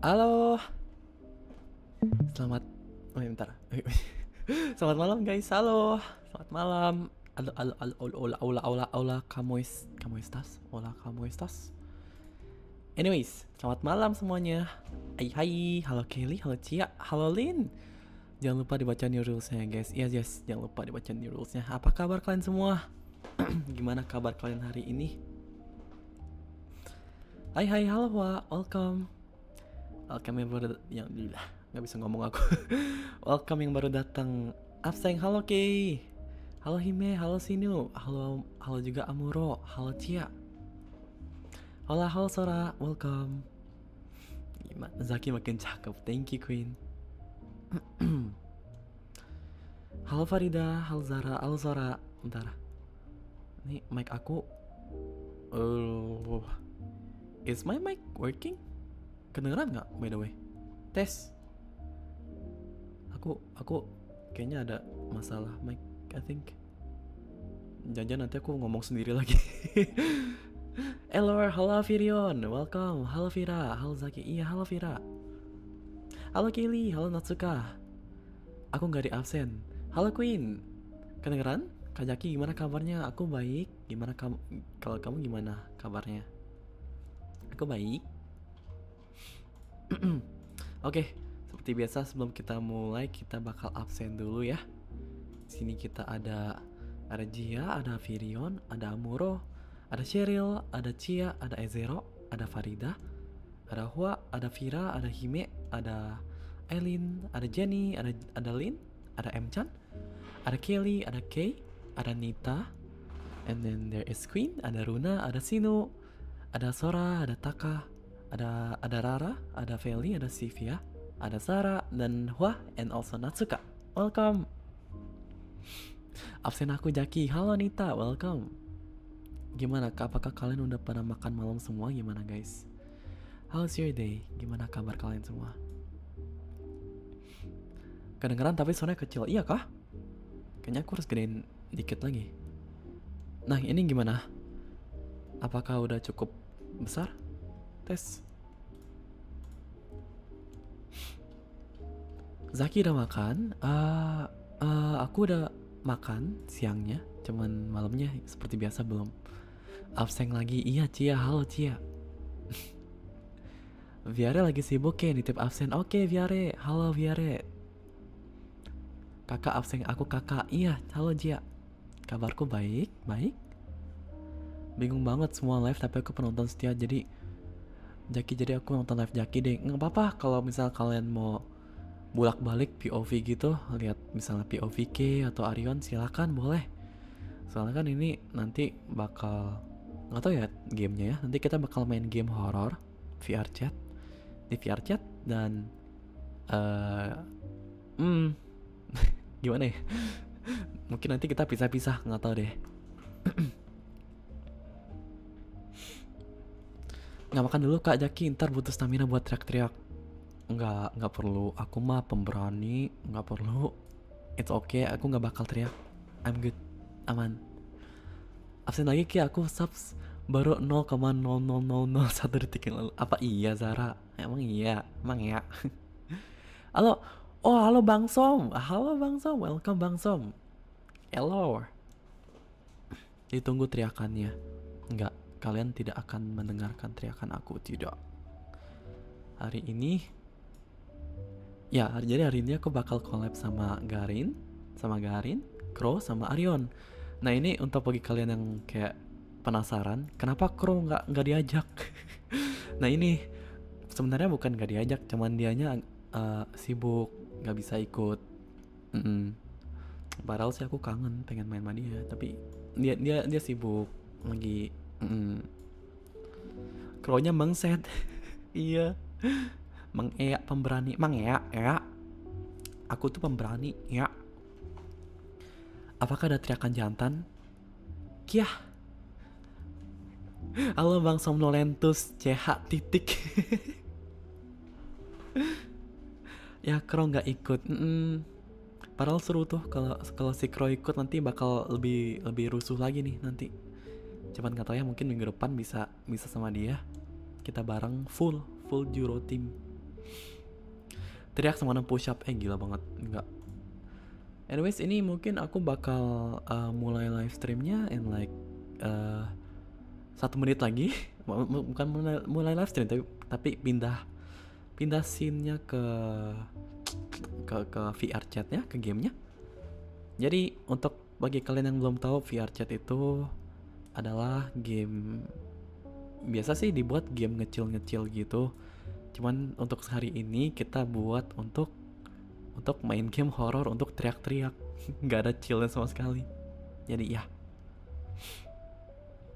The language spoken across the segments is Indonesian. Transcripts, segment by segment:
Halo. Selamat Oh, iya, bentar. Selamat malam guys. Halo. Selamat malam. Halo, halo, halo, hola, hola, hola, hola, kamu es, kamu estas, hola, kamu estas. Anyways, selamat malam semuanya. Hai, hai, halo Kelly, halo Cia, halo Lin. Jangan lupa dibaca new rules-nya guys. Iya, yes, yes, jangan lupa dibaca new rules-nya. Apa kabar kalian semua? Gimana kabar kalian hari ini? Hai, hai, halo, wa, welcome. Welcome yang baru yang nggak bisa ngomong aku. Welcome yang baru datang. Absen, halo ki, Halo Hime, halo Sinu, halo halo juga Amuro, halo Cia. halo halo Sora, welcome. Zaki makin cakep, thank you Queen. halo Farida, halo Zara, halo Sora. Bentar. Ini mic aku. Uh, is my mic working? Kedengeran nggak by the way? Tes. Aku aku kayaknya ada masalah mic I think. Jangan nanti aku ngomong sendiri lagi. hello halo Virion, welcome. Halo Vira, halo Zaki. Iya, halo Vira. Halo kelly halo Natsuka. Aku nggak di absen. Halo Queen. Kedengeran? Kak Zaki gimana kabarnya? Aku baik. Gimana kamu? Kalau kamu gimana kabarnya? Aku baik. Oke, seperti biasa sebelum kita mulai kita bakal absen dulu ya. Di sini kita ada Arjia, ada Virion, ada Amuro, ada Cheryl, ada Cia, ada Ezero, ada Farida, ada Hua, ada Vira, ada Hime, ada Elin, ada Jenny, ada ada Lin, ada Mchan, ada Kelly, ada Kay, ada Nita, and then there is Queen, ada Runa, ada Sino, ada Sora, ada Taka, ada ada Rara, ada Feli, ada Sivia, ada Sara dan Wah, and also Natsuka. Welcome. Absen aku Jaki. Halo Nita, welcome. Gimana kak? Apakah kalian udah pernah makan malam semua? Gimana guys? How's your day? Gimana kabar kalian semua? Kedengeran tapi suaranya kecil. Iya kah? Kayaknya aku harus gedein dikit lagi. Nah, ini gimana? Apakah udah cukup besar? tes. Zaki udah makan. Uh, uh, aku udah makan siangnya, cuman malamnya seperti biasa belum. Absen lagi. Iya, Cia. Halo, Cia. Viare lagi sibuk ya nitip absen. Oke, okay, Viare. Halo, Viare. Kakak absen aku kakak. Iya, halo, Cia. Kabarku baik, baik. Bingung banget semua live tapi aku penonton setia jadi Jaki jadi aku nonton live Jaki deh nggak apa-apa kalau misal kalian mau bolak balik POV gitu lihat misalnya POV K atau Arion silakan boleh soalnya kan ini nanti bakal nggak tau ya gamenya ya nanti kita bakal main game horror, VR chat di VR chat dan uh, hmm gimana ya mungkin nanti kita pisah-pisah nggak tau deh nggak makan dulu kak Jaki ntar butuh stamina buat teriak-teriak nggak nggak perlu aku mah pemberani nggak perlu it's okay aku nggak bakal teriak I'm good aman absen lagi ki aku subs baru 0,00001 detik yang lalu apa iya Zara emang iya emang ya halo oh halo Bang Som halo Bang Som welcome Bang Som hello ditunggu teriakannya nggak kalian tidak akan mendengarkan teriakan aku tidak hari ini ya jadi hari ini aku bakal collab sama Garin sama Garin Crow sama Arion nah ini untuk bagi kalian yang kayak penasaran kenapa Crow nggak nggak diajak nah ini sebenarnya bukan nggak diajak cuman dianya uh, sibuk nggak bisa ikut mm -mm. padahal sih aku kangen pengen main sama dia tapi dia dia dia sibuk lagi Mm. Kronya mengset. iya. Mengeak pemberani. Mengeak, ya. Aku tuh pemberani, ya. Apakah ada teriakan jantan? Kiah. Halo Bang Somnolentus CH titik Ya Kro nggak ikut mm -mm. Padahal seru tuh kalau kalau si Kro ikut nanti bakal lebih lebih rusuh lagi nih nanti cepat nggak tahu ya mungkin minggu depan bisa bisa sama dia kita bareng full full juro team teriak semuanya push up eh gila banget nggak anyways ini mungkin aku bakal uh, mulai live streamnya in like uh, satu menit lagi bukan mulai, mulai live stream tapi tapi pindah pindah scene-nya ke ke ke VR chat-nya, ke gamenya. Jadi untuk bagi kalian yang belum tahu VR chat itu adalah game biasa sih dibuat game ngecil-ngecil gitu. Cuman untuk sehari ini kita buat untuk untuk main game horror untuk teriak-teriak. Nggak ada chillnya sama sekali. Jadi ya.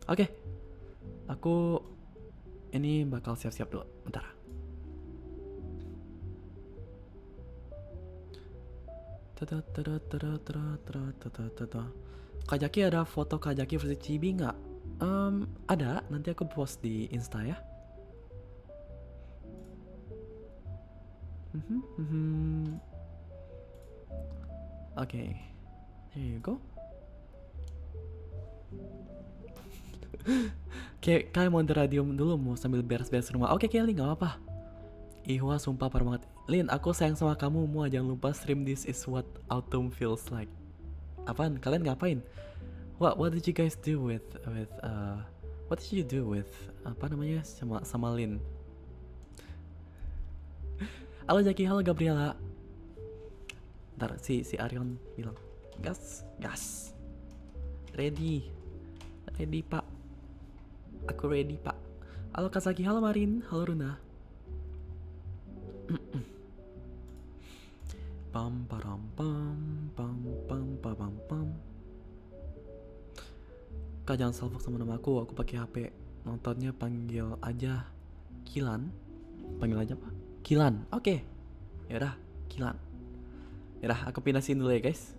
Oke. Okay. Aku ini bakal siap-siap dulu. Bentar. Tada tada tada tada tada tada tada Kak Jaki ada foto Kak Jaki versi Cibi nggak? Um, ada, nanti aku post di Insta ya. hmm hmm Oke, okay. here you go. Kayak kayak mau radio dulu mau sambil beres-beres rumah. Oke, okay, Kelly nggak apa-apa. Ihwa sumpah parah banget. Lin, aku sayang sama kamu. Mua jangan lupa stream This Is What Autumn Feels Like apaan kalian ngapain what what did you guys do with with uh, what did you do with apa namanya sama sama Lin halo Jaki halo Gabriela ntar si si Arion bilang gas gas ready ready pak aku ready pak halo Kasaki, halo Marin halo Runa pam pam pam pam pam pam pam pam kak jangan salvo sama nama aku aku pakai hp nontonnya panggil aja Kilan panggil aja apa Kilan oke okay. yaudah Kilan yaudah aku pindah dulu ya guys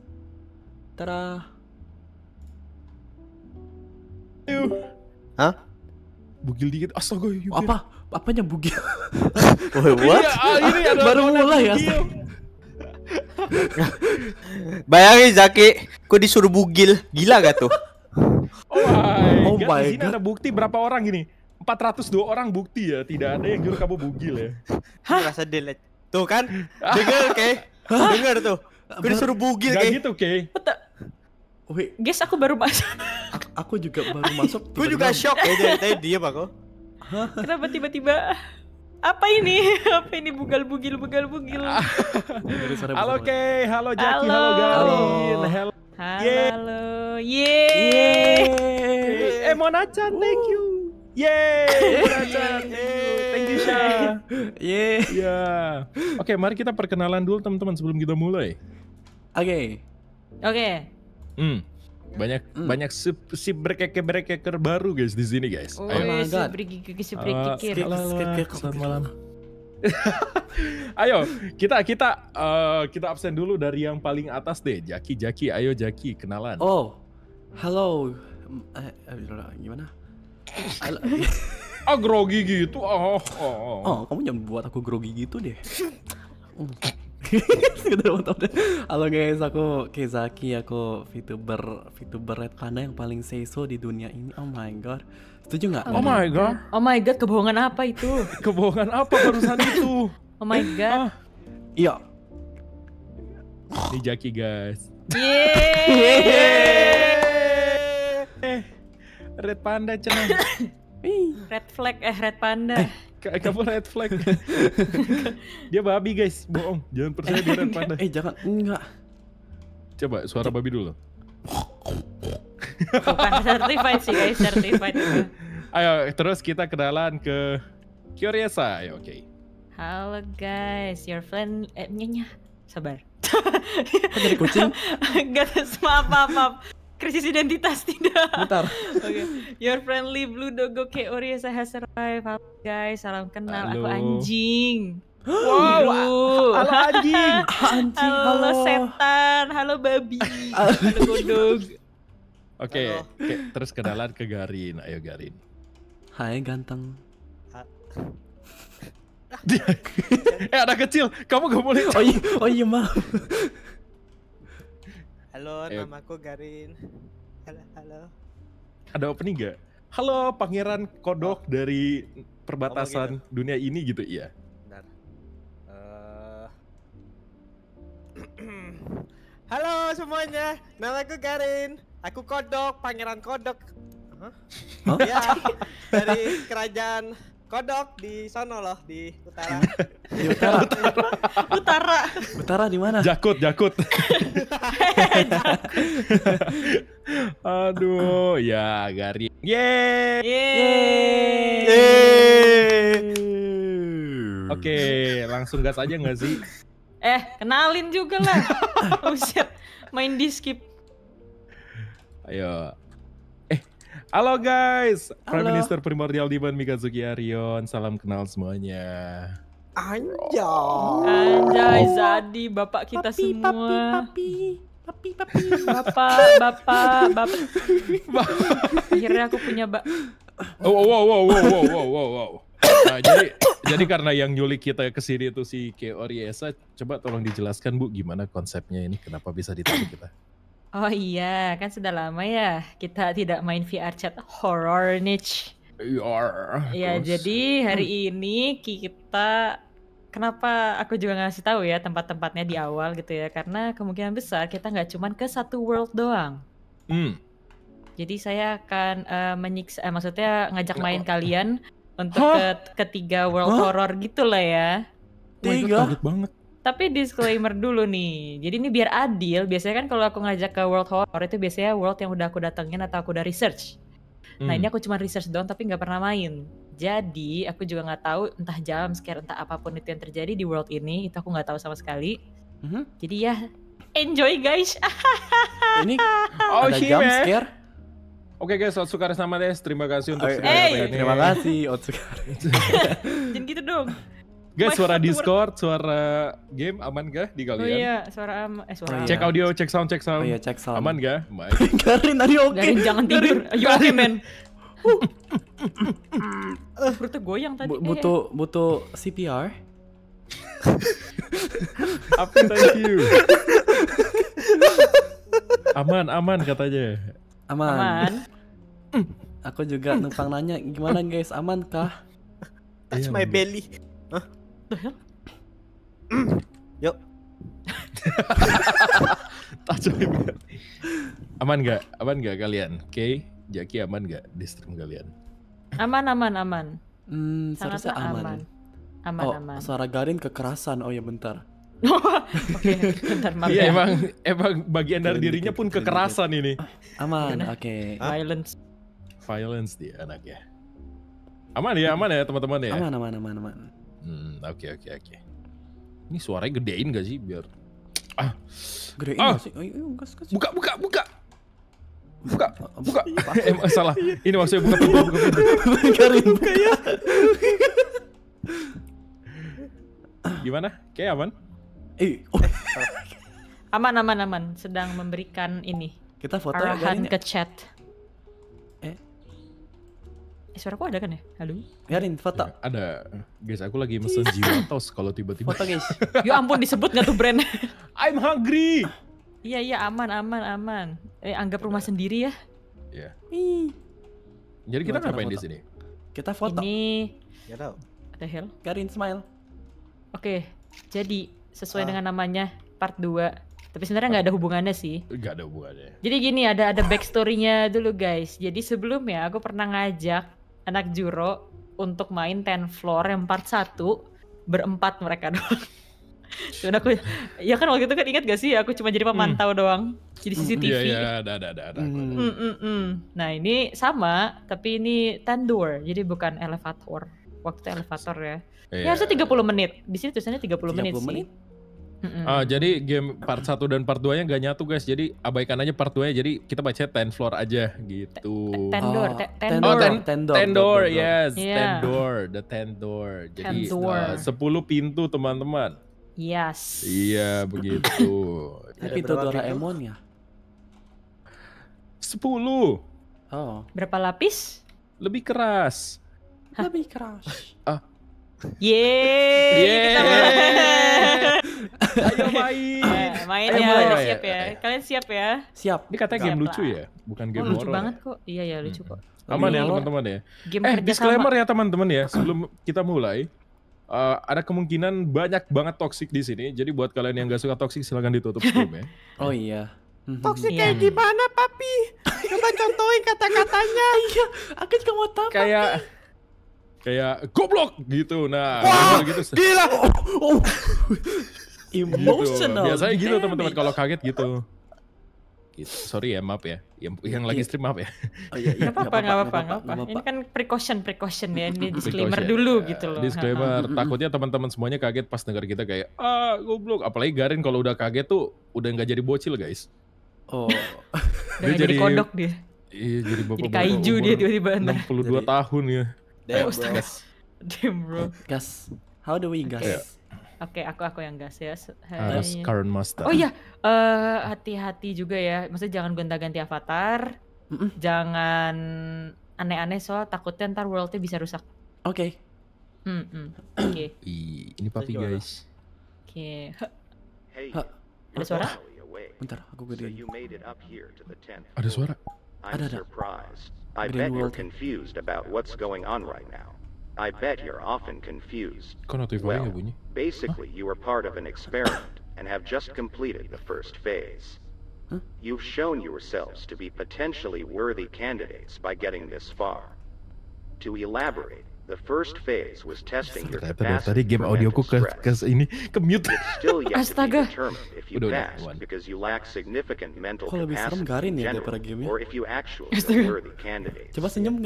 Tada Hah? Bugil dikit, astaga yuk. Apa? Apanya bugil? Woi, what? Iya, ah, ini ada Baru mulai ya. Bayangin Zaki, kok disuruh bugil. Gila gak tuh? Oh my, oh God. my Di God. ada bukti berapa orang gini? 402 orang bukti ya, tidak ada yang juru kamu bugil ya. Hah? Rasa delete. Tuh kan? Dengar, kek, Dengar tuh. Gue disuruh bugil, kek. Gak gitu, kek. Wih. Guys, aku baru masuk. aku juga baru masuk. Gue juga shock ya tadi dia, aku. Kenapa tiba-tiba apa ini? apa ini bugal-bugil bugal-bugil? Ah. halo Kay, halo jackie halo, halo Garin, halo. Halo. Yeay. Yeay. Eh Monacan, thank you. Uh. Yeay, Monacan. Yeay. Thank you, Sha. ye Ya. Oke, mari kita perkenalan dulu teman-teman sebelum kita mulai. Oke. Oke. Okay. Hmm. Iya. Banyak mm. banyak si, si berkeker berkeker baru guys di sini guys. Oh, Ayo. ayo kita kita uh, kita absen dulu dari yang paling atas deh Jaki Jaki ayo Jaki kenalan oh halo eh, eh, gimana halo. ah grogi gitu oh oh oh, oh kamu jangan buat aku grogi gitu deh sekedar mau tau deh halo guys aku Kezaki aku VTuber VTuber Red Panda yang paling seiso di dunia ini oh my god setuju nggak oh, my god oh my god kebohongan apa itu kebohongan apa barusan itu oh my god ah. iya Ini Jaki guys Yeay. Eh, red Panda cenah. Red flag eh red panda. Eh kamu red flag? dia babi guys, bohong. Jangan percaya dia red panda. Eh jangan, enggak. Coba suara babi dulu. Bukan certified sih guys, certified. Ayo, terus kita kenalan ke Curiosa. Ayo, oke. Okay. Halo guys, your friend eh nyenyak sabar. Kok jadi kucing? Enggak, maaf, apa? apa krisis identitas tidak. Bentar. Oke. okay. Your friendly blue dog ke Oriasa has survived. Halo guys, salam kenal. Halo. Aku anjing. Wow, halo anjing. anjing. Halo, halo setan, halo babi, halo godog. Oke, okay, okay, terus kenalan ke Garin. Ayo Garin. Hai ganteng. Ha eh ada kecil, kamu gak boleh. Oh iya, oh iya maaf. Halo, Ayo. namaku Garin. Halo, halo. Ada opening gak? Halo, Pangeran Kodok oh. dari perbatasan oh, gitu. dunia ini gitu, iya. Bentar. Uh... halo semuanya, namaku Garin. Aku Kodok, Pangeran Kodok. Huh? Huh? Ya, dari kerajaan Kodok di sana loh di utara. di utara. utara. utara. Utara di mana? Jakut, Jakut. Eh, Aduh, ya garing. Yeay. Yeay. Yeay. Oke, langsung gas aja nggak sih? Eh, kenalin juga lah. oh main di skip. Ayo, Halo guys, Halo. Prime Minister Primordial Diban Mikazuki Arion, salam kenal semuanya. Anjay. Anjay, oh. Zadi, bapak kita papi, semua. Papi, papi. Papi, papi. Bapak, bapak, bapak. Akhirnya aku punya bak. Oh, wow, wow, wow, wow, wow, wow, wow. Nah, jadi jadi karena yang nyulik kita ke sini itu si Keoriesa, coba tolong dijelaskan Bu gimana konsepnya ini, kenapa bisa ditarik kita? Oh iya, kan sudah lama ya kita tidak main VR chat horror niche. VR. Ya, jadi hari hmm. ini kita kenapa aku juga ngasih tahu ya tempat-tempatnya di awal gitu ya, karena kemungkinan besar kita nggak cuman ke satu world doang. Hmm. Jadi saya akan uh, menyiksa, eh, maksudnya ngajak main oh. kalian untuk huh? ke ketiga world huh? horror gitu lah ya. Tiga. Banget tapi disclaimer dulu nih. Jadi ini biar adil, biasanya kan kalau aku ngajak ke World Horror itu biasanya world yang udah aku datengin atau aku udah research. Nah, hmm. Nah, ini aku cuma research doang tapi nggak pernah main. Jadi, aku juga nggak tahu entah jam scare entah apapun itu yang terjadi di world ini, itu aku nggak tahu sama sekali. Mm -hmm. Jadi ya enjoy guys. ini oh, ada jam scare. Oke okay, guys, Otsukare sama deh. Terima kasih untuk hey. Terima kasih Otsukare. Jangan gitu dong. Guys, suara Discord, suara game aman gak di oh kalian? Oh iya, suara aman, eh suara. Oh, iya. Cek audio, cek sound, cek sound. Oh iya, cek sound. Aman gak? Baik. Garin, tadi oke. okay? Garin, jangan tidur. Garin. Ayo oke, men. Perutnya goyang tadi. Bu eh, butuh eh. butuh CPR. Apa thank you. aman, aman katanya. Aman. aman. Aku juga numpang nanya gimana guys, aman kah? Touch iya, my belly. Huh? the hell? Yuk. Tajam Aman nggak? Aman nggak kalian? Oke, okay. Jaki aman nggak di stream kalian? Aman, aman, aman. Hmm, seharusnya aman. aman. Aman, oh, aman. Suara Garin kekerasan. Oh ya bentar. Oh, oke, bentar iya, ya. emang emang bagian dari dirinya pun kekerasan ini. Aman, oke. Okay. Violence. Violence dia anaknya. Aman ya, aman ya teman-teman ya. Aman, aman, aman, aman. Hmm, oke oke oke. Ini suaranya gedein gak sih biar ah gedein ah. Oh, iya, iya, sih? Buka buka buka. Buka, buka. Iya, eh, salah. Ini maksudnya buka pintu, buka pintu. Buka, buka ya. Gimana? Kayak aman? Eh, oh. aman aman aman. Sedang memberikan ini. Kita foto arahan ke chat. Eh, aku ada kan ya? Halo. Biarin foto. Ya, ada. Guys, aku lagi mesen iya. jiwa tos kalau tiba-tiba. Foto, guys. ya ampun disebut nggak tuh brand? I'm hungry. Iya, iya aman, aman, aman. Eh, anggap rumah iya. sendiri ya. Iya. Ih. Jadi kita ngapain di sini? Kita foto. Ini. Gak tahu. Ada hell. Garin smile. Oke. Jadi sesuai ah. dengan namanya part 2 tapi sebenarnya nggak ada ah. hubungannya sih. Nggak ada hubungannya. Jadi gini ada ada backstorynya dulu guys. Jadi sebelumnya aku pernah ngajak anak Juro untuk main Ten Floor yang part 1 berempat mereka doang. Cuman aku ya kan waktu itu kan ingat gak sih aku cuma jadi hmm. pemantau hmm. doang jadi hmm, CCTV. Iya iya ada ada ada ada. Mm. Mm, mm, nah ini sama tapi ini tandoor jadi bukan elevator. Waktu elevator ya. Yeah. Ya harusnya puluh menit. Di sini tulisannya 30 menit menit? Sih. Mm-hmm. Uh, jadi game part 1 dan part 2-nya gak nyatu guys. Jadi abaikan aja part 2-nya. Jadi kita baca Ten Floor aja gitu. Tendor, tendor. oh, Ten Oh, ten, ten Door, ten yes. Yeah. tendor, the tendor. Jadi ten door. Eh, uh, 10 pintu teman-teman. Yes. Iya, yeah, begitu. Tapi ya, itu Doraemon ya? 10. Oh. Berapa lapis? Lebih keras. Lebih keras. Ah. Yeay, Yeay. kita Ayo main. Ya, main Ayo ya, siap oh, iya, ya. Iya, iya. Kalian siap ya? Siap. Ini katanya game lucu ya, bukan oh, game oh, lucu ya? banget kok. Iya ya, lucu kok. Hmm. Aman ya teman-teman ya. eh, disclaimer ya teman-teman ya, sebelum kita mulai Uh, ada kemungkinan banyak banget toxic di sini. Jadi buat kalian yang gak suka toxic silahkan ditutup stream ya. oh iya. Hmm. Toxic yeah. kayak gimana, Papi? Coba contohin kata-katanya. Iya, aku juga mau tahu. Kayak kayak goblok gitu. Nah, Wah, gitu. gitu. gila. Oh, oh. Gitu. emotional. Gitu. Biasanya gitu teman-teman kalau kaget gitu. gitu. Sorry ya, maaf ya. Yang, iya, yang lagi iya. stream maaf ya. Oh iya, iya. apa-apa, apa-apa, apa-apa. Ini kan precaution, precaution ya. Ini disclaimer dulu iya. gitu loh. Disclaimer, takutnya teman-teman semuanya kaget pas dengar kita kayak ah goblok. Apalagi Garin kalau udah kaget tuh udah nggak jadi bocil, guys. Oh. dia jadi, kodok dia. Iya, jadi bapak Jadi kaiju dia tiba-tiba 62 jadi, tahun ya. Damn, bro. Gas. Damn, bro. Gas. How do we gas? Yeah. Oke, okay, aku aku yang gas ya. Harus uh, current master. Oh iya, uh, hati-hati juga ya. Maksudnya jangan gonta-ganti avatar. Mm -mm. Jangan aneh-aneh soal takutnya ntar worldnya bisa rusak. Oke. Okay. hmm. Oke. Okay. Ini papi guys. Oke. Okay. Ada suara? Bentar, aku gedein. Ada suara? Ada ada. I bet you're confused about what's going on right now. I bet you're often confused. Well, basically you are part of an experiment and have just completed the first phase. You've shown yourselves to be potentially worthy candidates by getting this far. To elaborate, the first phase was testing your capacity tadi still yet Astaga. to be if you pass because you lack significant mental capacity in general, or if you actually worthy candidates. Coba senyum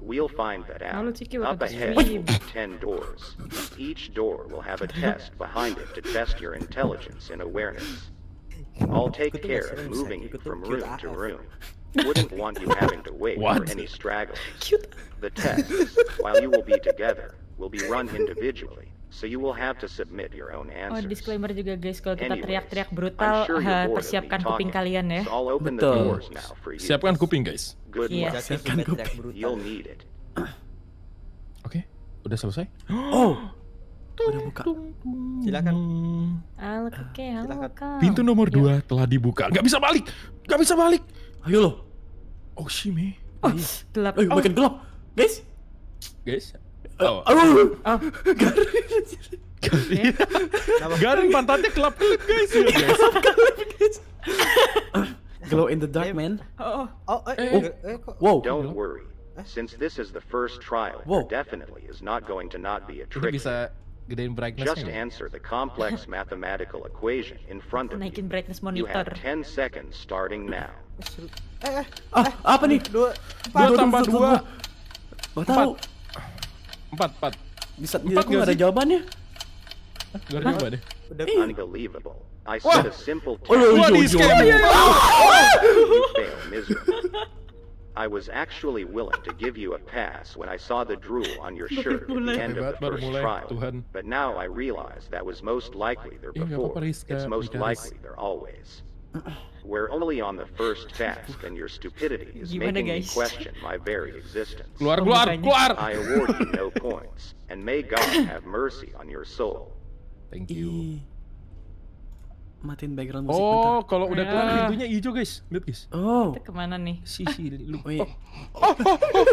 We'll find that out. Up ahead, ten doors. Each door will have a test behind it to test your intelligence and awareness. I'll take care of moving you from room to room. Wouldn't want you having to wait what? for any stragglers. The tests, while you will be together, will be run individually So you will have to submit your own oh, answers. Oh, disclaimer juga guys, kalau kita teriak-teriak brutal, sure eh, persiapkan kuping kalian ya. So Betul. Siapkan kuping guys. Iya, yeah. siapkan kuping. You'll need it. Oke, okay, udah selesai. Oh, udah buka. Silakan. oke, okay, Silakan. Pintu nomor yeah. dua telah dibuka. Gak bisa balik, gak bisa balik. Ayo loh. Oh, shime. Oh, gelap. Ayo, makin oh. gelap. Guys. Guys, Oh. Uh, uh, pantatnya kelap-kelip guys. kelap-kelip guys. Glow in the dark, man. Oh. Oh. Eh, oh. Eh, eh, eh, wow. Don't worry. Since this is the first trial, wow. definitely is not going to not be a trick. Bisa gedein Just answer the complex mathematical equation in front of you. brightness monitor. You have 10 seconds starting now. Eh, eh, ah, apa nih? Dua, tambah dua. Gak tahu. Empat, empat. Bisa? empat ada jawabannya. Gak ada Unbelievable. I said a simple task. Oh, You I was actually willing to give you a pass when I saw the drool on your shirt at the end of the first trial, but now I realize that was most likely there before. It's most likely there always. We're only on the first task, and your stupidity is Gimana making guys? me question my very existence. Keluar, keluar, keluar. I award you no points, and may God have mercy on your soul. Thank you. Matiin background musik Oh, kalau udah keluar pintunya hijau, guys. Lihat, guys. Oh. oh. Kita kemana nih? Si, si, lu. Oh, iya. Oh, oh,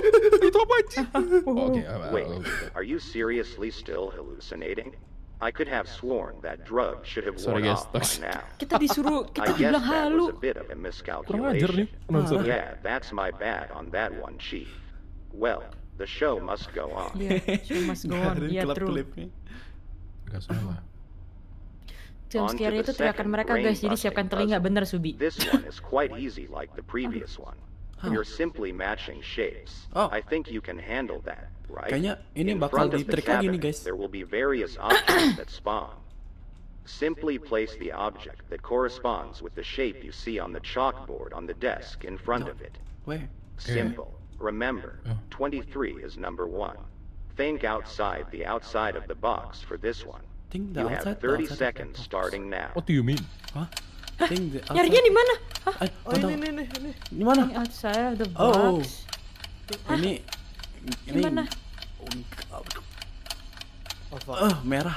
itu apa, sih? Oke, ah, ah, Wait, are you seriously still hallucinating? I could have sworn that drug should have Sorry worn guys, off by now. Kita disuruh, kita dibilang halu. was a Nih, yeah, that's my bad on that one, Chief. Well, the show must go on. yeah, show must go on. yeah, true. Gak salah. itu teriakan mereka guys, jadi siapkan telinga bener Subi. This one is quite easy like the previous one. You're simply matching shapes. Oh. I think you can handle that. right? Kayaknya ini In bakal di trick lagi nih guys. There will be various objects that spawn. Simply place the object that corresponds with the shape you see on the chalkboard on the desk in front no. of it. Where? Simple. Remember, oh. 23 is number one. Think outside the outside of the box for this one. Think the you outside, have 30 outside seconds starting now. What do you mean? Huh? Think the outside. Nyarinya mana? Oh, ini, ini, ini. mana? Outside of the oh, oh. box. Oh. ini mana? oh, uh, merah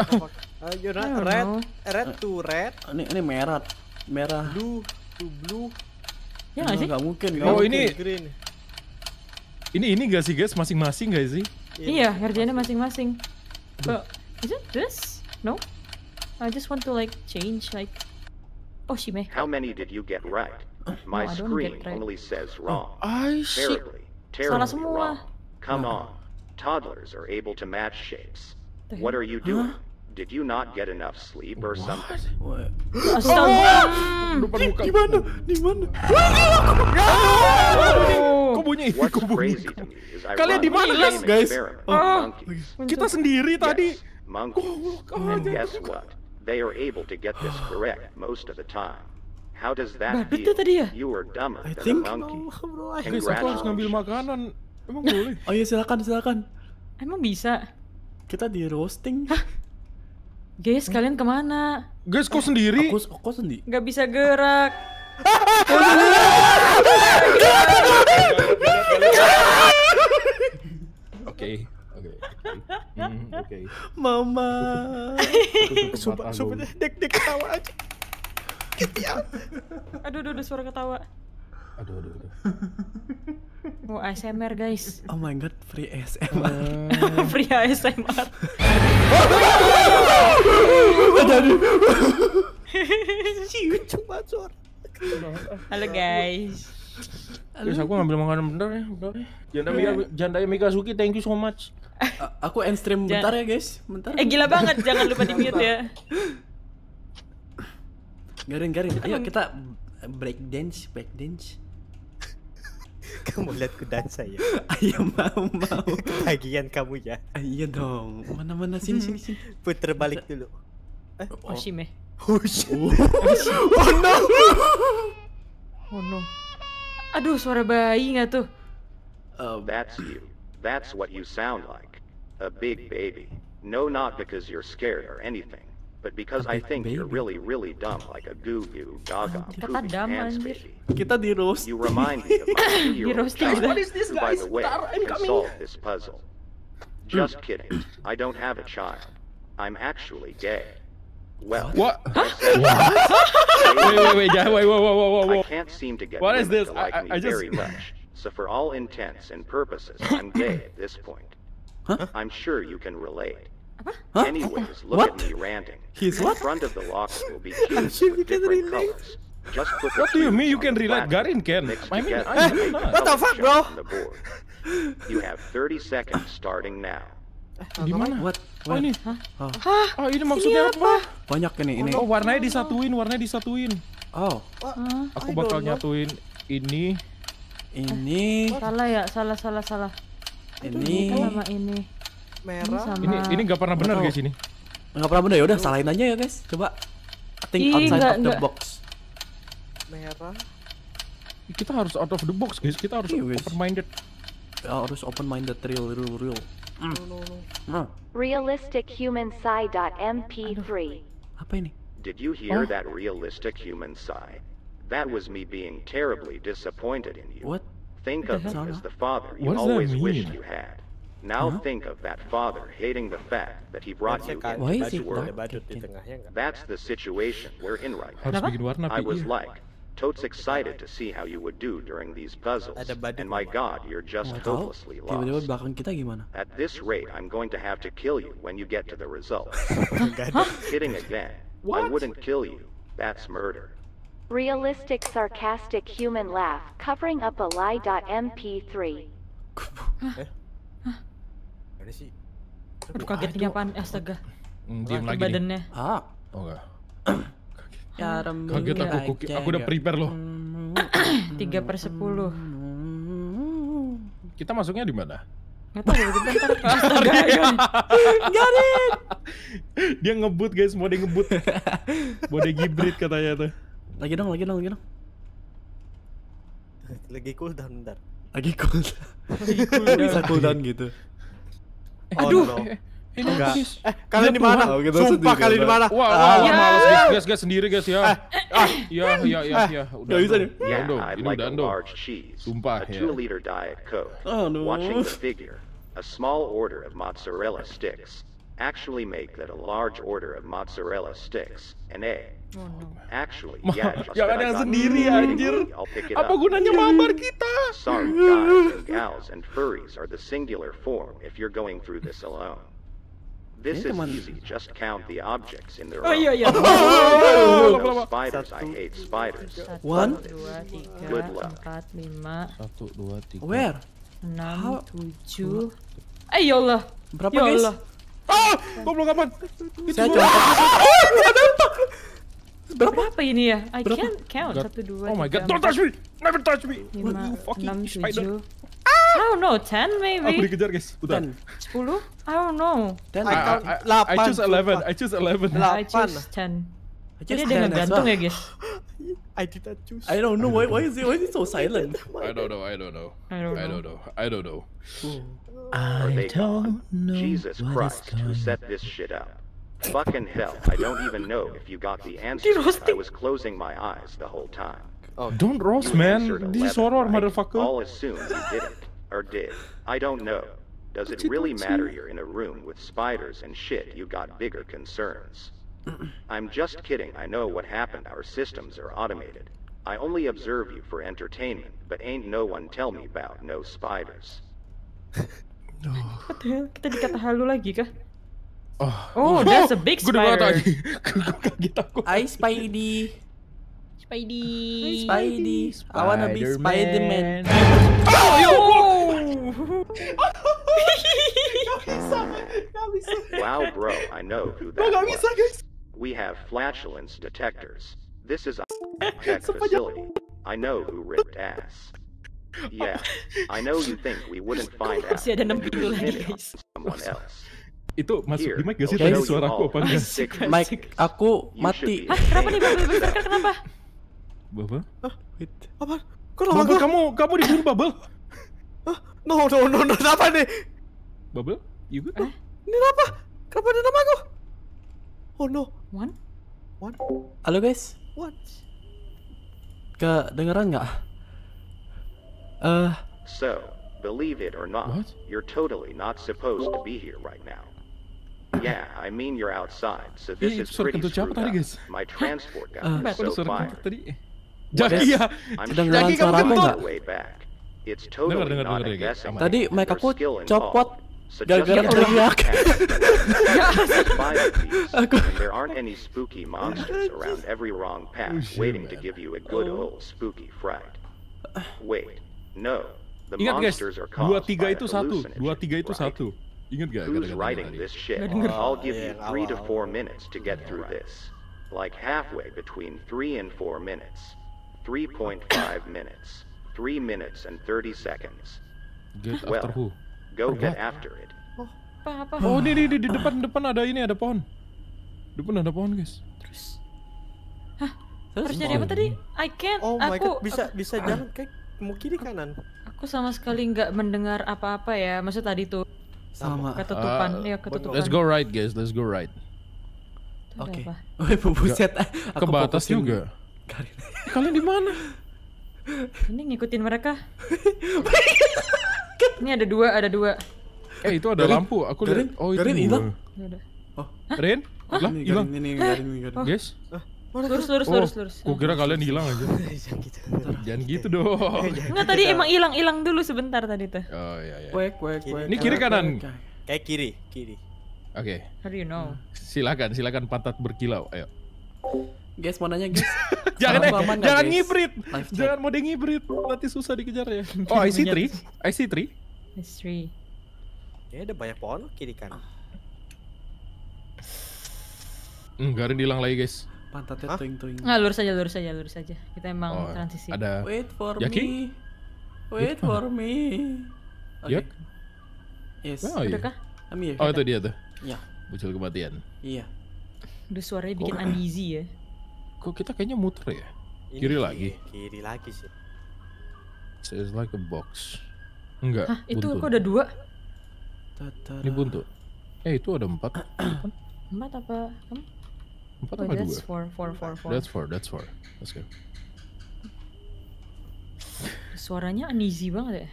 uh, you're not red eh, red to red uh, ini ini merah merah blue to blue ya nggak sih mungkin gak oh mungkin. ini green ini ini gak sih guys masing-masing gak sih iya kerjanya iya. masing-masing Uh, is it this no I just want to like change like oh shime how many did you get right my no, screen right. only says oh, wrong I shit salah semua Come on. Toddlers are able to match shapes. What are you doing? Huh? Did you not get enough sleep or what? something? What? Astaga. Di mana? Di mana? Kok bunyi? What's crazy Kalian di mana, guys? Ah, kita sendiri tadi. Yes, monkeys. And guess what? They are able to get this correct most of the time. How does that feel? You are dumber than a monkey. Congratulations, guys, makanan. Emang boleh? oh iya silakan silakan. Emang bisa? Kita di roasting. Hah? Guys, kalian kemana? Guys, kok eh, sendiri? Aku, aku sendiri. Gak bisa gerak. Oke. Oke. Hmm, oke. Mama. Sumpah, sumpah dek dek ketawa aja. Gitu ya. Aduh, aduh, aduh suara ketawa. Aduh, aduh, aduh. Mau oh, ASMR guys. Oh my god, free ASMR. Oh. free ASMR. Jadi. Halo guys. Halo. Yes, aku ngambil makanan bentar ya, bentar ya. Janda Mika, iya. Janda Mika Suki, thank you so much. A aku end stream bentar ya guys, bentar. Eh gila banget, jangan lupa di mute ya. Garing, garing. Ayo kita break dance, break dance. kamu lihat kuda saya. Ayo iya, mau mau. bagian kamu ya. Ah, iya dong. Mana mana sini sini sini. Puter balik dulu. Eh? Oh. Oshime. Oh, Oshime. Oh, oh, oh no. Oh no. Aduh suara bayi nggak tuh? Oh, that's you. That's what you sound like. A big baby. No, not because you're scared or anything. But because I think baby. you're really, really dumb, like a goo goo, gaga, Kita di roast. You remind me of my year old child. What is this, guys? By the way, Star, I'm can solve this puzzle. Just hmm. kidding. I don't have a child. I'm actually gay. Well, what? wait, wait, wait, guy, wait, whoa, whoa, whoa, whoa. I can't seem to get what is this? To like I, me I just... very much. So for all intents and purposes, I'm gay at this point. Huh? I'm sure you can relate. Huh? Anyways, look what? at me ranting. He's in what? front of the locker will be cubes with different colors. Just put what do you mean you can relate? Garin can. I mean, I do What the fuck, bro? The you have 30 seconds starting now. di mana? What? Oh ini. Hah? Hah? Oh ah, ini maksudnya apa? apa? Banyak ini ini. Oh warnanya disatuin, warnanya disatuin. Oh. Uh, Aku bakal nyatuin ini. Ini. Salah ya, salah salah salah. Ini. kan nama ini merah. Ini, sama... ini ini nggak pernah benar guys ini. Nggak pernah benar ya udah salahin aja ya guys. Coba think Ih, outside enggak, of the box. Merah. Kita harus out of the box guys. Kita harus Ih, iya, open minded. Ya, harus open minded real real real. Mm. No, hmm. no, no. Nah. Realistic human mp 3 Apa ini? Did you hear oh. that realistic human sigh? That was me being terribly disappointed in you. What? Think of him as the father you always wished you had. Now huh? think of that father hating the fact that he brought you into this world. That's the situation we're in right now. I was like, totes excited to see how you would do during these puzzles. And my god, you're just hopelessly lost. At this rate, I'm going to have to kill you when you get to the result. Kidding again. What? I wouldn't kill you. That's murder. Realistic sarcastic human laugh covering up a lie.mp3. Ada sih. Aduh kagetnya apaan? Astaga. Mm, Diam lagi badannya. Nih. Ah. Oh enggak. kaget. kaget aku kuki. Aku udah prepare loh. 3 per 10. Kita masuknya di mana? Gak tau tiba Dia ngebut guys, mode ngebut Mode gibrit katanya tuh Lagi dong, lagi dong, lagi dong Lagi cooldown bentar Lagi cooldown Bisa cooldown gitu Eh, oh, aduh. Oh, no. Ini Eh, kalian iya, di mana? Sumpah iya, kalian di mana? Wah, ah, wah, wah, malas guys, guys, guys sendiri guys ya. Eh, ah. iya, hmm. iya, iya, eh. iya, iya. Udah bisa nih. Iya, ini udah ando. Sumpah ya. 2 liter diet coke. Oh no. Watching the figure, a small order of mozzarella sticks. actually make that a large order of mozzarella sticks and a. Oh, actually, yeah, I'll pick it up. Sorry guys and gals and furries are the singular form if you're going through this alone. This is easy, just count the objects in their oh, yeah, yeah. no spiders, I hate spiders. One. Good luck. Where? 6, 7. Ayolah. Berapa guys? Oh, goblok aman. Saya coba. Oh, ah, ada apa? Berapa? Berapa ini ya? I Berapa? can't count. God. Satu, dua, Oh my god, don't touch me! Never touch me! Lima, enam, tujuh. Ah! I don't know, ten maybe? Aku dikejar guys, udah. Sepuluh? I don't know. Ten. I, I, I, I choose eleven, I choose eleven. Delapan. I choose ten. Jadi dengan gantung ya guys. I did not choose. I don't know why why is it why is it so silent? I don't know. I don't know. I don't know. I don't know. I don't know. I or they don't know Jesus Christ, who set this shit up. Fucking hell, I don't even know if you got the answer. I was closing my eyes the whole time. Oh, don't roast, man. this is horror, right? motherfucker. I'll assume you did it. Or did. I don't know. Does it really matter you're in a room with spiders and shit? You got bigger concerns. I'm just kidding. I know what happened. Our systems are automated. I only observe you for entertainment, but ain't no one tell me about no spiders. Oh. What the hell? Kita dikata halu lagi kah? Oh. oh, oh that's a big spider. Gue kaget aku. I Spidey. Spidey. Spidey. Spider I wanna be Spider-Man. Oh, yo! Wow, bro. I know who that gak bisa, guys. We have flatulence detectors. This is a tech facility. I know who ripped ass. Yeah, I know you think we wouldn't find out. Masih ada enam pintu lagi, guys. Someone else. Itu masuk di mic gak sih tadi suara aku apa nih? Mic aku mati. Hah, kenapa nih Bubble bubble Kenapa? Bubble? Hah, wait. Apa? Kok lama Bubble, kamu kamu dibunuh Bubble. Ah, no no no no apa nih? Bubble? You good? Eh? Ini apa? Kenapa ada nama aku? Oh no. One? One? Halo guys. What? Kedengeran nggak? Uh. So, believe it or not, what? you're totally not supposed to be here right now. Yeah, I mean you're outside, so this is pretty screwed up. My transport guy uh, is so fired. Jaki ya. Jaki way back. It's totally dengar, guessing. Tadi aku copot gara-gara teriak. Aku. There aren't any spooky monsters around every wrong path oh, waiting to give you a good old spooky fright. Wait, No, Ingat guys, dua tiga itu satu, dua tiga itu satu. Ingat gak Who's writing this shit? I'll give you three to four minutes to get through this. Like halfway between three and four minutes. 3.5 minutes. 3 minutes and 30 seconds. Get well, after who? Go get after it. Oh, apa, apa? Oh, ini di, di, depan depan ada ini ada pohon. Depan ada pohon, guys. Terus. Hah? Terus, apa tadi? I can't. Oh aku, my god, bisa aku, bisa jalan kayak Mau kiri kanan. Aku sama sekali nggak mendengar apa-apa ya. Maksud tadi tuh sama ketutupan. Uh, ya ketutupan. Let's go right guys, let's go right. Oke. Okay. Oh, buset. Ke batas juga. Kalian di mana? Ini ngikutin mereka. Ini ada dua, ada dua. Eh itu ada Garin, lampu. Aku lihat. Oh itu. Garin hilang. Oh. Hah? Oh, Hah? Hilang. Ini Garin, oh. ini Garin, Guys. Mana lurus, lurus, oh, lurus, lurus. Gue kira kalian hilang aja. Jangan gitu. Jangan gitu dong. Enggak gitu tadi emang hilang-hilang dulu sebentar tadi tuh. Oh iya iya. Kue, kue, kue. Ini kiri kanan. Kayak kiri, kiri. Oke. Okay. How do you know? Hmm. Silakan, silakan pantat berkilau. Ayo. Guys, mau nanya guys. jangan eh, jangan guys? ngibrit. Jangan mode ngibrit. Nanti susah dikejar ya. Oh, I ic see ic three. ic three. Ya ada banyak pohon kiri kanan. Enggak hmm, ada hilang lagi, guys pantatnya tuing tuing nggak lurus aja lurus aja lurus aja kita emang oh, transisi ada wait for Yaki? me wait Yaki? for me okay. yes oh, iya. kah here, ya? oh itu dia tuh ya muncul kematian iya udah suaranya bikin kok, uneasy ya kok kita kayaknya muter ya Ini iya, kiri iya, lagi kiri lagi sih so it's like a box enggak Hah, buntu. itu kok ada dua ini buntu eh itu ada empat empat apa kamu Empat oh, apa that's dua? Four, four, four, four. That's four, that's four. Let's Suaranya uneasy banget ya.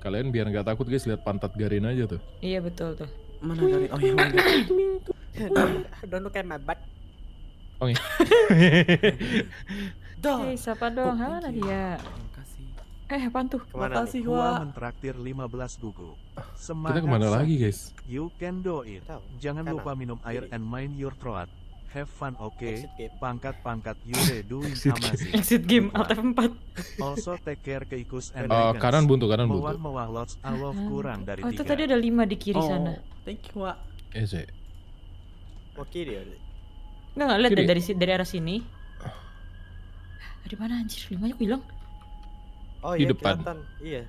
Kalian biar nggak takut guys, lihat pantat Garin aja tuh. Iya betul tuh. Mana Garin? Oh iya. Don't look at my butt. Oh iya. Hei, siapa dong? Oh, Halo Nadia. Eh, apaan tuh? Kemana sih Gua mentraktir 15 gugu. Semangat. Kita kemana lagi, guys? You can do it. Jangan lupa minum air and mind your throat. Have fun, oke. Okay? Pangkat-pangkat you re sama amazing. Exit game Alt F4. Also take care ke ikus and uh, kanan buntu, kanan buntu. Mewah mewah lots I love ah, kurang dari tiga. Oh, itu tadi ada lima di kiri oh, sana. Thank you, Wak. Is it? Wah oh, kiri ya? Nggak, lihat dari, dari arah sini. Ah. Dari mana anjir? Limanya nya hilang? Oh di iya, depan. Kelihatan. Iya.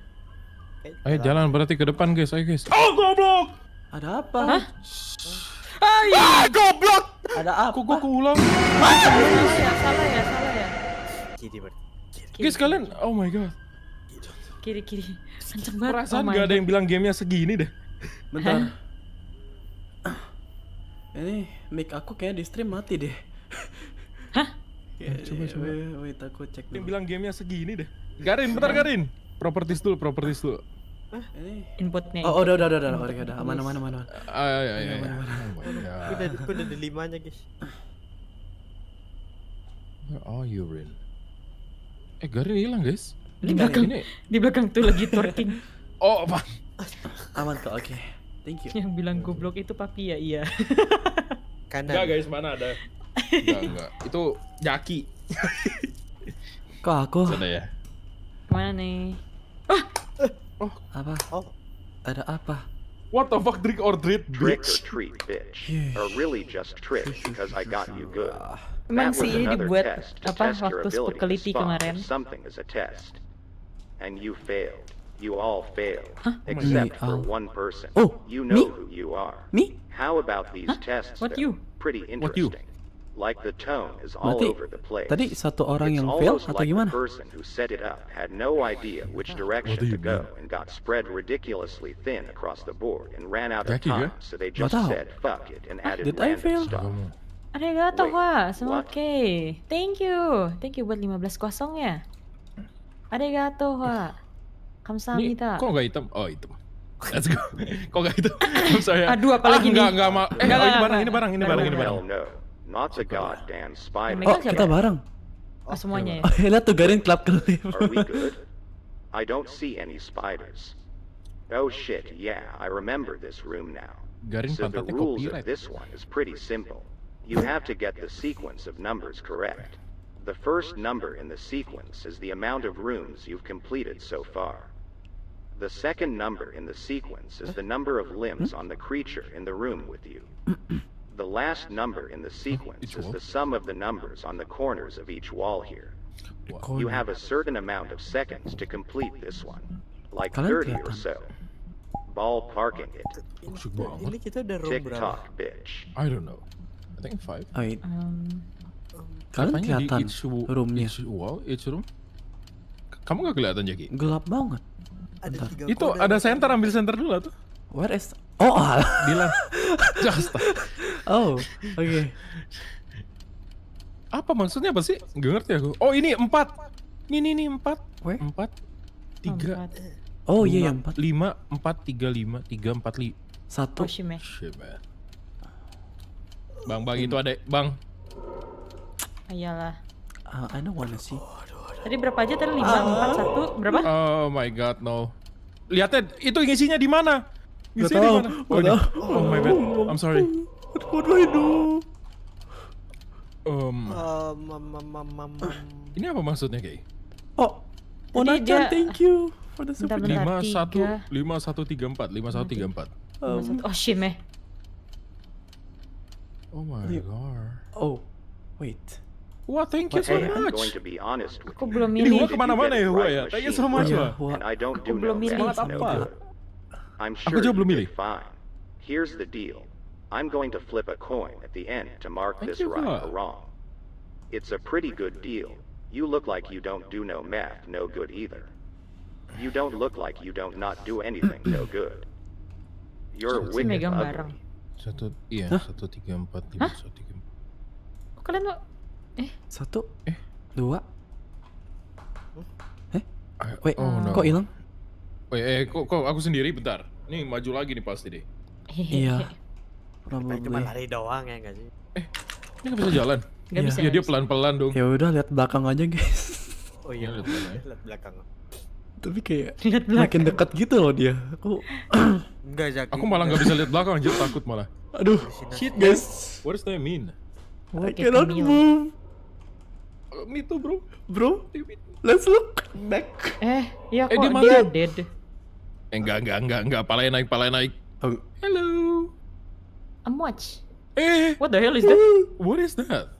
Eh, ayo jalan berarti ke depan guys, ayo guys. Oh goblok! Ada apa? Hah? Oh. Ayo, ah, goblok. Ada apa? Kok gua keulang? Ah. Salah ya, salah ya, Kiri, Guys, kalian oh my god. Kiri kiri. Kenceng banget. Perasaan oh gak ada yang bilang gamenya segini deh. Bentar. Ini mic aku kayak di stream mati deh. Hah? Ya, eh, coba coba. Wait, aku cek dulu. Dia bilang gamenya segini deh. Garin, bentar Garin. Properties dulu, properties dulu. Eh. inputnya oh, oh udah udah udah udah udah, udah mana, mana, ya, mana, mana, mana, mana. mana, mana, mana, mana, guys where are you Rin eh Garin hilang guys di belakang ini di belakang tuh lagi twerking oh apa aman kok oke thank you yang bilang goblok itu papi ya iya kanan enggak guys mana ada enggak enggak itu jaki kok aku sana ya Mana nih ah eh, Oh. Apa? Oh. Ada apa? What the fuck, drink or treat, bitch? Trick or treat, bitch. or really just trick, because I got you good. Emang sih ini dibuat test, apa waktu Spookality kemarin? Something is a test. And you failed. You all failed, huh? Oh except for one person. Oh, you know me? who you are. Me? How about these huh? tests? What you? Pretty interesting. What you? orang yang fail atau gimana? Berarti tadi satu orang yang fail atau gimana? had no idea which direction go enggak, enggak, enggak, enggak, enggak, enggak, enggak, enggak, enggak, enggak, enggak, fail? enggak, enggak, enggak, enggak, oke. enggak, Thank you. Thank you buat enggak, enggak, enggak, enggak, enggak, enggak, enggak, hitam? Oh, hitam. enggak, enggak, enggak, enggak, hitam? enggak, ya. enggak, Aduh, apalagi enggak, enggak, enggak, enggak, enggak, enggak, enggak, ini barang, ini barang, ini barang, ini Not a goddamn spider. Oh, kita bareng. Oh, ah, semuanya ya. Oh, eh. ya garin klub klub. Are we good? I don't see any spiders. Oh shit, yeah, I remember this room now. Garin so the rules of this one is pretty simple. You have to get the sequence of numbers correct. The first number in the sequence is the amount of rooms you've completed so far. The second number in the sequence is the number of limbs on the creature in the room with you. The last number in the sequence is the sum of the numbers on the corners of each wall here. You have a certain amount of seconds to complete this one, like 30 or so. Ballparking it. Ini kita TikTok, bitch. I don't know. I think five. Alright. Um, Kalian kelihatan each, roomnya. Each wall, each room. Kamu gak kelihatan Jaki? Gelap banget. Ada Itu ada center ambil center dulu tuh. Where is? Oh, alah. Dilan. Just. Oh, oke. Okay. Apa maksudnya apa sih? Gak ngerti aku. Oh ini empat. Ini nih empat. Where? Empat. Tiga. Oh iya yang empat. Lima, empat, tiga, lima, tiga, empat, lima. Satu. Oh, bang, bang itu ada, bang. Ayolah. Uh, I don't wanna see. Tadi berapa aja tadi? Lima, uh, empat, satu, berapa? Oh my god, no. Lihatnya itu isinya di mana? Gak di mana? Oh, oh, oh my god. I'm sorry. What do I do? Um, um, um, um, um, um. Ini apa maksudnya, Kay? Oh, Onacan, dia... thank you for the super bentar, bentar, 5, 1, 5, Oh, my god Oh, wait Wah, thank you so much. Aku belum milih. Ini kemana-mana ya, gua ya. Thank you so much, yeah, belum milih. Aku juga belum milih. Here's the deal. I'm going to flip a coin at the end to mark this right or wrong. It's a pretty good deal. You look like you don't do no math no good either. You don't look like you don't not do anything no good. You're wicked ugly. Satu, iya, Hah? satu tiga empat lima Hah? satu tiga. Kok kalian lo? Eh? Satu, eh, dua. Eh? ¿Eh? Ah, Wait, oh, no. kok hilang? Wait, eh, kok, kok aku sendiri bentar. Ini maju lagi nih pasti deh. iya. Probably. Cuma lari doang ya gak sih? Eh, ini gak bisa jalan? Gak ya. bisa. Ya dia pelan-pelan dong. Ya udah lihat belakang aja guys. Oh iya, iya lihat belakang. Tapi kayak lihat belakang. makin dekat gitu loh dia. Aku enggak jadi. Aku malah gak bisa lihat belakang anjir takut malah. Aduh, shit guys. What does that mean? I cannot move. Me too, bro. Bro, let's look back. Eh, ya eh, kok dia, dia dead. Eh, enggak, enggak, enggak, enggak. Palanya naik, palanya naik. Hello. Oh. A much. Eh. What the hell is that? What is that?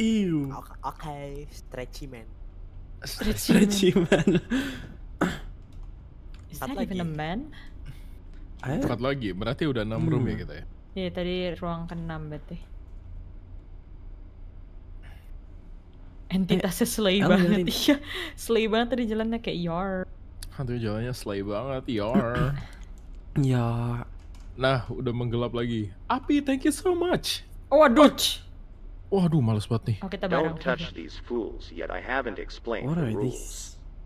Ew. Oke, okay. stretchy man. Stretchy, stretchy man. man. is that even a man? Empat eh? lagi, berarti udah enam hmm. room ya hmm. kita ya? Iya, tadi ruang ke-6 berarti. Entitasnya eh, slay banget, iya. slay banget tadi jalannya kayak yar. Aduh, jalannya slay banget, yar. ya, Nah, udah menggelap lagi. Api, thank you so much. Waduh! Ah. Waduh, males banget nih. Oh, kita bareng. Don't touch these fools, yet I haven't explained What the rules. These?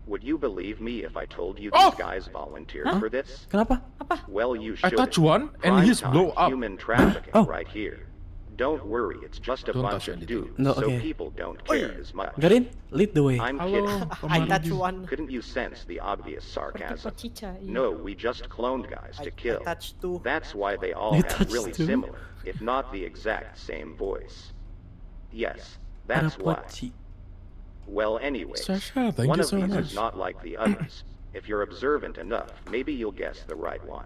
Would you believe me if I told you oh! these guys volunteered for this? Kenapa? Apa? Well, you should. I touch one and he's blow up. Human trafficking oh. right here. Don't worry, it's just a don't bunch of dudes, no, okay. so people don't care as much. Garin, lead the way. I'm Hello, kidding. I touch one. Couldn't you sense the obvious sarcasm? no, we just cloned guys to kill. I, I That's why they all have really two? similar, if not the exact same voice. Yes, that's why. Well, anyway, one of so these much. is not like the others. if you're observant enough, maybe you'll guess the right one.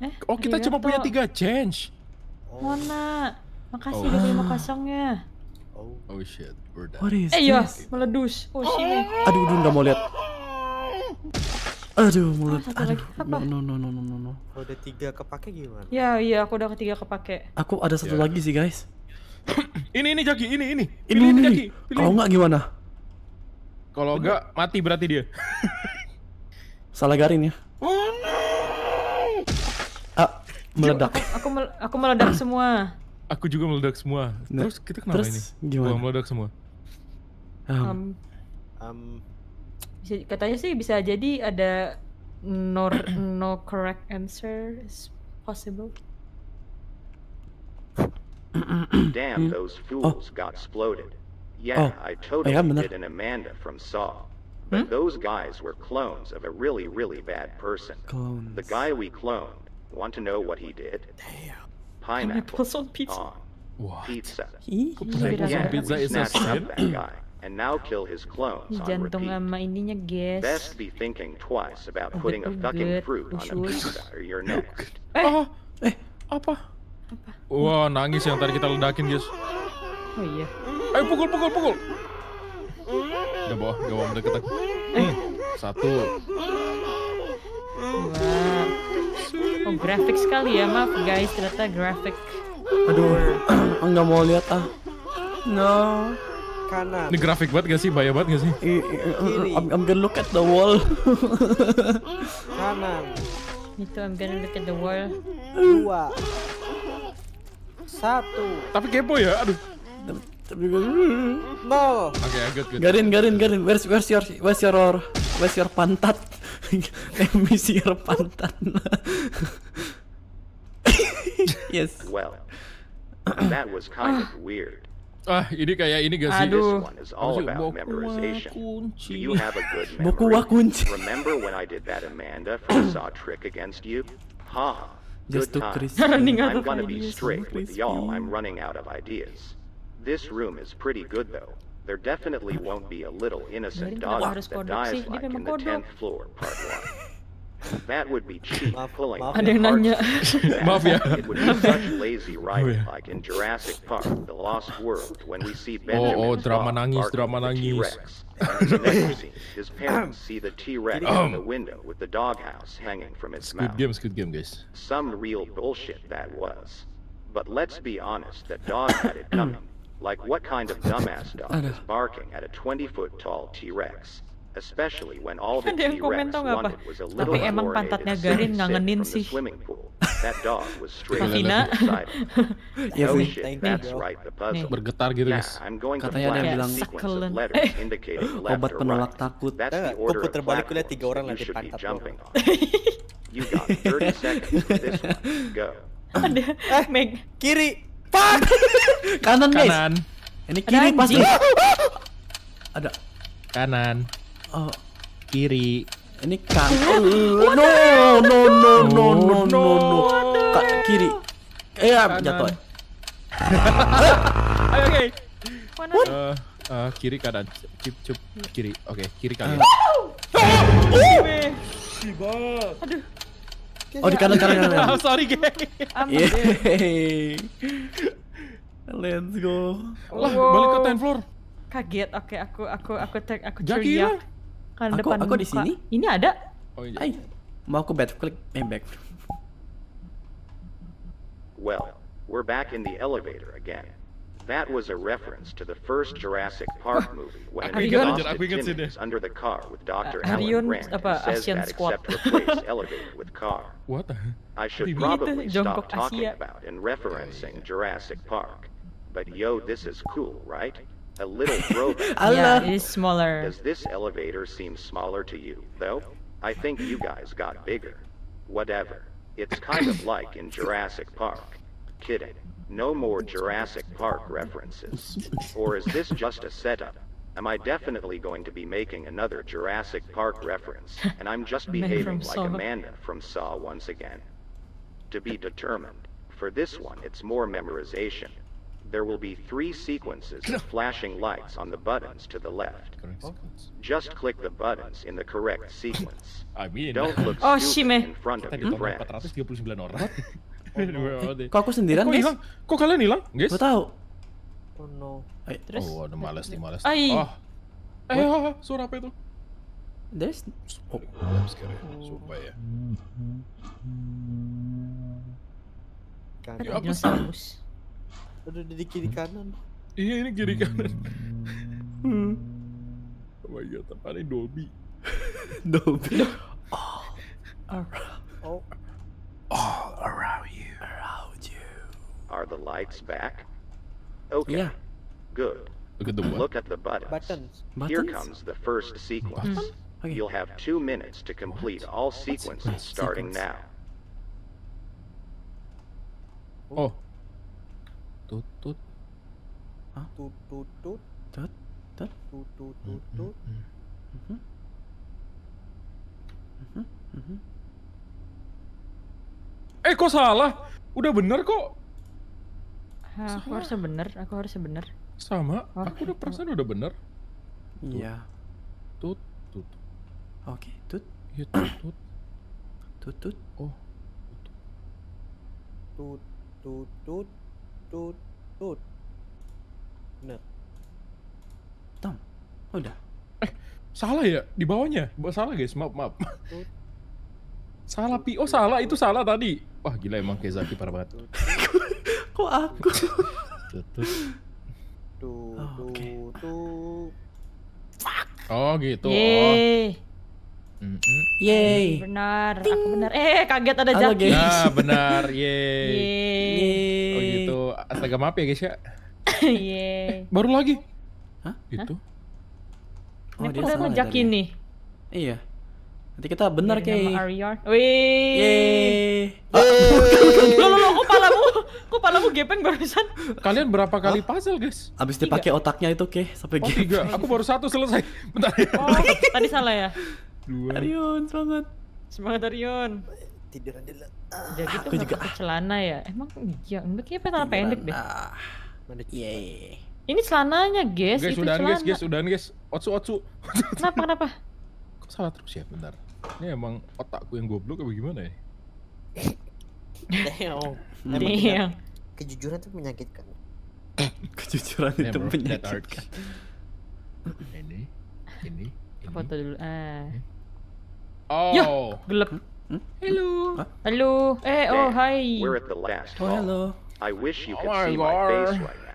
Eh, oh kita cuma punya tiga change. Oh. Mona, makasih oh. udah dari kosongnya. Oh. oh shit, we're dead. What is eh, ya, meledus. Oh, oh. Aduh, aduh, nggak mau lihat. Aduh, mulut. Oh, aduh, apa? no, no, no, no, no, no. Kalau udah tiga kepake gimana? Ya, iya, aku udah ketiga kepake. Aku ada satu yeah. lagi sih, guys. ini, ini, Jaki, ini, ini. ini, ini, Kalau nggak gimana? Kalau nggak, mati berarti dia. Salah garin ya. Oh meledak. Aku, aku, mel aku meledak semua. Aku juga meledak semua. Nah, terus kita kenapa Terus, ini? Gimana? Gua meledak semua. Um, um, bisa, katanya sih bisa jadi ada no no correct answer is possible. Damn, those oh. fools oh. got exploded. Yeah, oh. I totally oh, ya, did an Amanda from Saw. But hmm? those guys were clones of a really, really bad person. Clones. The guy we cloned Want to know what he did? Damn. Pineapple. Plus pizza. On. Ah, what? Pizza. He? Pizza. Yeah, pizza is a sin? that guy. And now kill his clones on repeat. Ah, guess. Best be thinking twice about oh, putting a oh, fucking fruit oh, on a pizza or you're next. Ah, eh. Oh, eh, apa? apa? Wah, nangis yang tadi kita ledakin, guys. Oh iya. Ayo pukul, pukul, pukul. Gak bawah, gak bawah mendekat. Eh. Hmm. Satu. Wah. Oh, grafik sekali ya, maaf guys, ternyata grafik. Aduh, enggak mau lihat ah. No. Kanan. Ini grafik banget gak sih? Bahaya banget gak sih? I. I, I'm, I'm gonna look at the wall. Kanan. Itu I'm gonna look at the wall. Dua. Satu. Tapi kepo ya, aduh. No. Okay, good, good. Garin, Garin, Garin. Where's, where's your, where's your, where's your pantat? MC your pantat. yes. Well, that was kind of weird. Ah, ini kayak ini gak sih? Aduh. Do You have a good memory. Remember when I did that Amanda from Saw trick against you? Ha. Good time. I'm gonna be straight with y'all. I'm running out of ideas. This room is pretty good though. There definitely won't be a little innocent dog that dies like in the 10th floor, part 1. That would be cheap pulling on yang nanya. Maaf It would be such lazy writing oh, like in Jurassic Park, The Lost World, when we see Benjamin Oh, oh, drama nangis, drama nangis. His parents see the T-Rex in the window with the doghouse hanging from its mouth. Good game, good game, guys. Some real bullshit that was. But let's be honest, that dog had it coming. Like what kind of dumbass dog is barking at a 20-foot tall T-Rex? Especially when all the T-Rex wanted was a little Tapi emang pantatnya Garin ngangenin sih. Swimming pool. That dog was straight Hina. Ya oh, sih, that's right Bergetar gitu guys. Katanya ada yang bilang obat eh. penolak takut. Eh, aku puter balik kuliah tiga orang lagi pantat. You got 30 seconds for this one. Go. Ada eh. Meg. Kiri. Fuck. Kanan, guys. Kanan. Ini kiri ada pasti. ada kanan. Oh, kiri. Ini kanan. Iya. Oh, no, no, no, no, oh, no, no, no. Ka kiri. Eh, ya, jatuh. Ayo, oke. What? Uh, uh, kiri kanan. cip cip kiri. Oke, okay, kiri kanan. Ah. Oh! Oh! Aduh. Oh di kanan kanan kanan. oh, sorry guys. Iya. Yeah. Let's go. Wow. oh, balik ke ten floor. Kaget. Oke okay, aku aku aku tag aku curi ya. aku, depan aku di sini. Ini ada. Oh iya. Ay, mau aku back click eh back. Well, we're back in the elevator again. That was a reference to the first Jurassic Park movie when he lost attendance under the car with Dr. Alan Grant and says Asian that squat. except replace elevator with car. What the I should probably stop talking about and referencing Jurassic Park. But yo, this is cool, right? A little throwback. yeah, it is smaller. Does this elevator seem smaller to you, though? I think you guys got bigger. Whatever. It's kind of like in Jurassic Park. Kidding. No more Jurassic Park references. Or is this just a setup? Am I definitely going to be making another Jurassic Park reference, and I'm just behaving like Amanda from Saw once again? To be determined. For this one, it's more memorization. There will be three sequences of flashing lights on the buttons to the left. Just click the buttons in the correct sequence. I mean, Don't look oh, stupid in front of your friend. Oh, eh, kok aku sendirian eh, kok kalian hilang guys gak tahu oh no eh, oh udah males nih males Ay. oh ah. eh suara apa itu There's oh. scary. Ya, sumpah ya. Kanan. Ya, apa sih? Udah di kiri hmm? kanan. Iya ini kiri hmm. kanan. Hmm. oh my god, apa ini Dolby? Dolby? Oh. Oh. Oh. Are the lights back? Okay. Yeah. Good. Look at the what? Look at the buttons. Buttons. Here comes the first sequence. Mm okay. You'll have two minutes to complete what? all sequences what? starting now. Oh. oh. Toot toot. Huh? Toot toot toot. Toot toot. Toot toot toot toot. Mhm. Mhm. Mhm. Mm-hmm, mm-hmm. Eh kok salah? Udah bener kok. aku harusnya bener, aku harusnya bener. Sama, oh, aku udah gitu. perasaan udah bener. Iya. Tut, tut. Oke, tut. Iya, tut, tut. Tut, tut. Oh. Tut, tut, tut, tut, tut. Bener. Tom, udah. Eh, salah ya di bawahnya. Salah guys, maaf, maaf. salah, Pi. Oh, salah. Itu salah tadi. Wah, gila emang Kezaki parah banget. Kok aku? Tutup. Tuh, tuh, Fuck. Oh gitu. Oh. Yeay. Oh. Mm -hmm. Benar, Ting. aku benar. Eh, kaget ada Zaki. Nah, benar. Yeay. Yeay. Oh gitu. Astaga, maaf ya guys ya. Yeay. Baru lagi. Hah? Itu. Oh, Ini aku ngejak ini. Iya. Nanti kita benar kayak. Wih. Yeay. Lo lo lo kok palamu kok palamu gepeng barusan? Kalian berapa kali puzzle, guys? Abis dipakai otaknya itu, Ke, sampai oh, tiga. Aku baru satu selesai. Bentar. Oh, iya. tadi salah ya? Dua. Arion, semangat. Semangat Arion. Tiduran dulu. Jadi ah, tuh juga celana ya. Emang iya, enggak kayak celana pendek deh. Mana Yeay. Ini celananya, guys. Guys, udahan, guys, guys, udahan, guys. Otsu, otsu. Kenapa, kenapa? Kok salah terus ya? Bentar. Ini emang otakku yang goblok apa gimana ya? Damn. Emang Kejujuran itu menyakitkan. kejujuran itu menyakitkan. ini, ini, ini. Foto dulu. Ah. Eh. Oh. Yah, gelap. Hmm? Hello. Huh? Hello. Eh, oh, hi. We're at the last. Oh, hello. I wish you oh could oh see God. my face right now.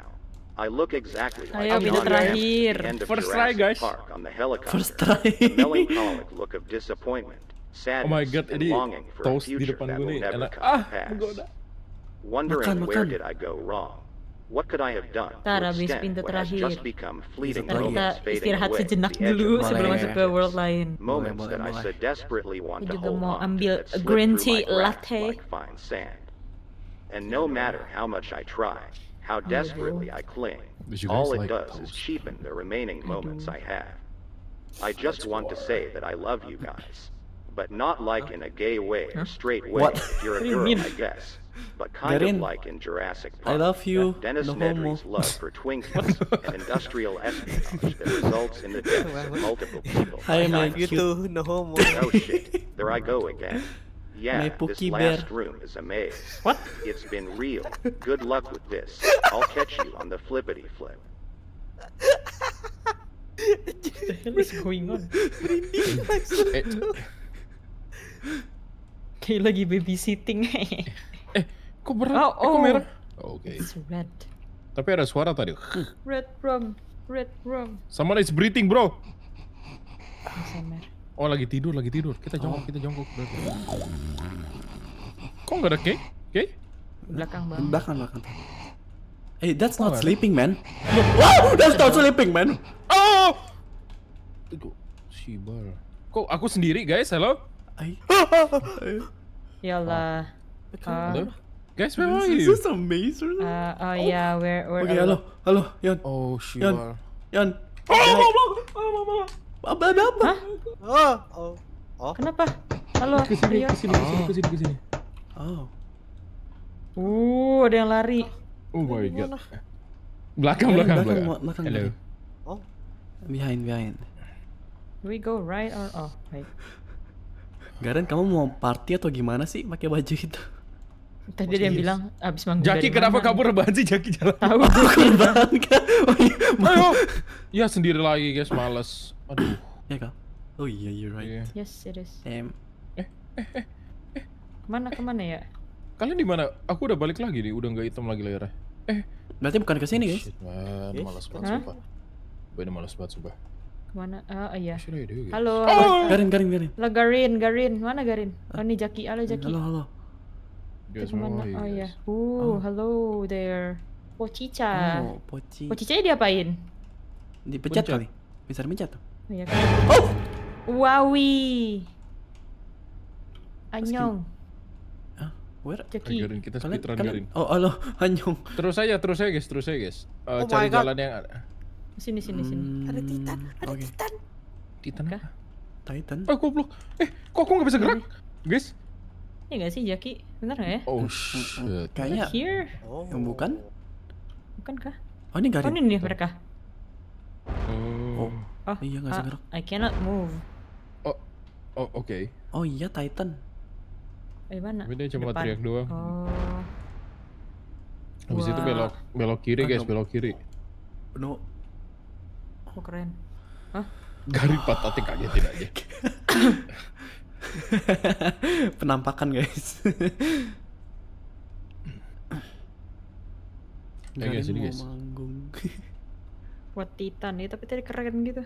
I look exactly like the Tom terakhir. First try, guys. Park on the helicopter. First try. melancholic look of disappointment, sadness, oh my God, and longing for a future that will never come ah, pass. Wondering makan, where did I go wrong? What could I have done pintu terakhir kita istirahat sejenak dulu sebelum masuk ke world lain boleh, boleh, juga mau ambil green tea latte And no matter how much I how desperately I cling. All it like does post. is cheapen the remaining moments I have. I just want to say that I love you guys. But not like in a gay way or straight way what? if you're a girl, I guess. But kind of like in Jurassic Park. I love you. Dennis no Nedry's homo. love for Twinkies and industrial espionage that results in the deaths of multiple people. I am like you too, no homo. No oh, shit. There I go again. Yeah, May Pookie this last Bear. room is a maze. What? It's been real. Good luck with this. I'll catch you on the flippity flip. What the hell is going on? Eh, Kayak lagi babysitting. eh, kok berat? Oh, eh, oh. Eh, merah? Oh, Oke. Okay. It's red. Tapi ada suara tadi. Red room, red room. Someone is breathing, bro. ASMR. Oh lagi tidur, lagi tidur. Kita jongkok, oh. kita jongkok. Berarti. Kok nggak ada cake? Cake? Belakang bang. Belakang, belakang. Hey, that's oh, not sleeping, man. Wow, that's not sleeping, man. Oh! Itu sibar. Kok aku sendiri, guys? Halo? Ya Yalah. Uh, ah. kan? ah. guys, where are you? This is amazing. Uh, oh, oh yeah, where where? Okay, halo, halo, Yan. Oh, sibar. Yon. Yan. Oh, mama, oh, mama. Apa ada apa? Hah? Oh, oh. Oh. Kenapa? Halo, kesini, ke Kesini, kesini, sini, kesini, kesini. Oh. oh. Uh, ada yang lari. Oh, my god. Belakang, belakang, belakang. Belakang, Hello. Oh. Behind, behind. We go right or oh, right. Garen, kamu mau party atau gimana sih pakai baju itu? Tadi dia bilang abis manggung Jaki kenapa kamu rebahan sih Jaki jalan? Tahu gue rebahan kan? Oh iya Ayo. ya sendiri lagi guys, males. Aduh. Ya kak. Oh iya, iya right. Yes, it is. Eh, eh, eh, eh, Kemana, kemana ya? Kalian di mana? Aku udah balik lagi nih, udah nggak hitam lagi layarnya. Eh, berarti bukan ke sini, guys. Shit, Malas banget, sumpah. bener malas banget, sumpah. Kemana? Ah, oh, iya. Halo. Oh. Garin, Garin, Garin. Lo Garin, Garin. Mana Garin? Ah. Oh, ni Jaki. Halo, Jaki. Halo, halo. Guys, kemana? Oh, iya. Uh, oh. hello there. Pochica. Oh, poci. Pochica diapain? Dipecat kali. Bisa dipecat tuh. Oh, iya kan. Oh! Wawi. Anyong. Hah? Where? Jeki. kita kalian, speedrun kalian, Oh, halo. Anyong. Terus aja, terus aja guys, terus aja guys. Uh, oh cari jalan yang ada. Sini, sini, hmm. sini. Ada Titan, ada okay. Titan. Titan kah? Titan. Eh, goblok. Eh, kok aku nggak bisa gerak? Iya. Guys, Iya gak sih Jaki? Bener gak ya? Oh shit. Kayaknya. Here. Oh. Yang bukan? Bukankah? Oh ini garin. Oh ini mereka. Oh. oh. Oh iya nggak bisa ah, gerak. I cannot move. Oh, oh oke. Okay. Oh iya Titan. Eh mana? Tapi dia cuma Depan. teriak doang. Oh. Habis itu belok belok kiri guys, belok kiri. No. Oh keren. Hah? Garis patah kaget tidak aja. Penampakan guys. Ya guys, ini guys. Manggung. Wah Titan ya, tapi tadi keren gitu.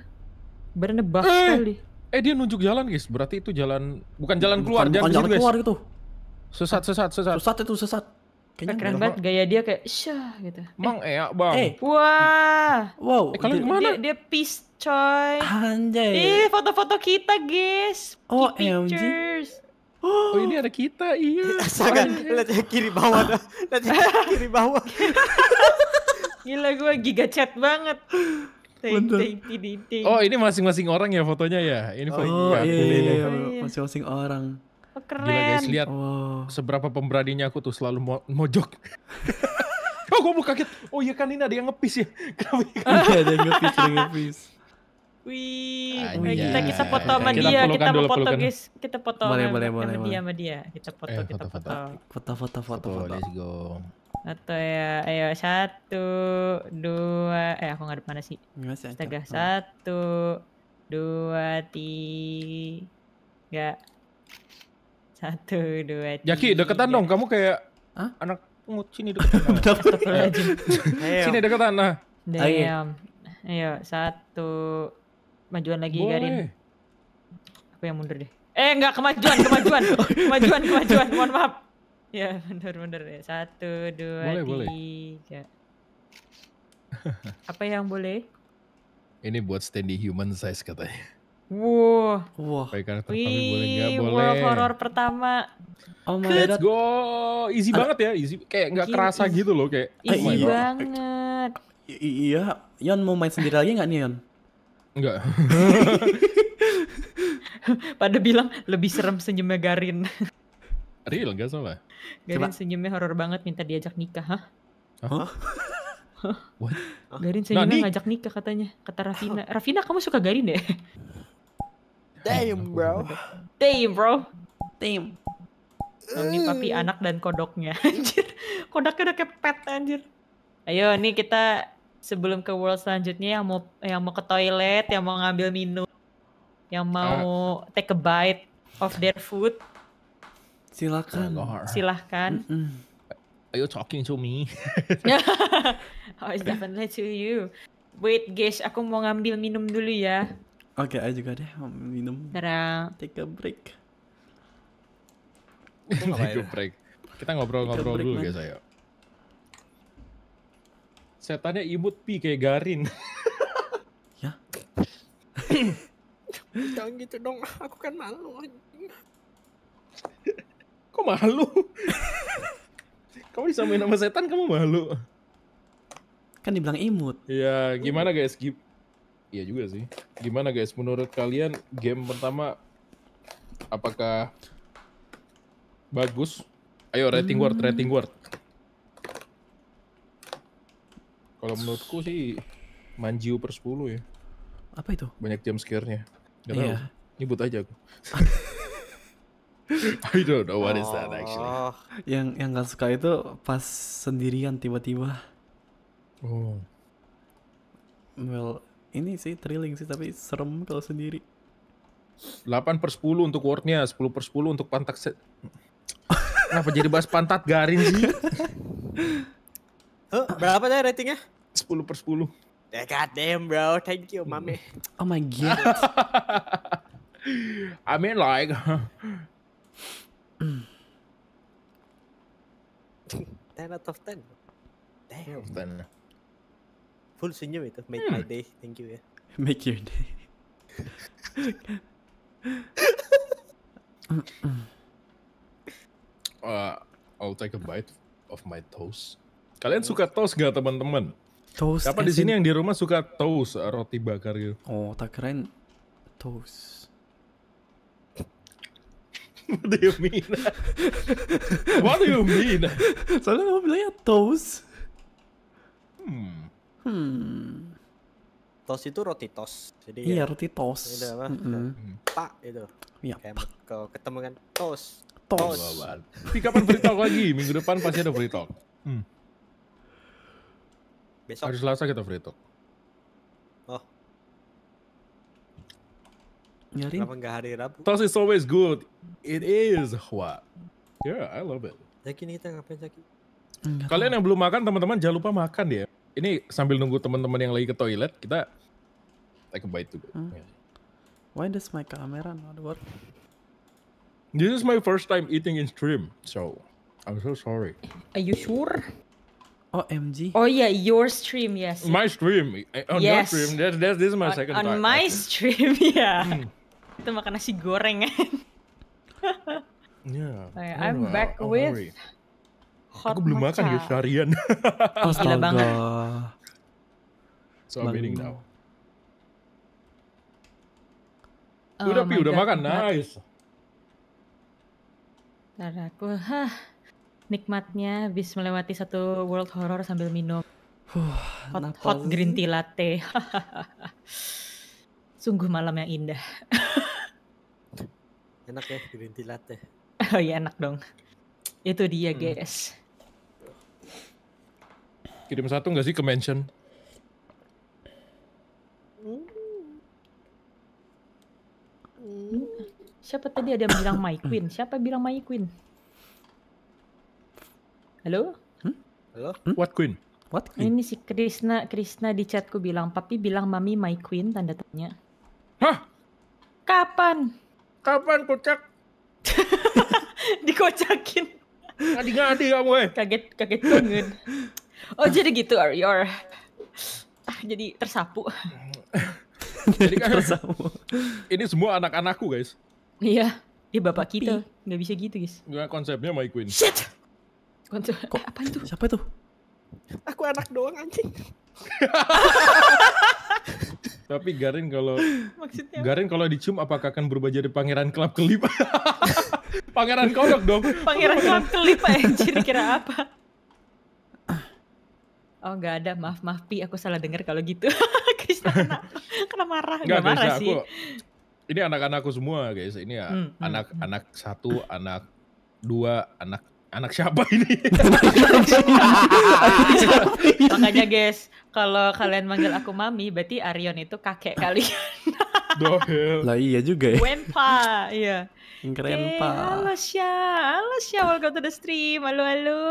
Badannya buff eh! sekali. Eh dia nunjuk jalan guys, berarti itu jalan bukan jalan keluar, bukan, jalan, jalan keluar gitu. Sesat, sesat, sesat. Sesat itu sesat. Kayaknya keren banget gaya dia kayak syah gitu. Eh, Mang eh. Ah, bang. Eh. Wah. Wow. Eh, kalian kemana? Dia, dia peace coy. Anjay. Ih foto-foto kita guys. Oh, Pictures. Oh, oh ini ada kita, iya. Astaga, lihat yang kiri bawah dah. Lihat yang kiri bawah. Gila gue giga chat banget. Oh ini masing-masing orang ya fotonya ya? Ini oh iya, iya, iya, iya. Oh, iya. masing-masing orang. Oh, keren. Gila guys, lihat oh. seberapa pemberaninya aku tuh selalu mo mojok. oh gue mau kaget, oh iya kan ini ada yang ngepis ya. Kenapa? Iya ada yang ngepis, ada yang ngepis. Wih, Ayah. Iya. kita kita foto sama kita dia, kita mau foto guys, kita foto boleh, sama, boleh, sama boleh, dia sama dia, kita foto eh, kita foto. Foto foto foto foto. Let's go. Atau ya, ayo satu, dua, eh aku nggak ada mana sih? Astaga, satu, dua, tiga, satu, dua, tiga. Jaki, deketan dong, kamu kayak Hah? anak pungut sini deketan. sini deketan, nah. Damn. Ayo, satu, Kemajuan lagi Boleh. Garin. apa yang mundur deh. Eh enggak kemajuan, kemajuan. Oh, iya. kemajuan, kemajuan. Mohon maaf. Ya, mundur-mundur ya. Satu, dua, boleh, tiga. Boleh. Apa yang boleh? Ini buat standy human size katanya. Wow. Wah. Wow. Wih, boleh boleh. World horror pertama. Oh my Let's god. go. Easy ah. banget ya, easy. Kayak nggak kerasa gitu loh kayak. Oh easy oh banget. iya, Yon mau main sendiri lagi nggak nih Yon? Enggak. Pada bilang lebih serem senyumnya Garin. Real gak salah. Garin Coba. senyumnya horor banget minta diajak nikah, hah? Huh? What? Garin nah, senyumnya nah, ngajak nikah katanya, kata Rafina. Rafina kamu suka Garin deh. Ya? Damn bro. Damn bro. Damn. Ini papi anak dan kodoknya. anjir. Kodoknya udah kayak pet anjir. Ayo nih kita sebelum ke world selanjutnya yang mau yang mau ke toilet, yang mau ngambil minum, yang mau uh. take a bite of their food. Silakan. Silakan. Mm -mm. Are you talking to me? oh, it's definitely to you. Wait, guys, aku mau ngambil minum dulu ya. Oke, okay, aku juga deh mau minum. Dadah. Take a break. Take a break. Kita ngobrol-ngobrol dulu guys, ayo setannya imut pi kayak Garin. ya? Jangan gitu dong, aku kan malu. Kok malu? kamu disamain sama setan, kamu malu. Kan dibilang imut. Iya, gimana guys? Iya juga sih. Gimana guys, menurut kalian game pertama apakah bagus? Ayo rating hmm. word, rating word. Kalau menurutku sih Manjiu per 10 ya. Apa itu? Banyak jam scare-nya. iya. tahu. Nyebut aja aku. I don't know what is that actually. Oh. Yang yang gak suka itu pas sendirian tiba-tiba. Oh. Well, ini sih thrilling sih tapi serem kalau sendiri. 8 per 10 untuk wordnya, 10 per 10 untuk pantat set. Kenapa jadi bahas pantat garing sih? Huh? Berapa deh ratingnya? 10 per 10. Yeah, God damn bro, thank you mame. Oh my god. I mean like... ten out of ten. Damn. Of ten. Full senyum itu, make hmm. my day, thank you ya. Make your day. uh, I'll take a bite of my toast. Kalian suka toast gak teman-teman? Toast. Apa di sini yang di rumah suka toast eh, roti bakar gitu? Oh, tak keren toast. What do you mean? What do you mean? Soalnya kamu bilangnya toast. Hmm. Hmm. Toast itu roti toast. Jadi iya, ya, roti toast. Itu apa? Mm Pak itu. Iya. Kalau ketemu kan toast. Toast. Tapi kapan free talk lagi? Minggu depan pasti ada free talk. Hmm. Besok. Hari Selasa kita free talk. Oh. Nyari. Kenapa enggak hari Rabu? Toss is always good. It is what? Yeah, I love it. Zaki nih kita ngapain Zaki? Kalian yang belum makan teman-teman jangan lupa makan ya. Ini sambil nunggu teman-teman yang lagi ke toilet kita take a bite juga. Hmm. Yeah. Why does my camera not work? This is my first time eating in stream, so I'm so sorry. Are you sure? OMG. Oh yeah, your stream, yes. My stream. Eh, on yes. your stream. That, that, this is my on, second on time. On my stream, yeah. Hmm. Itu makan nasi goreng kan. yeah. Oh, I'm know, back I'm with hot Aku belum makan ya seharian. Astaga. Gila banget. So I'm eating now. Oh udah Pi, udah makan. Nice. Ntar aku, hah nikmatnya habis melewati satu world horror sambil minum hot, hot green tea latte. Sungguh malam yang indah. enak ya green tea latte. Oh iya enak dong. Itu dia hmm. guys. Kirim satu gak sih ke mention? Siapa tadi ada yang bilang My Queen? Siapa bilang My Queen? Halo? Hmm? Halo? Hmm? What queen? What queen? Ini si Krishna, Krishna di chatku bilang, papi bilang mami my queen, tanda tanya. Hah? Kapan? Kapan kocak? Dikocakin. Ngadi-ngadi kamu eh. Kaget, kaget banget. Oh jadi gitu, are your... Ah, jadi tersapu. jadi kan, tersapu. Ini semua anak-anakku guys. Iya, ya bapak papi. kita. Gak bisa gitu guys. Gak konsepnya my queen. Shit! Kok? Eh, apa itu? Siapa itu? Aku anak doang anjing. Tapi Garin kalau Maksudnya? Garin kalau dicium apakah akan berubah jadi pangeran kelap kelip? pangeran kodok dong. Pangeran kelap kelip anjir kira apa? Oh nggak ada, maaf maaf Pi, aku salah dengar kalau gitu. Krisna kena, marah, nggak marah sih. Aku, ini anak-anakku semua guys, ini ya anak-anak hmm, hmm, hmm. Anak satu, anak dua, anak anak siapa ini? Makanya guys, kalau kalian manggil aku mami, berarti Arion itu kakek kalian. Dohel. Lah iya juga ya. Wenpa, iya. Keren, hey, Pak. Halo Sya, halo Sya, welcome to the stream. Halo, halo.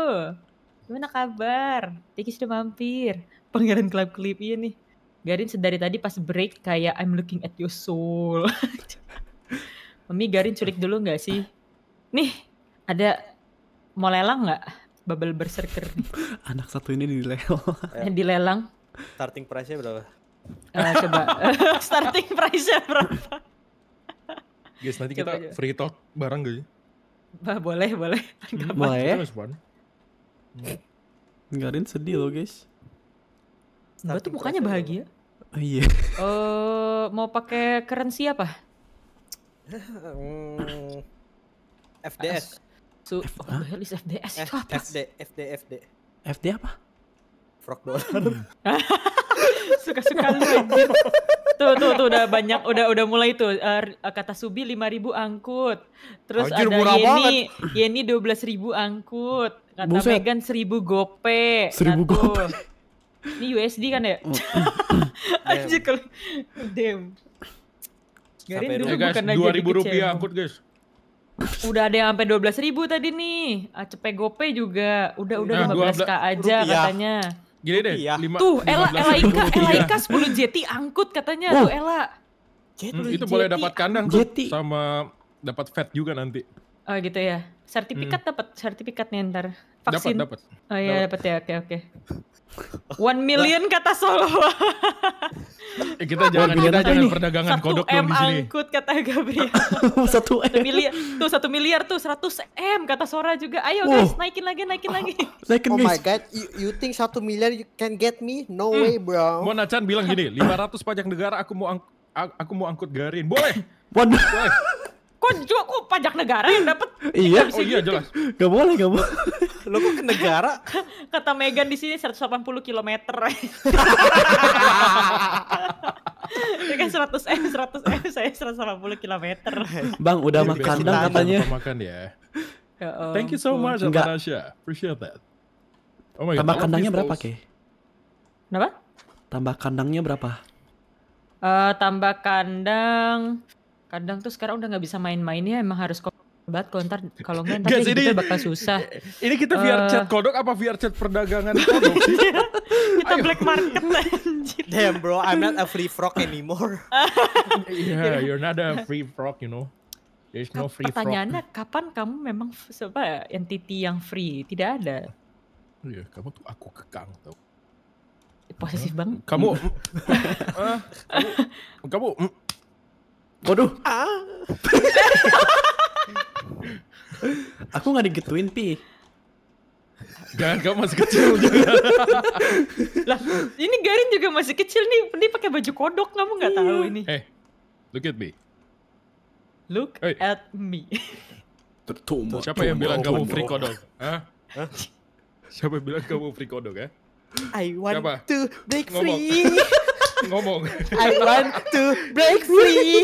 Gimana kabar? Tiki sudah mampir. Pangeran klub klip ini iya nih. Garin sedari tadi pas break kayak I'm looking at your soul. mami Garin culik dulu nggak sih? Nih, ada mau lelang nggak bubble berserker Anak satu ini dilelang. dilelang. Starting price-nya berapa? Uh, coba starting price-nya berapa? Guys, nanti coba kita aja. free talk bareng gak ya? boleh, boleh. Hmm. Boleh. Ya? Garin sedih loh, guys. Gue tuh mukanya bahagia. Oh iya. uh, mau pakai currency apa? Hmm, FDS. Su What the hell is FDS? F FD, FD, FD. FD apa? Frog dollar. Hmm. Suka-suka lu anjir. Tuh, tuh, tuh udah banyak, udah udah mulai tuh uh, kata Subi lima ribu angkut. Terus anjir, ada Yeni, banget. Yeni ribu angkut. Kata Buset. Megan seribu gope. 1000 gope. Ini USD kan ya? Oh. anjir kalau damn. Garin dulu guys, bukan 2000 rupiah angkut guys. Udah ada yang sampai belas ribu tadi nih. Ah, cepet Gope juga. Udah udah nah, lima belas k aja rupiah. katanya. Gini deh, lima, tuh Ela Ela Ika Ela Ika sepuluh jeti angkut katanya tuh Ela. hmm, itu boleh dapat kandang jeti. tuh sama dapat fat juga nanti. Oh gitu ya. Sertifikat hmm. dapat nih ntar vaksin. Dapat, dapat. Oh iya, dapat ya. Oke, oke. One million kata Solo. eh, kita jangan kita jangan ini? perdagangan satu kodok dong di sini. angkut kata Gabriel. satu M. miliar, tuh satu miliar tuh seratus M kata Sora juga. Ayo guys, naikin lagi, naikin lagi. Naikin, oh guys. my god, you, you think satu miliar you can get me? No hmm. way, bro. Mau Chan bilang gini, lima ratus pajak negara aku mau aku mau angkut garin. Boleh. Boleh. kok juga kok pajak negara yang dapat iya oh iya gitu. jelas gak boleh gak boleh lo kok ke negara kata Megan di sini 180 km ya kan 100 m 100 m saya 180 km bang udah Jadi makan dong katanya makan ya, ya Thank you so much, Enggak. Natasha. Appreciate that. Oh my God. Tambah kandangnya berapa, Ke? Kenapa? Tambah kandangnya berapa? Uh, tambah kandang kadang tuh sekarang udah nggak bisa main-mainnya emang harus banget kontar kalau nggak nanti ini, kita bakal susah. Ini kita VR chat eh. kodok apa VR chat perdagangan kodok iya. kita Ayo. black market anjir. Damn bro, I'm not a free frog anymore. yeah, iya. you're not a free frog, you know. There's no free Pertanyaannya, frog. kapan kamu memang apa ya, entity yang free? Tidak ada. Oh iya, kamu tuh aku kekang tau. Posesif banget. Kamu, uh, kamu, kamu mm. Waduh. Ah. aku nggak digituin pi. Jangan kamu masih kecil juga. lah, ini Garin juga masih kecil nih. Ini pakai baju kodok, kamu nggak iya. tahu ini. Eh, hey, look at me. Look hey. at me. Tertumbuh. Siapa yang bilang kamu free kodok? Hah? Siapa yang bilang kamu free kodok ya? I want Siapa? to break free. ngomong. I want to break free.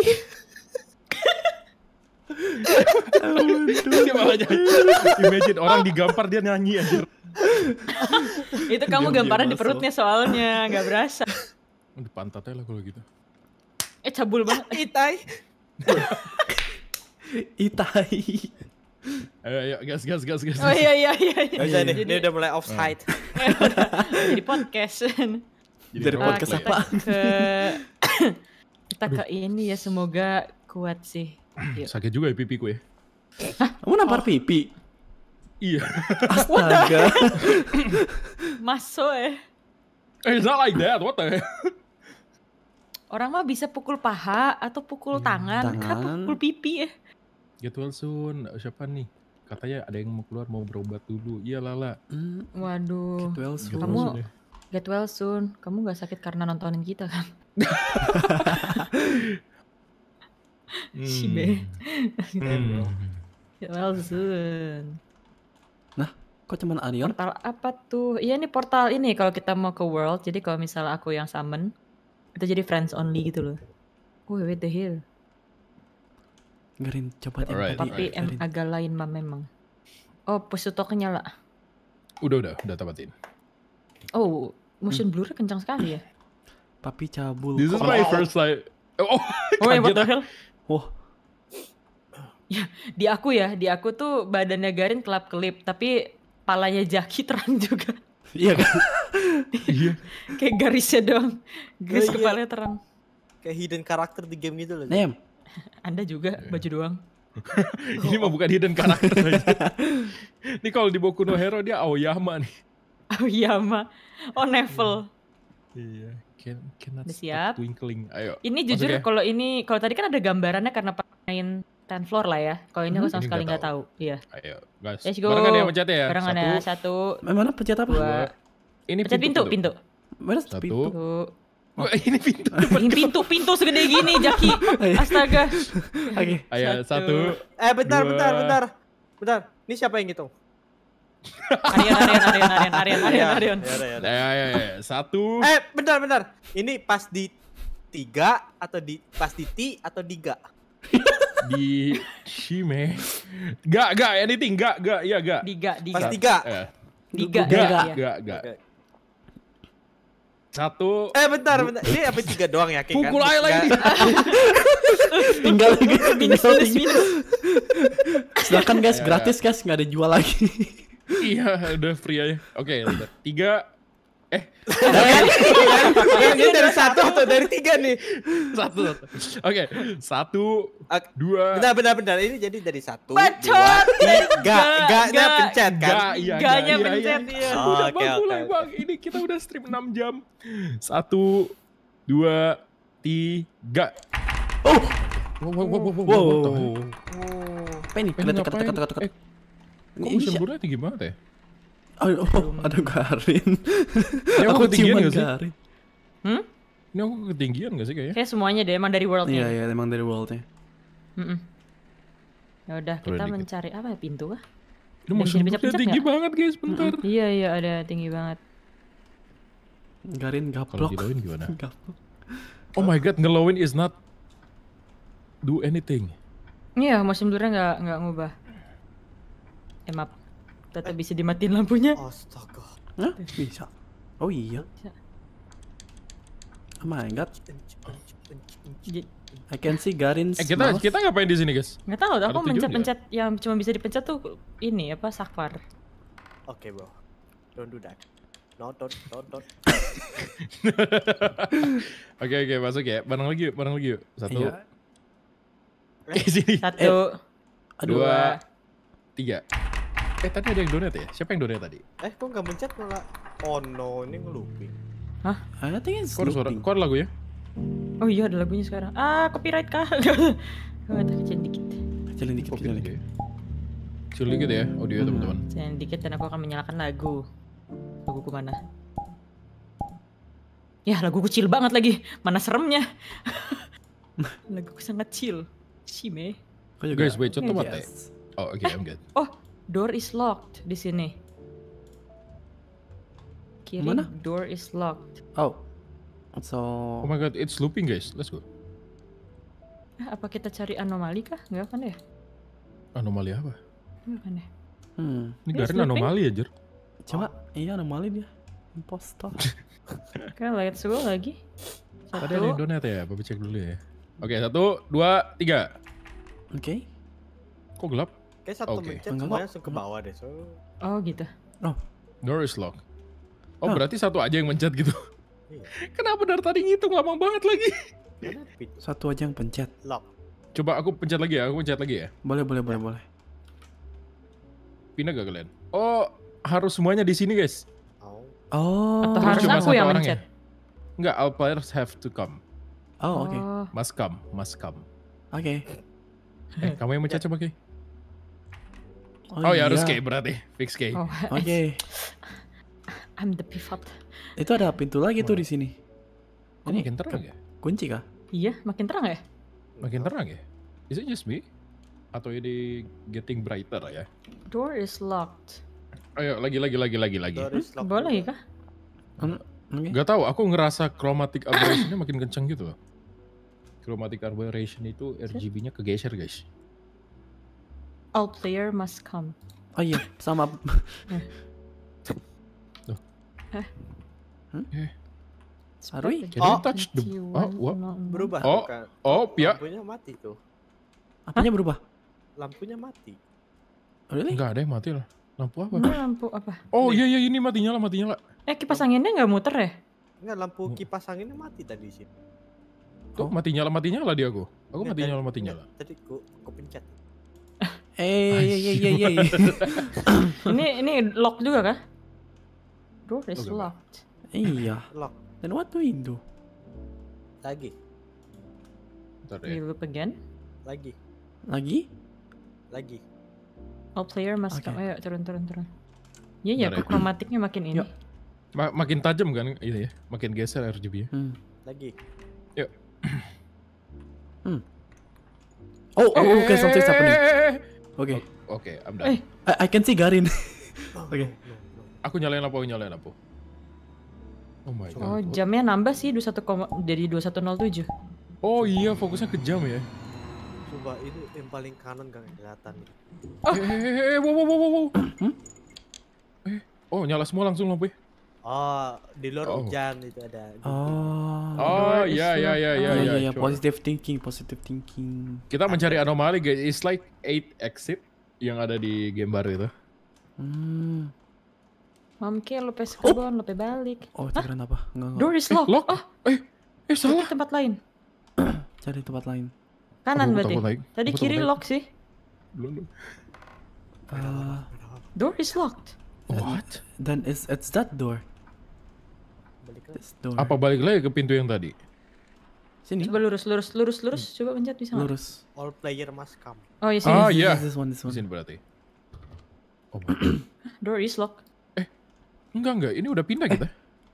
Imagine orang digampar dia nyanyi anjir. Itu kamu gamparan di perutnya soalnya, nggak berasa. Di pantatnya lah kalau gitu. Eh cabul banget. Itai. Itai. Ayo, ayo, gas, gas, gas, gas. Oh iya, iya, iya. iya. Ini udah mulai offside. Nah. Jadi podcast. Jadi dari nah, podcast apa? Ke, kita ke ini ya semoga kuat sih. Hmm, Yuk. Sakit juga ya pipiku ya. Hah? Kamu nampar oh. pipi? Iya. Astaga. Masuk ya. eh. It's not like that. What the Orang mah bisa pukul paha atau pukul hmm, tangan, kan tangan. kan pukul pipi ya. Gitu Sun, siapa nih? Katanya ada yang mau keluar mau berobat dulu. Iya Lala. Mm, waduh. Kamu Get well soon. Kamu gak sakit karena nontonin kita kan? hmm. Shibe. hmm. Get well soon. Nah, kok cuman Arion? Portal apa tuh? Iya ini portal ini kalau kita mau ke world. Jadi kalau misalnya aku yang summon, itu jadi friends only gitu loh. Oh, wait the hill. Ngerin coba right, Tapi right. Em, agak lain mah memang. Oh, pesutoknya lah. Udah udah udah tempatin. Oh, hmm. motion blur kencang sekali ya. Tapi cabul. This is my first like. Oh, oh kaget. what the hell? Wah. Ya, di aku ya, di aku tuh badannya Garin kelap-kelip, tapi palanya Jaki terang juga. Iya kan? Iya. Kayak garisnya doang. Garis oh, iya. kepalanya terang. Kayak hidden karakter di game gitu loh. Nem. Anda juga yeah. baju doang. Ini oh. mah bukan hidden karakter Ini kalau di Boku no Hero dia Aoyama nih. Aoyama. Oh, Neville. Iya. Can, cannot Udah siap. twinkling. Ayo. Ini jujur ya. kalau ini kalau tadi kan ada gambarannya karena pemain ten floor lah ya. Kalau ini aku hmm. sama sekali nggak tahu. Iya. Ayo, guys. Let's go. Barengan yang pencet ya. Barengan ya. satu, Satu. Mana pencet apa? Dua. Ini pencet pintu, pintu. Mana satu. pintu? Oh. Ini pintu. Ini pintu, pintu segede gini, Jaki. Iya. Astaga. Oke. Okay. Ayo, satu. Eh, bentar, bentar, bentar. Bentar. Ini siapa yang ngitung? Arian, Arian, Arian, Arian, Arian, iya, Arian, Arian. Iya, iya, ya, ya, ya, ya, Satu. Eh, bentar, bentar. Ini pas di tiga atau di pas di ti atau di ga? di Shime. Gak, gak, anything, gak, gak, ya gak. Di ga, di Pas tiga. Tiga, eh. gak gak, gak. Satu. Eh bentar, bentar. Ini apa tiga doang ya? Kan? Pukul kan? aja lagi. Tinggal lagi. tinggal, minus, minus. guys, ya, ya. gratis guys, nggak ada jual lagi iya, udah free aja. Oke, okay, tiga. Eh, ini dari satu atau dari tiga nih? Satu, Oke, satu, dua. Benar, benar, benar. Ini jadi dari satu, Bacot. dua, tiga. Gaknya pencet kan? Gak, iya, Gaknya iya, iya. pencet, iya. Udah okay, bang, okay, bang. Ini kita udah stream 6 jam. Satu, dua, tiga. Oh! Wow, wow, wow, wow, wow, wow. Penny, pengen ngapain? Eh, Kok ini musim buruan tinggi banget? ya? Oh, oh ada Garin. Ini aku, ketinggian gak sih? Hmm? Ini aku ketinggian gak sih kayaknya? Kayak semuanya deh, emang dari worldnya. Iya, iya, emang dari worldnya. Mm -mm. Yaudah, kita mencari apa ya pintu kah? Ini musuh bisa tinggi gak? banget guys, bentar. Mm -mm. Iya, iya, ada tinggi banget. Garin gaplok. Kalau dilowin gimana? gaplok. Oh my god, ngelowin is not do anything. Iya, musim durian nggak nggak ngubah. Eh maaf, tetap eh. bisa dimatiin lampunya. Astaga. Hah? Bisa. Oh iya. Bisa. Oh my god. I can see Garin's eh, kita, mouth. kita ngapain di sini guys? Nggak tahu, aku mencet-mencet yang cuma bisa dipencet tuh ini apa saklar. Oke okay, bro, don't do that. No, don't, don't, don't. Oke oke masuk ya, Barang lagi yuk, barang lagi yuk. Satu. yeah. Satu. Eh. Dua. dua tiga. Eh tadi ada yang donate ya? Siapa yang donate tadi? Eh kok nggak mencet malah Oh no, ini ngeluping Hah? I think it's kok ada suara, kok ada lagunya? Oh iya ada lagunya sekarang Ah copyright kah? oh, kecil dikit Kecilin dikit, kecilin dikit Kecilin dikit ya audio ya, hmm. teman-teman Kecilin dikit dan aku akan menyalakan lagu Lagu ku mana? Ya lagu kecil banget lagi Mana seremnya Lagu ku sangat chill Shime Guys wait, contoh mata Oh oke, I'm good Oh Door is locked di sini. Kiri Mana? door is locked. Oh. So Oh my god, it's looping guys. Let's go. Apa kita cari anomali kah? Enggak kan ya? Anomali apa? Enggak kan ya? Hmm. Ini garis anomali aja. Coba, oh. iya anomali dia. Impostor. Oke, okay, let's lagi. Satu. Tadi ada donat ya, Bapak cek dulu ya. Oke, okay, satu, dua, tiga. Oke. Okay. Kok gelap? Kayak satu okay. mencet semuanya langsung ke bawah deh. So. Oh gitu. Oh. Door is locked. Oh, oh. berarti satu aja yang mencet gitu. Iya. Kenapa dari tadi ngitung lama banget lagi? Satu aja yang pencet. Lock. Coba aku pencet lagi ya, aku pencet lagi ya. Boleh, boleh, boleh, boleh. Pindah gak kalian? Oh, harus semuanya di sini, guys. Oh. Atau harus cuma aku yang mencet? Enggak, ya? all players have to come. Oh, oke. Okay. Must come, must come. Oke. Okay. Eh, kamu yang mencet ya. coba, Ki. Oh, oh iya. ya harus K iya. berarti, fix K. Oh, Oke. Okay. Eh, I'm the pivot. Itu ada pintu lagi wow. tuh di sini. Oh, Ini makin terang ya? Kunci kah? Iya, makin terang ya? Makin terang ya? Is it just me? Atau ini getting brighter ya? Door is locked. Oh, Ayo ya, lagi lagi lagi lagi lagi. Boleh kah? Hmm, okay. Gak tau, aku ngerasa chromatic aberrationnya makin kenceng gitu loh. Chromatic aberration itu RGB-nya kegeser guys. All player must come. Oh iya, sama. Hah? Hmm? Eh. Sorry. Oh, touch the... Oh, what? Berubah. Oh, bukan. oh, ya. Lampunya mati tuh. Apanya berubah? Lampunya mati. Really? Enggak ada yang mati lah. Lampu apa? Nah, lampu apa? Oh iya iya ini matinya lah, matinya lah. Eh kipas anginnya nggak muter ya? Enggak lampu kipas anginnya mati tadi sih. Tuh oh. mati nyala mati nyala dia aku. Aku matinya lah, matinya lah. Tadi aku aku pencet. Eh, iya, iya, iya. iya. Ini ini lock juga kah? Door is okay. locked. Iya. Lock. Then what do we do? Lagi. Bentar, We ya. loop again. Lagi. Lagi? Lagi. All oh, player must okay. come. Ayo turun turun turun. Iya ya, ya kromatiknya makin ini. Yuk. Ma makin tajam kan Iya, ya, makin geser RGB-nya. Hmm. Lagi. Yuk. hmm. Oh, oh, okay, something's happening. Oke. Okay. Oke, okay, I'm done. Hey, eh, I, I can see Garin. Oke. okay. Aku nyalain apa? Aku nyalain apa? Oh my god. Oh, jamnya nambah sih 21, dari 2107. Oh iya, fokusnya ke jam ya. Coba itu yang paling kanan gak kelihatan. Oh. Eh, eh, eh, wow, wow, wow, wow. Hmm? Eh, oh nyala semua langsung lampu ya. Oh, di luar oh. hujan itu ada. Gitu. Oh. Oh, ya ya ya ya ya. ya positive thinking, positive thinking. Kita mencari anomali guys. It's like eight exit yang ada di game baru itu. Hmm. Mamke lo pes oh. lo balik. Oh, itu keren apa? Enggak, enggak. Door is eh, locked. Eh, lock. Oh. Eh, eh salah. Cari tempat lain. Cari tempat lain. Kanan oh, berarti. Like. Tadi aku kiri lock sih. Belum. Uh, eh, door is locked. What? Then it's it's that door balik Apa balik lagi ke pintu yang tadi? Sini. Coba lurus, lurus, lurus, lurus. Hmm. Coba pencet bisa Lurus. Gak? All player must come. Oh, iya sini. Ah, iya. Yeah. This one, this one. Sini berarti. Oh my Door is locked. Eh, enggak, enggak. Ini udah pindah eh. kita.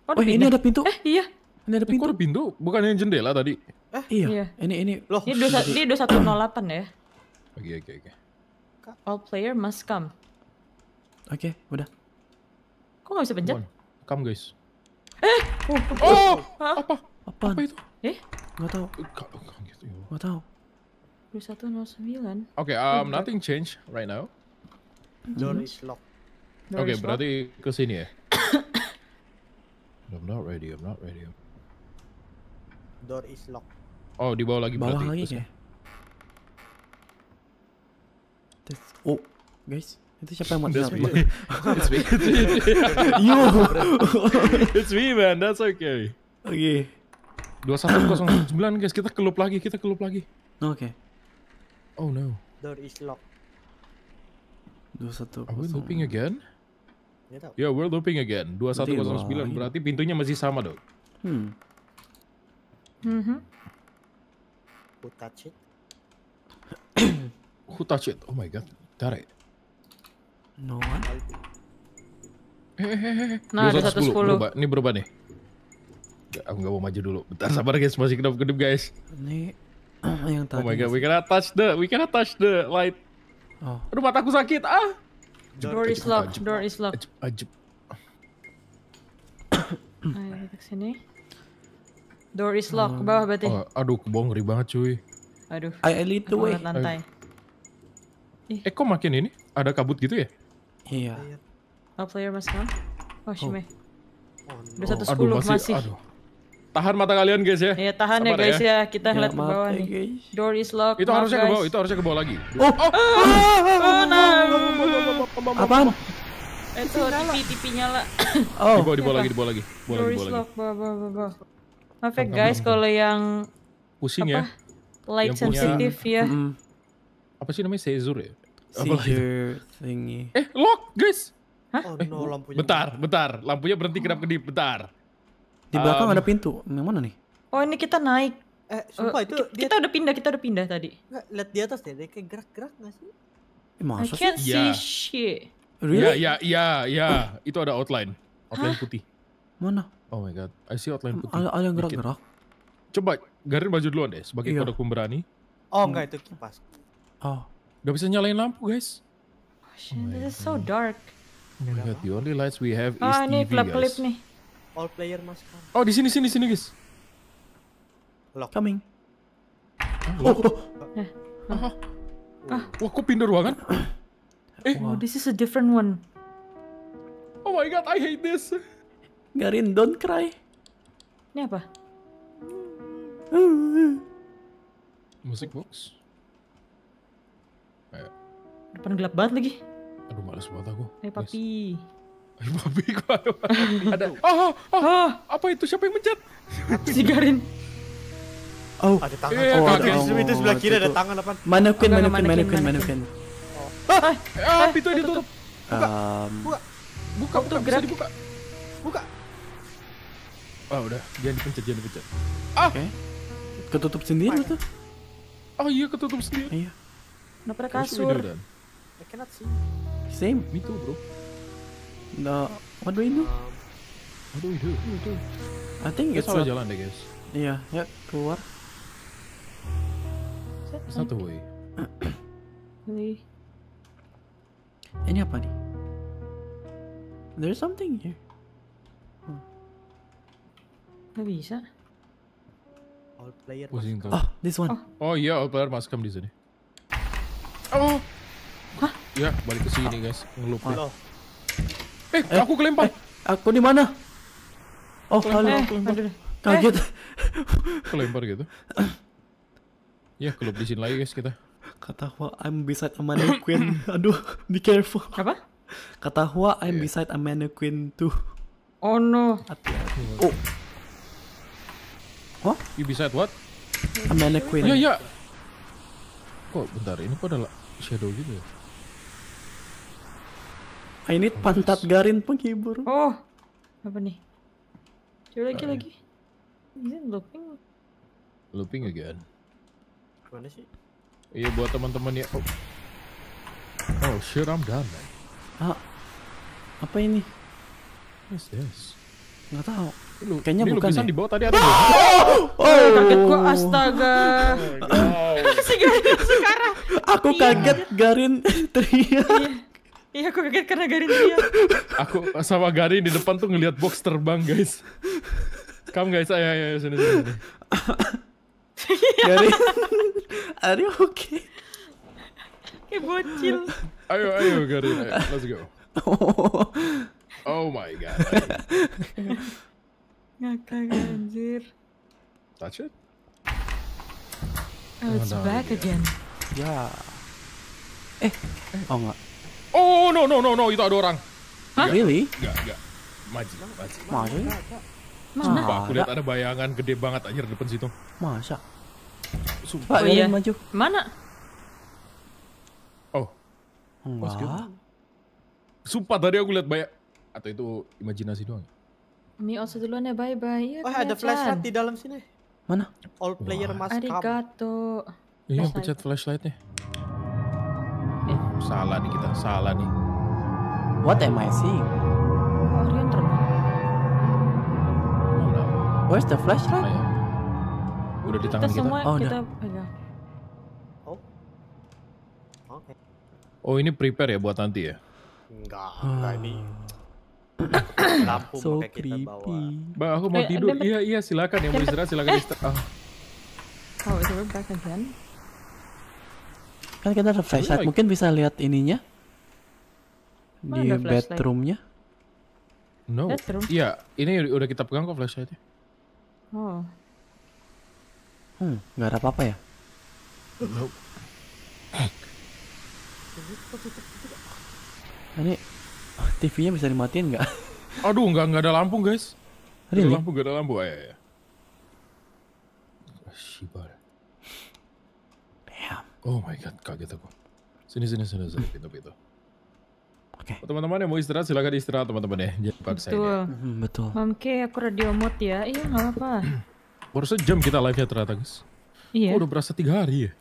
Oh, oh ini ada pintu. Eh, iya. Ini ada eh, pintu. Ini ada pintu, bukan yang jendela tadi. Eh, iya. iya. Ini, ini. Loh. Ini delapan ya. Oke, okay, oke, okay, oke. Okay. All player must come. Oke, udah. Kok gak bisa pencet? Come, come guys. Eh. Oh. oh. Hah? Apa? Apa itu? Eh? Gak tau. Gak tau. sembilan. Oke, okay, um, nothing change right now. Hmm. Door is locked. Oke, okay, berarti ke sini ya. I'm not ready, I'm not ready. Door is locked. Oh, di bawah lagi bawah berarti. Bawah lagi ya. ya? Oh, guys. Itu siapa yang mau It's me. It's me. you. It's me man, that's okay. Oke. Dua satu sembilan, guys, kita kelup lagi, kita kelup lagi. Oke. Okay. Oh no. Door is locked. satu. Are we looping again? Ya, yeah, we're looping again. 2109 berarti pintunya masih sama, Dok. Hmm. Mhm. Mm Who touch it? Who touch it? Oh my god. Tarik. No one. nah, ada 110. Berubah. Ini berubah nih. Gak, aku gak mau maju dulu. Bentar sabar guys, masih kedap-kedip guys. Ini yang tadi. Oh my god, we cannot touch the, we cannot touch the light. Oh. Aduh mataku sakit, ah. Door, door is locked, door is locked. Ajib, ajib. Ayo kita kesini. Door is locked, ke bawah berarti. Oh, aduh, bohong ngeri banget cuy. Aduh. I, lead the way. Eh kok makin ini? Ada kabut gitu ya? Iya. Oh, player masih on? Oh, Shime. Oh. oh Udah satu sepuluh masih. masih. Aduh. Tahan mata kalian guys ya. Iya tahan ya, Sabar ya guys ya. ya. Kita lihat lihat ke bawah nih. Guys. Door is locked. Itu harusnya guys. ke bawah. Itu harusnya ke bawah lagi. Oh, oh, ah. oh, nah. Apaan? Itu TV, TV nyala. Oh. Di bawah, di bawah lagi, di bawah lagi. Bawah Door lagi, is locked, bawah, bawah, bawah. Maaf ya guys, kalau yang pusing ya. Light sensitive ya. Apa sih namanya Sezur ya? Oh, Seizure gitu. thingy. Eh, lock, guys. Hah? Oh, eh, no, lampunya. Bentar, bentar. Lampunya berhenti kedap kedip, bentar. Di belakang ada pintu. Yang mana nih? Oh, ini kita naik. Eh, sumpah eh, itu kita, dia... kita udah pindah, kita udah pindah tadi. Enggak, lihat di atas deh, dia kayak gerak-gerak nggak sih? Eh, masa I can't iya. see shit. Really? Ya, ya, ya, ya. Itu ada outline. Outline putih. Mana? Oh my god, I see outline putih. Ada, ada yang gerak-gerak. Coba, Garin baju duluan deh sebagai iya. kodok pemberani. Oh, enggak itu kipas. Hmm. Oh. Gak bisa nyalain lampu guys. Oh, oh this is so dark. Oh my god, the only lights we have ah, is ah, TV ini -clip guys. nih. All player come. Oh di sini sini sini guys. Lock. Coming. Oh, oh. Eh. Ah. Ah. pindah ruangan? eh. Oh, this is a different one. Oh my god, I hate this. Garin, don't cry. Ini apa? Mm. Music box. Depan gelap banget lagi. Aduh males banget aku. Hey papi. Hey papi gua ada. Oh, oh, oh, apa itu? Siapa yang mencet? si Garin. Oh, ada tangan. Eh, oh, ada, oh, itu sebelah kiri ada tangan depan. manekin, manekin, manekin. manukin. Oh. Ah, eh, ah, eh, pintu ditutup. Buka. buka. Buka, buka, bisa dibuka. Buka. Oh, udah. Jangan dipencet, jangan dipencet. Ah. Okay. Ketutup sendiri tuh. Oh iya, ketutup sendiri. Iya. Kenapa ada kasur? I cannot see. Same. Me too, bro. No. What do we do? Um, what do we do? we do? I think it's salah jalan deh, guys. Iya, yeah, keluar. the way. Ini. Ini apa nih? There's something here. Hmm. Gak bisa. All player. Ah, this one. Oh, oh all player must come di sini. Oh. Hah? Ya, balik ke sini guys. Ngelup. Oh. Eh, eh, aku kelempar. Eh, aku di mana? Oh, kelempar, eh, kelempar. Kaget. Eh. kelempar gitu. ya, kelup di sini lagi guys kita. Kata Hua, I'm beside a mannequin. Aduh, be careful. Apa? Kata Hua, I'm yeah. beside a mannequin too. Oh no. Hati-hati. Oh. What? You beside what? A mannequin. Ya, ya. Kok bentar, ini kok ada shadow gitu ya? Ah, I need pantat garin penghibur. Oh, apa nih? Coba lagi lagi. Ini looping? Looping again. Mana sih? Iya buat teman-teman ya. Oh. oh shit, I'm done man. Ah, apa ini? What's this? Nggak tahu. Kayaknya ini bukan lukisan ya? di bawah tadi ada. Ah! Oh, oh, oh. kaget gua astaga. Oh, Sekarang. Aku iya. kaget Garin teriak. Iya. Iya aku kaget karena Garin dia. aku sama Garin di depan tuh ngelihat box terbang guys. Kamu guys, ayo ayo sini sini. Iya. Garin, are you okay? Kayak bocil. Ayo ayo Garin, let's go. oh my god. Ngakak anjir. Touch it. Oh, it's back ya? again. Ya. Eh, eh. oh enggak. Oh no no no no itu ada orang. Hah? Really? Gak gak. Maju, maju. Maju. Mana? Sumpah, aku lihat ada bayangan gede banget anjir depan situ. Masa? Sumpah, oh, oh iya. iya. maju. Mana? Oh. Enggak. Gitu. Sumpah tadi aku lihat banyak atau itu imajinasi doang? Mi also duluan ya, bye-bye. Ya, Wah, oh, ada flashlight di dalam sini. Mana? All player Wah. must come. Arigato. Iya, pencet flashlightnya salah nih kita salah nih what am I seeing Orion terbang where's the flashlight nah, ya. udah di tangan kita, kita. Semua oh, kita udah. oh okay. oh ini prepare ya buat nanti ya enggak hmm. enggak ini lampu so kita creepy. bawa. aku mau eh, tidur. Iya, iya, silakan ya mau istirahat, silakan istirahat. Ah. Oh. oh, is it back again? Kan kita ada flashlight. Mungkin bisa lihat ininya. Mana di bedroomnya. No. Bedroom? Iya, ini udah kita pegang kok flashlightnya. Oh. Hmm, nggak ada apa-apa ya? nope. Ini TV-nya bisa dimatiin nggak? Aduh, nggak nggak ada lampu guys. Really? lampu nggak ada lampu ya. Oh my god, kaget aku. Sini, sini, sini, sini, pintu, pintu. Oke. Okay. Oh, teman-teman yang mau istirahat silakan istirahat teman-teman ya. Jangan paksa Betul. Ya. betul. Oke, aku radio mode ya. Iya, nggak apa-apa. Baru sejam kita live ya ternyata, guys. Iya. Oh, udah berasa tiga hari ya.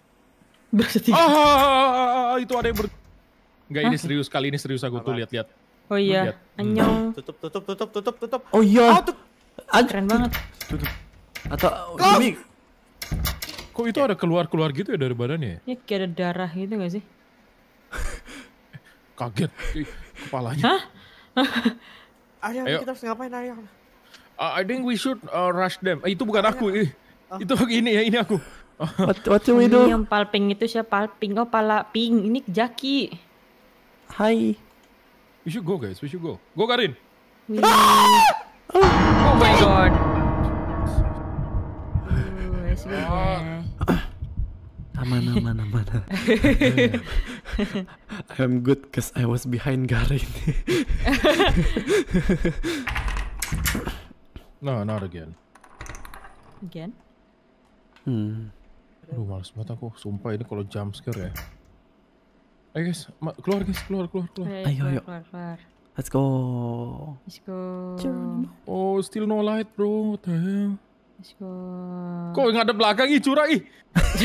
Berasa tiga. Ah, ah, ah, ah itu ada yang ber. Enggak ini serius kali ini serius aku tuh lihat-lihat. Oh iya. Anyong. Hmm. Tutup, tutup, tutup, tutup, tutup. Oh iya. Oh, tutup. Keren banget. Tutup. Atau oh, Kok itu ada keluar-keluar gitu ya dari badannya? Ya? Ini kayak ada darah gitu gak sih? Kaget kepalanya. Hah? Ayo. kita harus ngapain Ayo. Uh, I think we should uh, rush them. Eh, itu bukan Ayo. aku. Eh. Oh. Itu ini ya, ini aku. what, what do we do? Ini yang palping itu siapa? Palping, oh pala ping. Ini Jaki. Hai. We should go guys, we should go. Go Karin. Ah! Ah! Oh, my god. Oh, aman aman aman I'm good cause I was behind Garin no not again again hmm Aduh males banget aku, sumpah ini kalau jump scare ya Ayo guys, keluar guys, keluar, keluar, keluar Ayo, ayo Let's go Let's go Oh, still no light bro, what the hell Kok nggak ada belakang ih curah ih.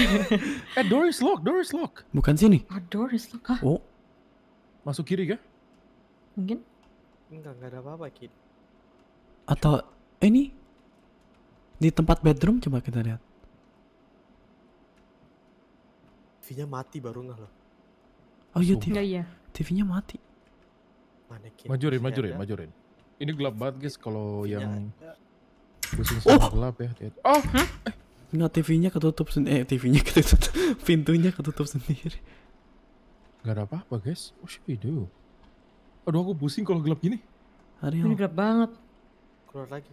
eh door is lock, door is lock. Bukan sini. Ah, door is lock. Hah? Oh. Masuk kiri kah? Mungkin. Enggak, enggak ada apa-apa kiri. Atau eh, ini di tempat bedroom coba kita lihat. TV-nya mati baru nggak loh. Oh iya, TV. Enggak, iya. iya. TV-nya mati. Mana kiri? Majurin, majurin, majurin. Ini gelap banget guys kalau yang ada. Pusing oh. sama oh. gelap ya. Lihat. Oh. Hah? Enggak eh. TV-nya ketutup sendiri. Eh, TV-nya ketutup. Pintunya ketutup sendiri. nggak ada apa-apa, guys. What oh, should we do? Aduh, aku pusing kalau gelap gini. Hari Ini gelap banget. Keluar lagi.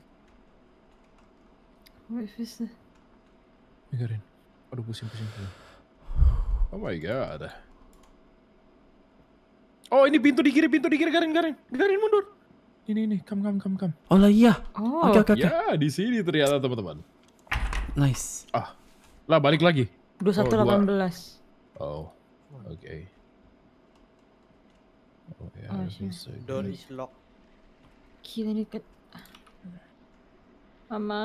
What is this? Aduh, pusing, pusing, pusing. Oh my god. Oh, ini pintu di kiri, pintu di kiri, garin, garin. Garin mundur. Ini ini, kam kam kam kam. Oh lah iya. Oh. Oke oke oke. Ya, di sini ternyata teman-teman. Nice. Ah. Lah balik lagi. 2118. Oh. Oke. Okay. Oh, ya, oh, sure. Ya. Door is locked. Gila Mama.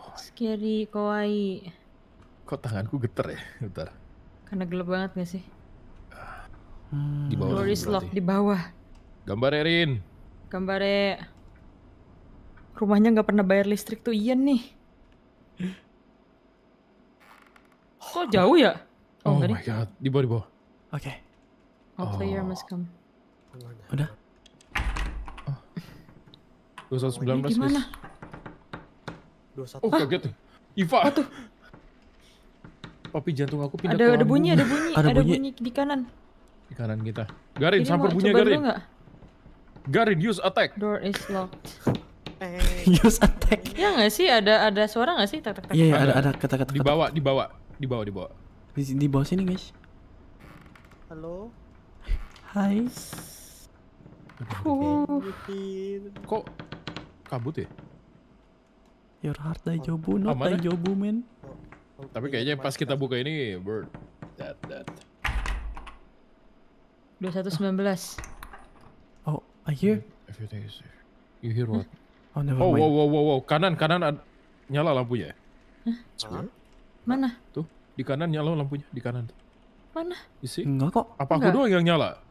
Oh. Ya. Scary, kawaii. Kok tanganku getar ya? Bentar. Karena gelap banget gak sih? Hmm. Di bawah. Door is locked di bawah. Gambar Erin. Gambar e. Rumahnya nggak pernah bayar listrik tuh Ian nih. Kok jauh ya? Oh, oh my god, di bawah di bawah. Oke. Okay. All oh. player must come. Udah. ratus oh. sembilan belas. gimana? Dua satu. Oh, kaget tuh. Iva. Apa tuh? Papi jantung aku pindah ada, ke ada bunyi, ada bunyi, ada bunyi, ada bunyi di kanan. Di kanan kita. Garin, Jadi samper bunyinya Garin. Enggak? Garin, use attack. Door is locked. Eh. use attack. Ya nggak sih ada ada suara nggak sih tak Iya yeah, ada ada kata-kata. Di bawah di bawah di bawah di bawah. Di, di bawah sini guys. Halo. Hai. Oh. Kok kabut ya? Your heart die jobu, not die jobu men. Tapi iya, kayaknya iya, pas iya. kita buka ini bird. That that. 2119. I hear. Everything is here. You hear what? Oh, never oh, mind. Wow, wow, wow, wow. Kanan, kanan nyala lampunya. Ya? Huh? Mana? Tuh, di kanan nyala lampunya, di kanan Mana? Mana? Isi? Enggak kok. Apa Enggak. aku doang yang nyala?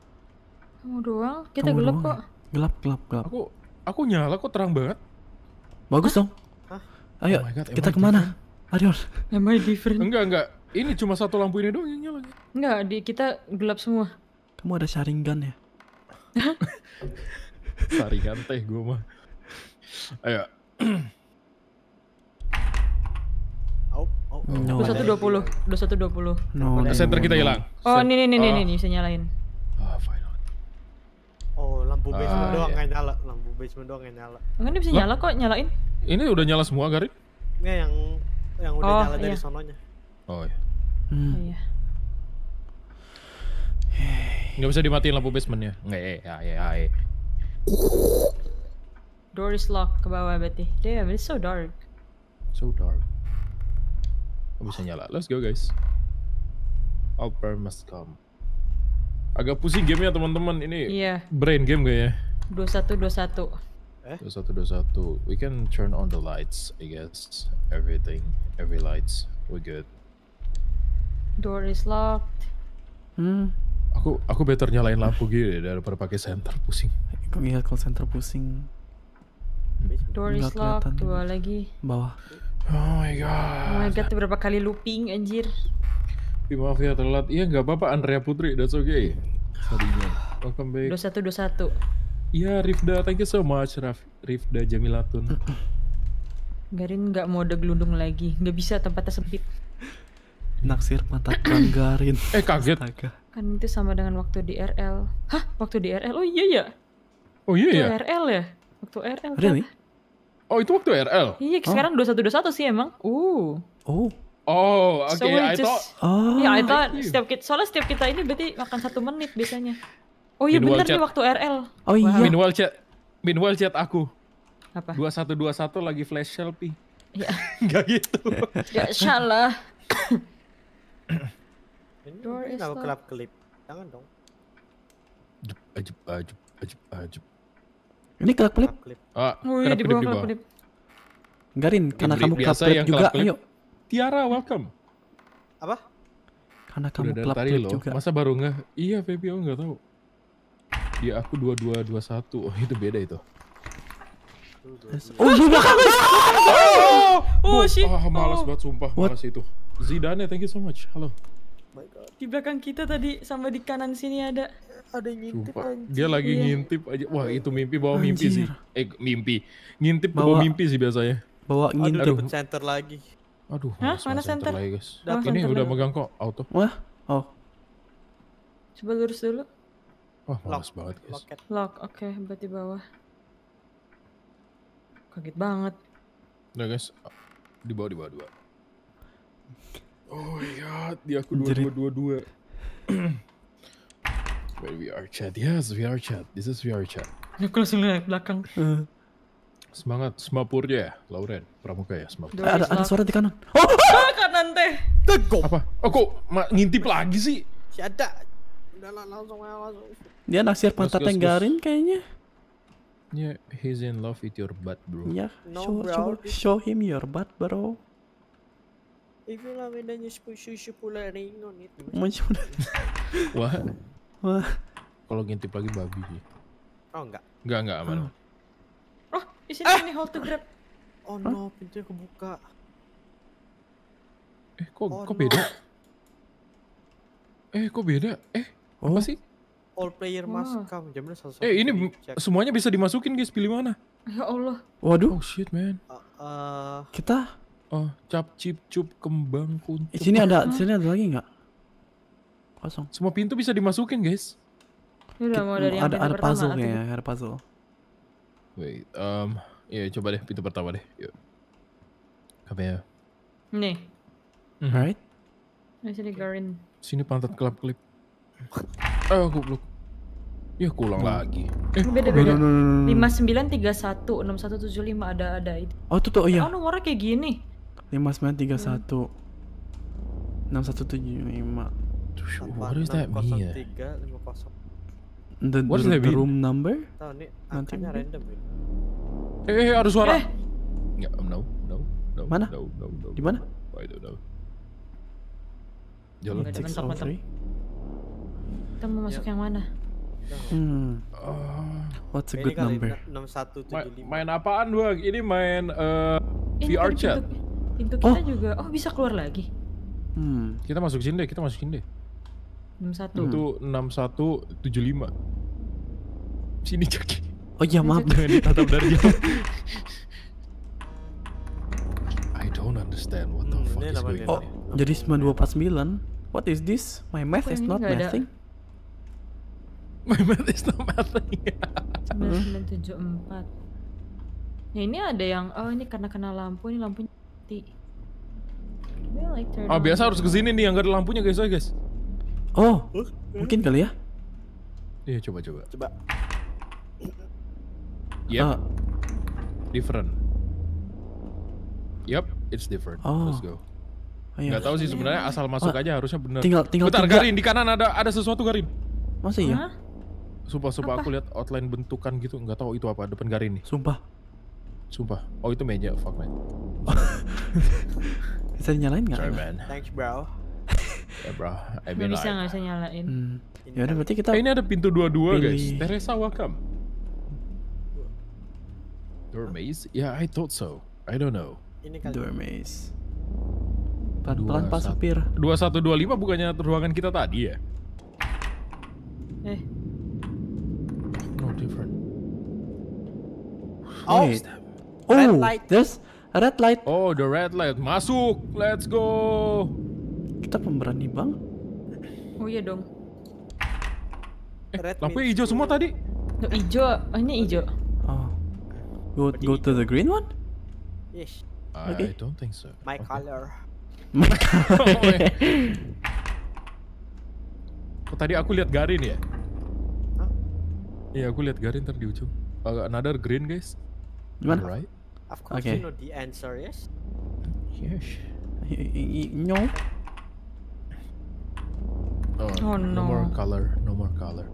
Kamu doang? Kita Kamu gelap doang kok. Gelap, gelap, gelap. Aku aku nyala kok terang banget. Bagus Hah? dong. Hah? Ayo, oh God, kita kemana? Adios. Am I different? Enggak, enggak. Ini cuma satu lampu ini doang yang nyala. Enggak, di kita gelap semua. Kamu ada sharingan ya? Saringan teh gue mah. Ayo. Oh, oh, oh. No. 2120, 2120. No, no, center kita hilang. Oh, oh, ini ini ini ini bisa nyalain. Oh, oh, lampu ah, basement ah, doang iya. nggak nyala, lampu basement doang nggak nyala. Enggak ini bisa nyala kok, nyalain. Ini udah nyala semua, Garin. Ini yang yang udah oh, nyala dari iya. sononya. Oh iya. iya. Hmm. iya. Gak bisa dimatiin lampu basementnya ya? Nggak, eh, ya, ya, ya, ya, Door is locked ke bawah berarti. Damn, it's so dark. So dark. Gak bisa nyala. Let's go guys. Alper must come. Agak pusing gamenya teman-teman. Ini yeah. brain game kayaknya. 2121. Eh? 2121. We can turn on the lights, I guess. Everything, every lights. We're good. Door is locked. Hmm. Aku aku better nyalain lampu gitu ya daripada pakai senter pusing. Iya kalau center pusing. Door is locked, gitu. dua lagi. Bawah. Oh my god. Oh my god, tuh berapa kali looping anjir. Ih, maaf ya telat. Iya nggak apa-apa Andrea Putri, that's okay. Sorry Welcome back. 2121. Iya Rifda, thank you so much Raf Rifda Jamilatun. Garin nggak mau ada gelundung lagi, nggak bisa tempatnya sempit naksir mata kanggarin eh kaget Astaga. kan itu sama dengan waktu di RL hah waktu di RL oh iya ya oh iya ya RL ya waktu RL really? kan? oh itu waktu RL iya oh. sekarang dua satu dua satu sih emang uh oh Oh, oke. Oh, okay. So Oh, yeah, I thought setiap kita, soalnya setiap kita ini berarti makan satu menit biasanya. Oh iya benar nih waktu RL. Oh iya. Wow. Meanwhile chat, meanwhile chat aku. Apa? Dua satu dua satu lagi flash selfie. Ya. Gak gitu. ya salah. Door ini kenapa kelap kelip? Jangan dong. ajib ajib ajib ajib Ini kelap kelip? Ah, oh, iya, kelap kelip di bawah. Garin, karena kamu kelap kelip juga, ayo. Tiara, welcome. Apa? Karena kamu kelap kelip juga. Masa baru nggak? Iya, Feby, aku nggak tahu. Iya, aku dua dua dua satu. Oh, itu beda itu. Oh, sudah. Oh, oh, ah, oh, oh, oh, oh, oh, oh, oh, Zidane, thank you so much. Halo. Di belakang kita tadi sama di kanan sini ada ada ngintip Dia lagi iya. ngintip aja. Wah, itu mimpi bawa anjir. mimpi sih. Eh, mimpi. Ngintip bawa, bawa mimpi sih biasanya. Bawa ngintip. Aduh, dapet center lagi. Aduh, Hah? mana center? center lagi, guys. Dapet ini udah lagi. megang kok auto. Wah. Oh. Coba lurus dulu. Wah, males Lock. banget, guys. Lock. Oke, okay, berarti bawah. Kaget banget. Nah guys. Di bawah, di bawah, di bawah. Oh my god, di aku dua dua dua dua. Wait, chat. Yes, we are chat. This is we are chat. Ya, aku langsung lihat belakang. Semangat, semapur ya, Lauren. Pramuka ya, semapur. Ada, ada, suara di kanan. Oh, oh, oh, ah, kanan teh. Tegok. Apa? Oh, kok ngintip lagi sih? Siada. Udah langsung langsung. Dia naksir pantat tenggarin kayaknya. Yeah, he's in love with your butt, bro. Yeah, no, show, bro. Show, show him your butt, bro. Ibu lah bedanya sepuluh, sepuluh you should itu. a Wah. Wah. Kalau ganti lagi babi sih. Oh enggak. Enggak enggak aman. Oh, di sini ini hot to grab. Oh no, pintunya kebuka. Eh, kok kok beda? Eh, kok beda? Eh, apa sih? All player mask kamu, Jam Jamnya satu Eh, ini semuanya bisa dimasukin, guys. Pilih mana? Ya Allah. Waduh. Oh shit, man. Kita ah, ah. Oh, cap cip cup kembang kuntil eh, sini ada, ah. sini ada lagi nggak? Kosong. Semua pintu bisa dimasukin, guys. Udah mau dari ada, ada puzzle ya ada puzzle. Wait, um, ya coba deh pintu pertama deh. Yuk. ya Nih. Alright. Hmm. Di sini garin. Sini pantat kelap kelip. Oh, eh, goblok. Ya kurang hmm. lagi. Eh, beda beda. Lima sembilan tiga satu enam satu tujuh lima ada ada oh, itu. Oh tuh tuh oh, iya. Oh nomornya kayak gini. 5931 hmm. 6175 What does that mean? lima. What is that mean? room number? Tahu nih, nanti random eh, eh, eh, ada suara. Eh. Nggak, ya, um, no, no, no. Mana? No, no, no. Di mana? I don't know. Jalan 603. Kita mau masuk ya. yang mana? Hmm. Ah. what's a good number? 6175. Main, main apaan, Bang? Ini main eh, VR chat. Pintu kita oh. juga, oh bisa keluar lagi. Hmm. Kita masuk sini deh, kita masuk sini deh. 61. Hmm. Itu 6175. Sini Jaki. Oh iya maaf. Jangan ditatap dari jauh. I don't understand what the hmm, fuck is going on. Oh, jadi 9249. What is this? My math is not mathing. My math is not mathing. 9974. Ya ini ada yang, oh ini karena kena lampu, ini lampunya mati. Like ah, biasa harus kesini nih yang gak ada lampunya guys, guys. Oh, huh? mungkin kali ya? Iya, coba coba. Coba. Yep. Uh. Different. Yep, it's different. Oh. Let's go. Oh, Ayo. Iya. Gak tau sih iya. sebenarnya asal masuk oh. aja harusnya bener. Tinggal, tinggal Bentar, tiga. Garin di kanan ada ada sesuatu Garin. Masih ya? Sumpah, sumpah apa? aku lihat outline bentukan gitu, nggak tahu itu apa depan Garin nih. Sumpah. Sumpah. Oh itu meja, fuck man. bisa nyalain nggak? Sorry man. Thanks bro. ya bro, I been bisa nggak bisa nyalain. Hmm. Ya berarti kita. Eh, ini ada pintu dua-dua guys. Teresa welcome. Door maze? Yeah, I thought so. I don't know. Ini kali. Door maze. Pelan-pelan satu dua 2125 bukannya ruangan kita tadi ya? Eh. No different. Oh, Wait. Oh, red light. There's red light. Oh, the red light. Masuk. Let's go. Kita pemberani bang. Oh iya dong. Eh, lampunya hijau semua tadi. Oh, hijau. Oh, ini hijau. Oh. Go go to the green one? Yes. I don't think so. My okay. color. oh, tadi aku lihat Garin ya? Iya, huh? aku lihat Garin ntar di ujung. another green, guys. Gimana? Right. Of course okay. you know the answer, yes? Yes. No. Oh, oh no. no. more color. No more color.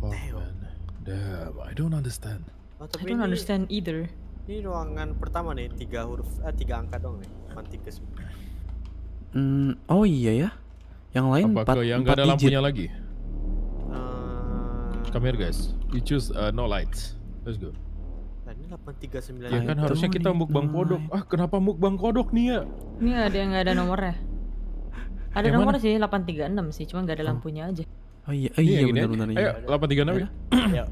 Oh, Damn. Man. Damn, I don't understand. Oh, I don't ini, understand either. Ini ruangan pertama nih, tiga huruf, eh, tiga angka dong nih. Mantikus. Mm, oh iya ya. Yang lain Apakah empat, yang empat ada digit. lampunya lagi? Uh... Come here guys. You choose uh, no lights. Let's go. 839. Ya kan harusnya kita mukbang kodok. Ah, kenapa mukbang kodok nih ya? Ini ada yang nggak ada nomornya. Ada yang nomor mana? sih 836 sih, cuma nggak ada oh. lampunya aja. Oh iya, oh, iya, iya benar-benar. Iya. Ya. Ayo, iya. 836 ya.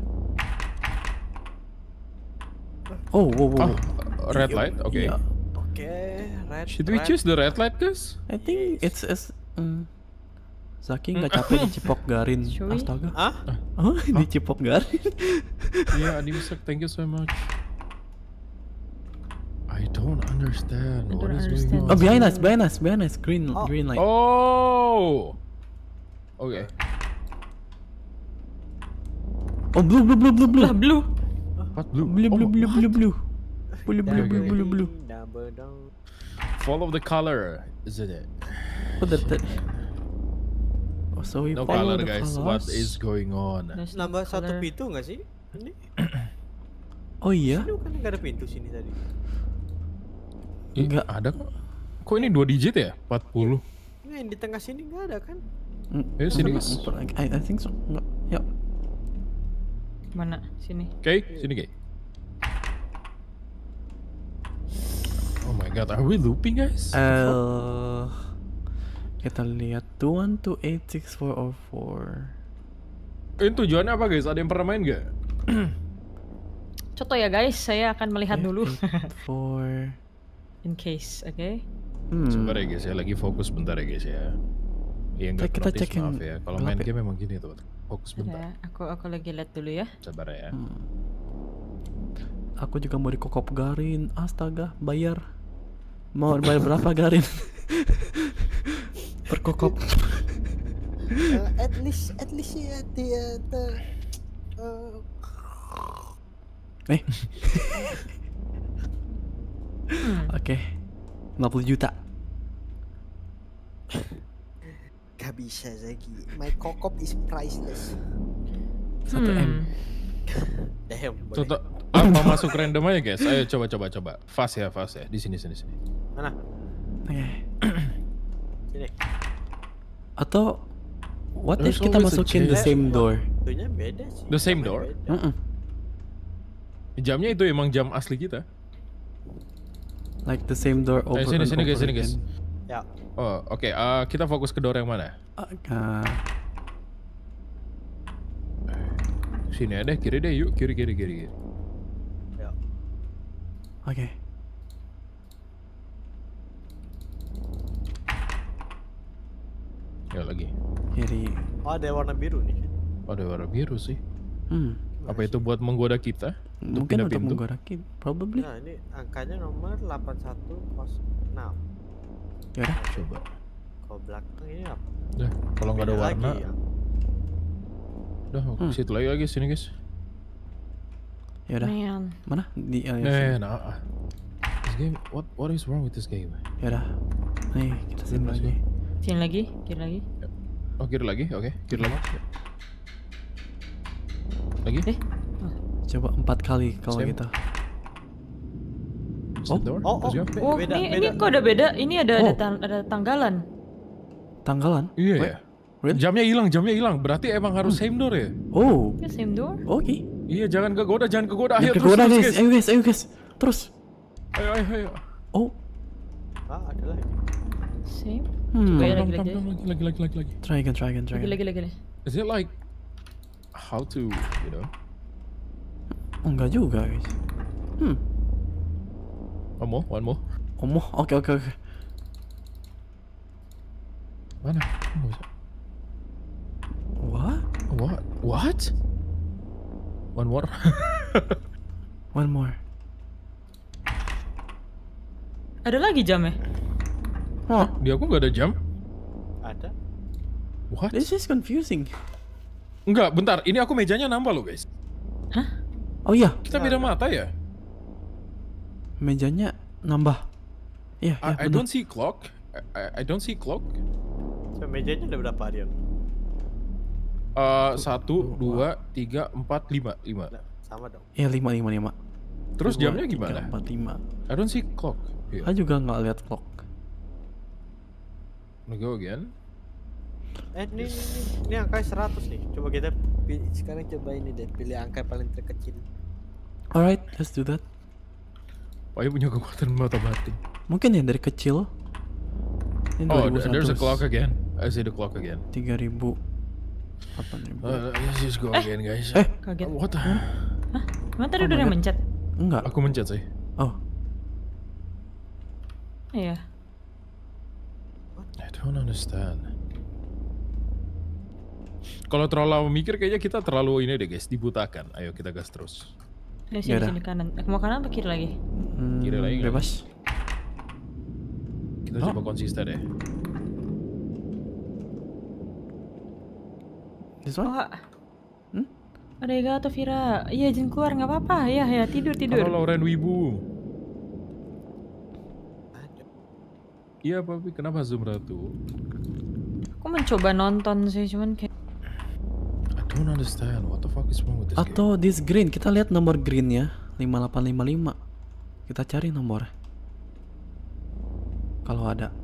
Oh, wow, wow. Oh, red iya, light, oke. Okay. Iya. Oke, okay, red. Should we red. choose the red light, guys? I think it's as um... Saking nggak mm. capek dicipok garin. Astaga. Hah? Di dicipok garin. yeah, Animsek, thank you so much. I don't understand. I don't what is going on? Oh, behind us, behind us, behind us. Green, oh. green light. Oh. Okay. Oh, blue, blue, blue, blue, blue. Oh, blue. What blue? Blue, blue, blue, blue, blue, blue, blue, blue, blue, blue, blue, blue. Follow the color, isn't it? blue, the? So we no color, the guys. Colors. What is going on? There's Nambah color. satu pintu nggak sih? Ini? Oh iya. Sini kan nggak ada pintu sini tadi. Enggak ada kok. Kok ini dua digit ya? 40. Enggak, yang di tengah sini nggak ada kan? Mm. Eh sini I, I think so. Enggak. Yuk. Mana? Sini. Oke, okay, sini guys. Oh my god, are we looping guys? Uh, kita lihat oh four Ini eh, tujuannya apa guys? Ada yang pernah main gak? contoh ya guys, saya akan melihat eight, oh dulu. for four. In case, oke. Okay? Hmm. Sebentar ya guys ya, lagi fokus bentar ya guys ya. yang nggak kita cek maaf ya. Kalau main game memang gini tuh, fokus bentar. Ya, aku aku lagi lihat dulu ya. Sabar ya. Hmm. Aku juga mau dikokop garin. Astaga, bayar. Mau bayar berapa garin? Perkokop. uh, at least at least ya dia tuh. eh, eh. Hmm. oke 50 juta gak bisa lagi. my kokop is priceless satu m hmm. Damn, apa ah, masuk random aja guys? Ayo coba coba coba. Fast ya, fast ya. Di sini sini sini. Mana? Oke. Okay. Atau what if kita masukin the same door? The same door? Heeh. Jamnya itu emang jam asli kita. Like the same door over. Eh, sini sini guys, sini guys. Ya. Oh, oke. Okay. Uh, eh, kita fokus ke door yang mana? Uh, sini ada kiri deh, yuk kiri kiri kiri. kiri. Ya. Oke. Okay. Ya lagi. Jadi. Oh ada warna biru nih. Oh, ada warna biru sih. Hmm. Apa itu buat menggoda kita? Mungkin untuk pintu? menggoda kita, probably. Nah ini angkanya nomor 8106. Ya coba. Kalau belakang ini apa? Ya, kalau nggak ada warna. Lagi, ya? Udah, hmm. situ lagi lagi sini guys. Ya udah. Mana? Di eh nah, nah, nah. This game, what what is wrong with this game? Ya udah. Nih, kita sini lagi. Sini lagi, kiri lagi. Oh, kiri lagi. Oke, okay. kiri lama. Lagi. Eh. Coba empat kali kalau Same. kita. Gitu. Oh. oh, oh, oh, oh beda, ini, beda. ini kok ada beda? Ini ada oh. ada, ada tanggalan. Tanggalan? Iya. Yeah. Really? Jamnya hilang, jamnya hilang. Berarti emang harus hmm. same door ya? Oh. Ya, same door. Oke. Okay. Iya, jangan kegoda, jangan kegoda. Ayo ya, terus, kegoda, terus, guys. guys. Ayo guys, ayo guys. Terus. Ayo, ayo, ayo. Oh. Ah, ada lah Same. Try again, try again, try again. Lagi, lagi, lagi. Is it like how to, you know? Enggak juga, guys. Hmm. One more, one more. One more. okay, okay, Okay. Mana? What? What? What? One more. one more. Ada lagi jamnya? Eh? Hah, di aku nggak ada jam? Ada. What? This is confusing. Enggak, bentar. Ini aku mejanya nambah loh, guys. Hah? Oh iya. Kita beda mata ya? Mejanya nambah. Iya, yeah, I, yeah, I don't see clock. I, I don't see clock. So, mejanya ada berapa, ya Uh, satu, dua, tiga, empat, lima, lima. sama dong. Iya, lima, lima, lima. Terus jamnya gimana? empat lima I don't see clock. Yeah. juga nggak lihat clock. Wanna go again? Eh, ini, yes. ini, ini angka 100 nih. Coba kita sekarang coba ini deh, pilih angka paling terkecil. Alright, let's do that. Wah, punya kekuatan mata batin. Mungkin ya dari kecil. Ini oh, 2100. there's a clock again. I see the clock again. 3000. nih? Uh, let's just go eh. again, guys. Eh, kaget. Uh, what the? Hah? Emang tadi oh, udah yang mencet? Enggak. Aku mencet sih. Oh. Iya. Yeah. I don't understand. Kalau terlalu lama mikir kayaknya kita terlalu ini deh guys, dibutakan. Ayo kita gas terus. Ya sini, sini kanan. Mau kanan apa kiri lagi? Hmm, kiri lagi bebas. Kan? Kita oh. coba konsisten deh. This one? Oh. Hmm? Ada Ega atau Vira? Iya, jangan keluar nggak apa-apa. Ya, ya tidur tidur. Kalau Lauren Wibu. Iya papi, kenapa Zoom Ratu? Aku mencoba nonton sih, cuman kayak I don't understand what the fuck is wrong with this Atau this green, kita lihat nomor green ya 5855 Kita cari nomor Kalau ada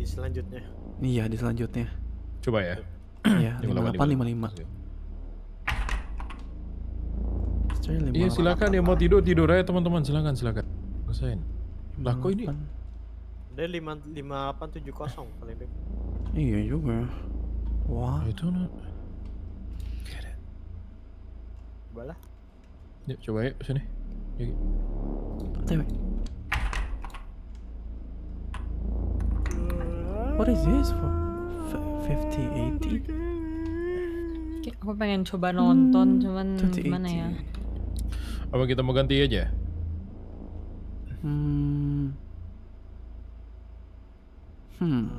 Di selanjutnya Iya, di selanjutnya Coba ya Iya, 5855 Iya silakan ya mau tidur tidur aja teman-teman silakan silakan. Rasain. Lah kok ini dia 5870 paling baik. Iya juga. Ya. Wah. Itu nih Get it. Coba lah. Yuk coba yuk sini. Yuk. Tewe. What is this for? F 5080? Aku pengen coba nonton hmm, cuman mana gimana ya? Apa kita mau ganti aja? Hmm. Hmm.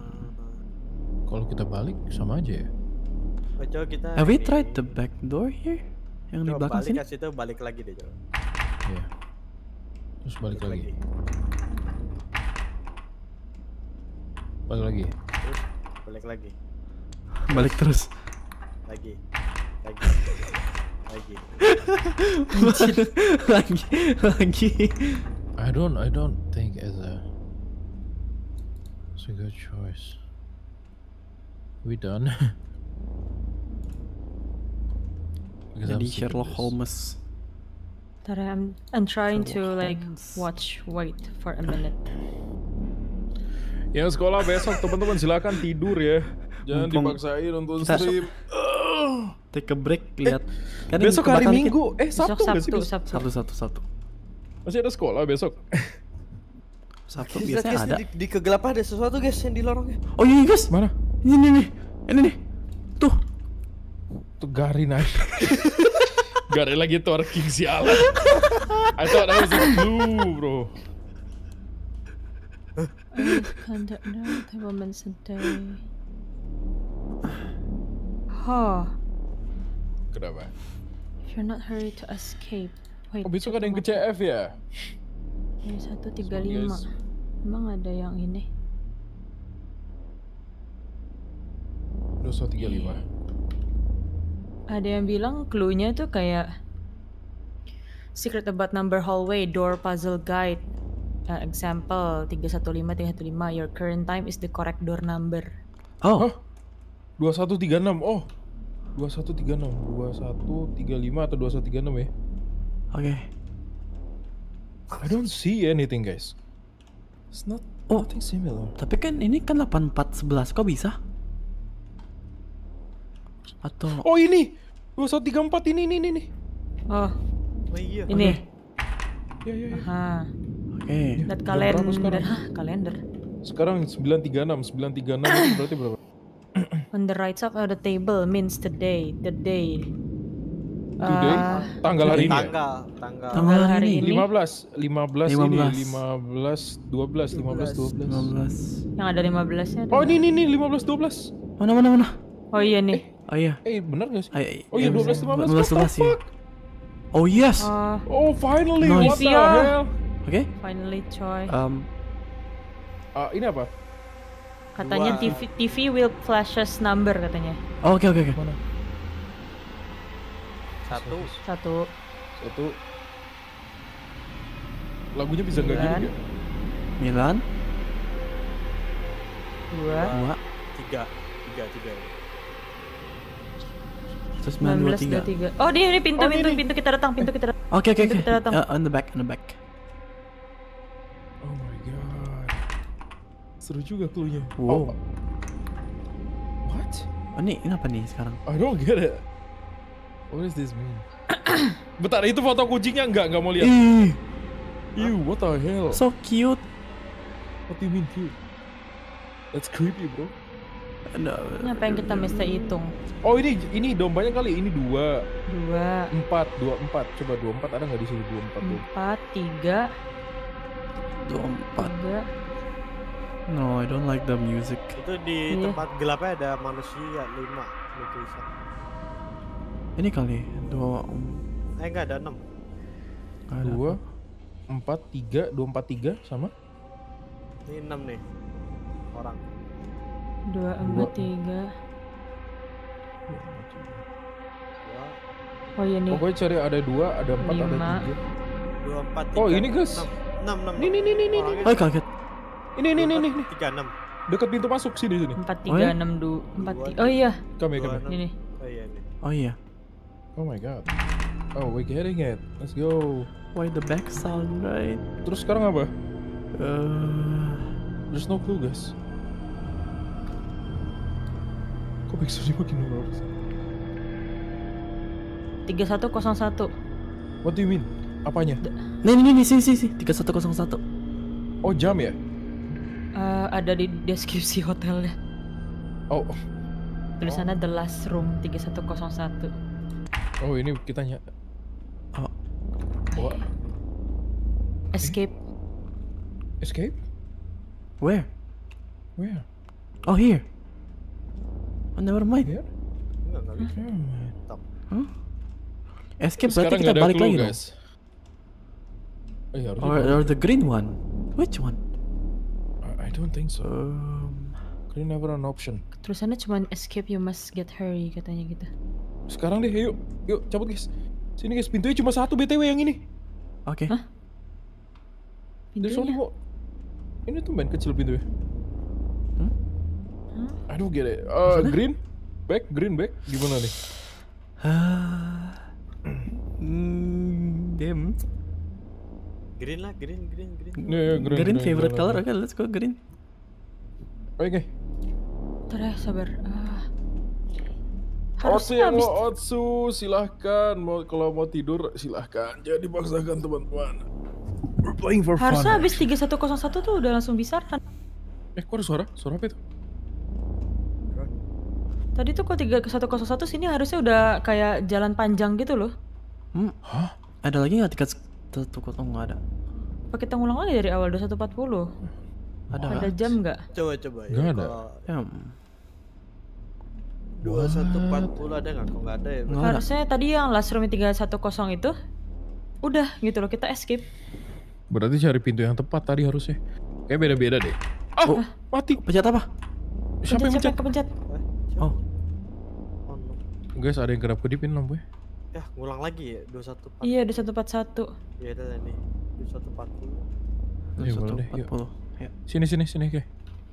Kalau kita balik sama aja ya. Oh, coba kita Have we tried the back door here? Yang di belakang balik sini? Coba balik balik lagi deh coba. Iya. Yeah. Terus balik, lagi. lagi. Balik lagi. Terus balik lagi. balik terus. Lagi. Lagi. lagi. lagi. lagi. I don't I don't think as a a good choice. We done. Jadi Sherlock Holmes. That I'm I'm trying Sherlock to like Holmes. watch wait for a minute. Yang sekolah besok teman-teman silakan tidur ya. Jangan Mumpung dipaksain untuk stream. stream. Take a break lihat. Eh, kan besok hari Minggu. Kita... Eh Sabtu besok, Sabtu, Sabtu, Sabtu, Sabtu. Sabtu. Masih ada sekolah besok. Sabtu guys, biasanya guys, ada. Di, di kegelapan ada sesuatu guys yang di lorongnya. Oh iya, iya guys. Mana? Ini nih. Ini nih. Tuh. Tuh gari aja. garin lagi twerking king Alan. I thought that was a blue, bro. I don't know the woman's a Ha. Huh. Kenapa? If you're not hurry to escape, wait. Oh, besok ada yang ke CF ya? Ini iya, tiga lima Emang ada yang ini? tiga lima iya. Ada yang bilang clue-nya tuh kayak Secret about number hallway door puzzle guide. Eh, example tiga satu lima tiga 315 lima your current time is the correct door number. Oh. dua tiga enam Oh. dua dua tiga enam 2136, lima atau dua tiga 2136 ya? Oke. Okay. I don't see anything guys. It's not oh, nothing similar. Tapi kan ini kan 8411 kok bisa? Atau Oh ini. 2134 ini ini ini nih. Oh. Oh iya. Ini. Ya, ya, Ya. Oke. Lihat kalender. Hah, kalender. Sekarang 936, 936 berarti berapa? On the right side of the table means the day, the day. Today uh, tanggal hari ini. Ya? Tanggal, tanggal. Tanggal hari ini. 15, 15, 15. ini 15 12 15 12. 15. 12. Yang ada 15-nya. Oh, ini ini ini 15 12. Mana mana mana? Oh iya nih. Eh, eh oh iya. Eh, benar enggak sih? Ay, oh iya 12 15. 15 15 ya. Oh yes. Uh, oh finally. Nice. What the ya. hell? Oke. Okay. Finally coy. Um uh, ini apa? Katanya wow. TV TV will flashes number katanya. Oke oke oke. Satu. Satu. Satu. Lagunya bisa nggak gini Milan. Dua. Dua. Tiga. Tiga, tiga. Terus dua tiga Oh, dia ini pintu, oh, pintu, pintu kita datang, pintu kita datang. Oke, oke, oke. Uh, on the back, on the back. Oh my god. Seru juga clue-nya. Wow. Oh. What? Oh, ini, ini apa nih sekarang? I don't get it. What does this mean? Bentar, itu foto kucingnya enggak, enggak mau lihat. Ih. Ew, what the hell? So cute. What do you mean cute? That's creepy, bro. No. Nah, Apa yang kita mesti hitung? Oh ini ini dombanya kali ini dua. Dua. Empat, dua empat. Coba dua empat ada nggak di sini dua empat? Empat tiga. Dua empat. Tiga. No, I don't like the music. Itu di yeah. tempat gelapnya ada manusia lima lukisan ini kali ya, dua eh enggak ada enam dua empat tiga dua empat tiga sama ini enam nih orang dua empat tiga oh iya nih pokoknya cari ada dua ada empat ada tiga dua empat oh, tiga oh ini guys enam enam ini ini ini ini oh kaget ini ini ini ini tiga enam dekat pintu masuk sini sini empat oh, tiga iya? enam dua empat oh, tiga oh iya kami kami iya, ini oh iya oh iya Oh my god. Oh, we getting it. Let's go. Why the back sound, right? Terus sekarang apa? Uh... There's no clue, guys. Kok back sound makin horor? 3101. What do you mean? Apanya? D nih, nih, nih, sini, sini, sini. 3101. Oh, jam ya? Uh, ada di deskripsi hotelnya. Oh. Tulisannya oh. The Last Room 3101. Oh ini kita nyak. oh. What? Escape. Eh? Escape? Where? Where? Oh here. Oh, never mind. Here? Hmm. Huh? Escape berarti kita balik clue, lagi guys. Eh, oh, iya, or, or the green one. Which one? I, I don't think so. Um, green never an option. Terusannya cuma escape you must get hurry katanya gitu. Sekarang deh, yuk. Yuk, cabut guys. Sini guys, pintunya cuma satu BTW yang ini. Oke. Okay. Pintunya? kok. Ini tuh main kecil pintunya. Hmm? Aduh, gede. Uh, green? Back? Green back? Gimana nih? Ah. Hmm, damn. Green lah, green, green, green. Yeah, yeah, green, green, green favorite green, color, oke, okay, let's go green. Oke. Okay. Terus ya, sabar. Uh, Harusnya Oke, habis... Otsu, silahkan. Mau kalau mau tidur silahkan. Jadi paksakan teman-teman. We're playing for fun. Harusnya habis 3101 tuh udah langsung bisa kan? Eh, kok ada suara? Suara apa itu? Tadi tuh kok 3101 sini harusnya udah kayak jalan panjang gitu loh. Hmm. Hah? Ada lagi nggak tiket satu kota nggak ada? Pakai ulang lagi dari awal 2140. Ada. Ada jam nggak? Coba coba. Nggak ya, ada. Kalau... Ya. 2140 ada nggak? Kok nggak ada ya? Nggak Harusnya ada. tadi yang last room 310 itu udah gitu loh kita escape. Berarti cari pintu yang tepat tadi harusnya. Kayak beda-beda deh. Oh, oh, mati. Pencet apa? Siapa pencet, yang pencet? Siapa yang pencet? Oh. oh no. Guys, ada yang kerap kedipin lampunya. Ya, ngulang lagi ya 214 Iya, 2141. Iya, ada nih 2140. 2140. Ya. Sini sini sini, kayak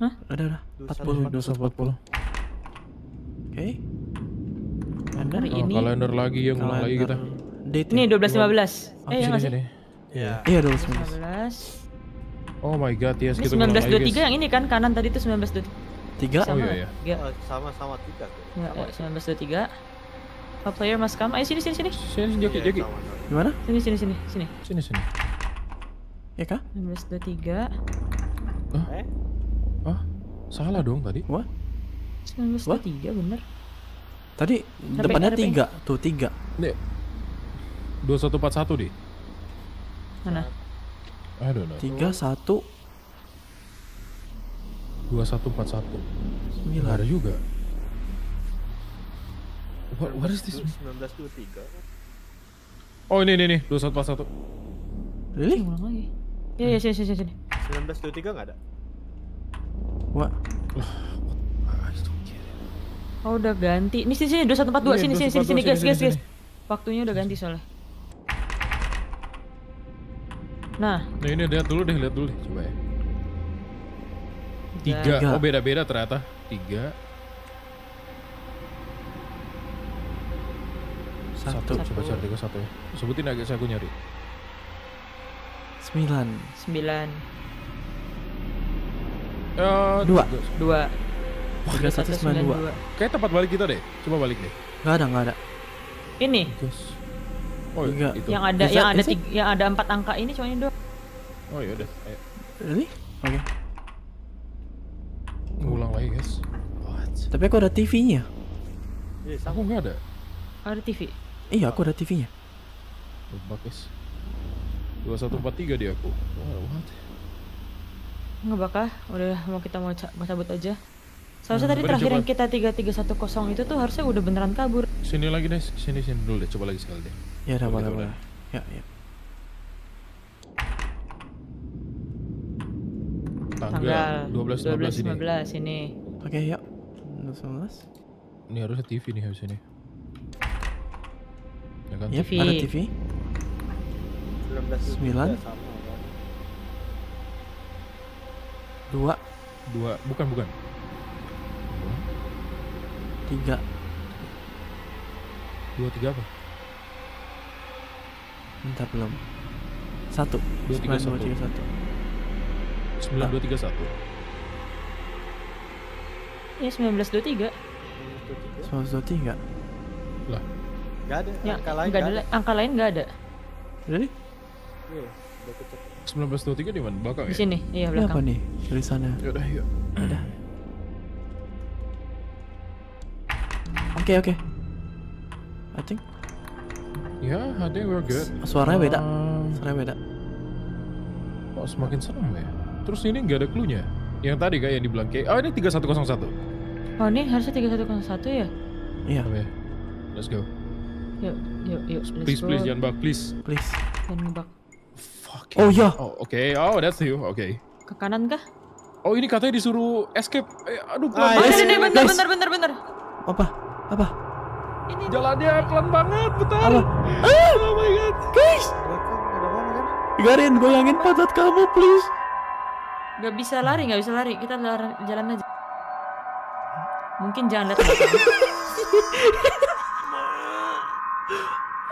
Hah? Ada ada. 40 240. 240. Oke. Eh? Okay. Ender oh, ini kalender lagi yang ngulang lagi kita date ini 12.15 ya? eh ya masih iya iya 12.15 Oh my god, yes, ini kita lagi. 1923 yang ini kan kanan tadi itu 1923. Sama, oh iya, iya. Oh, sama sama 3. Ya, sama. 1923. Eh, A player must come. Ayo sini sini sini. Sini sini joki iya, joki. Di mana? Sini sini sini sini. Sini sini. Ya kah? 1923. Hah? Eh? Hah? Salah dong tadi. What? tiga bener. Tadi RP, depannya RP. 3, tuh 3. Nih. satu di. Mana? I don't know. satu 2141. Gila. Ada juga. What, what is this? 1923. Oh, ini ini nih, 2141. Really? Ulang lagi. Ya, ya, sini, sini, sini. tiga nggak ada? Wah. Oh udah ganti. Ini sini sini 2142 iya, sini sini sini sini guys guys guys. Waktunya udah ganti soalnya. Nah. Nah ini lihat dulu deh lihat dulu deh coba ya. Tiga. Oh beda beda ternyata. Tiga. Satu. Coba cari tiga satu ya. Sebutin aja saya aku nyari. Sembilan. Sembilan. Uh, dua. Tiga. Dua. 3192. Kayak tempat balik kita deh. Coba balik deh. Enggak ada, enggak ada. Ini. Yes. Oh, iya. Itu. Yang ada that, yang ada tiga, yang ada empat angka ini cuma ini doang. Oh, iya udah. Ayo. Ini? Oke. Okay. Ulang lagi, guys. What? Tapi aku ada TV-nya. Iya, Yes, aku enggak ada. Ada TV. Iya, aku ada TV-nya. Coba, guys. 2143 dia aku. Wow, what? Enggak bakal. Udah mau kita mau cabut aja. Seharusnya tadi hmm, terakhir yang kita 3310 itu tuh harusnya udah beneran kabur. Sini lagi deh, sini sini dulu deh, coba lagi sekali deh. Ya udah boleh boleh. Ya ya. Tanggal, 12 15 ini. ini. Oke, yuk. 12 15. Ini harusnya TV nih harusnya nih. Ya kan? Yep, TV. ada TV. 19 9 2 2 bukan bukan tiga dua tiga apa entah belum satu dua tiga satu sembilan ah. dua tiga satu ya sembilan belas dua tiga sembilan belas dua tiga lah nggak ada ya, angka lain nggak ada, angka lain nggak ada jadi iya, sembilan belas dua tiga di mana belakang di ya? sini iya belakang apa nih dari sana yaudah yuk okay, okay. I think. Yeah, I think we're good. Suaranya beda. Um, Suaranya beda. Kok oh, semakin serem ya? Terus ini nggak ada clue-nya? Yang tadi kayak yang dibilang kayak, oh ini 3101. Oh ini harusnya 3101 ya? Iya. Okay. Ya? Let's go. Yuk, yuk, yuk. Let's please, go. please, jangan bug, please. Please. Jangan bug. Fuck. Oh Yeah. Oh, oke. Okay. Oh, that's you. Oke. Okay. Ke kanan kah? Oh, ini katanya disuruh escape. Eh, aduh, keluar. Ah, yes. bentar, bentar, bentar, bentar, bentar. Apa? Apa? Ini Jalannya pelan banget, betul. Apa? Ah! Oh my god. Guys. Garin, goyangin pantat kamu, please. Gak bisa lari, gak bisa lari. Kita lari, jalan aja. Mungkin jangan lihat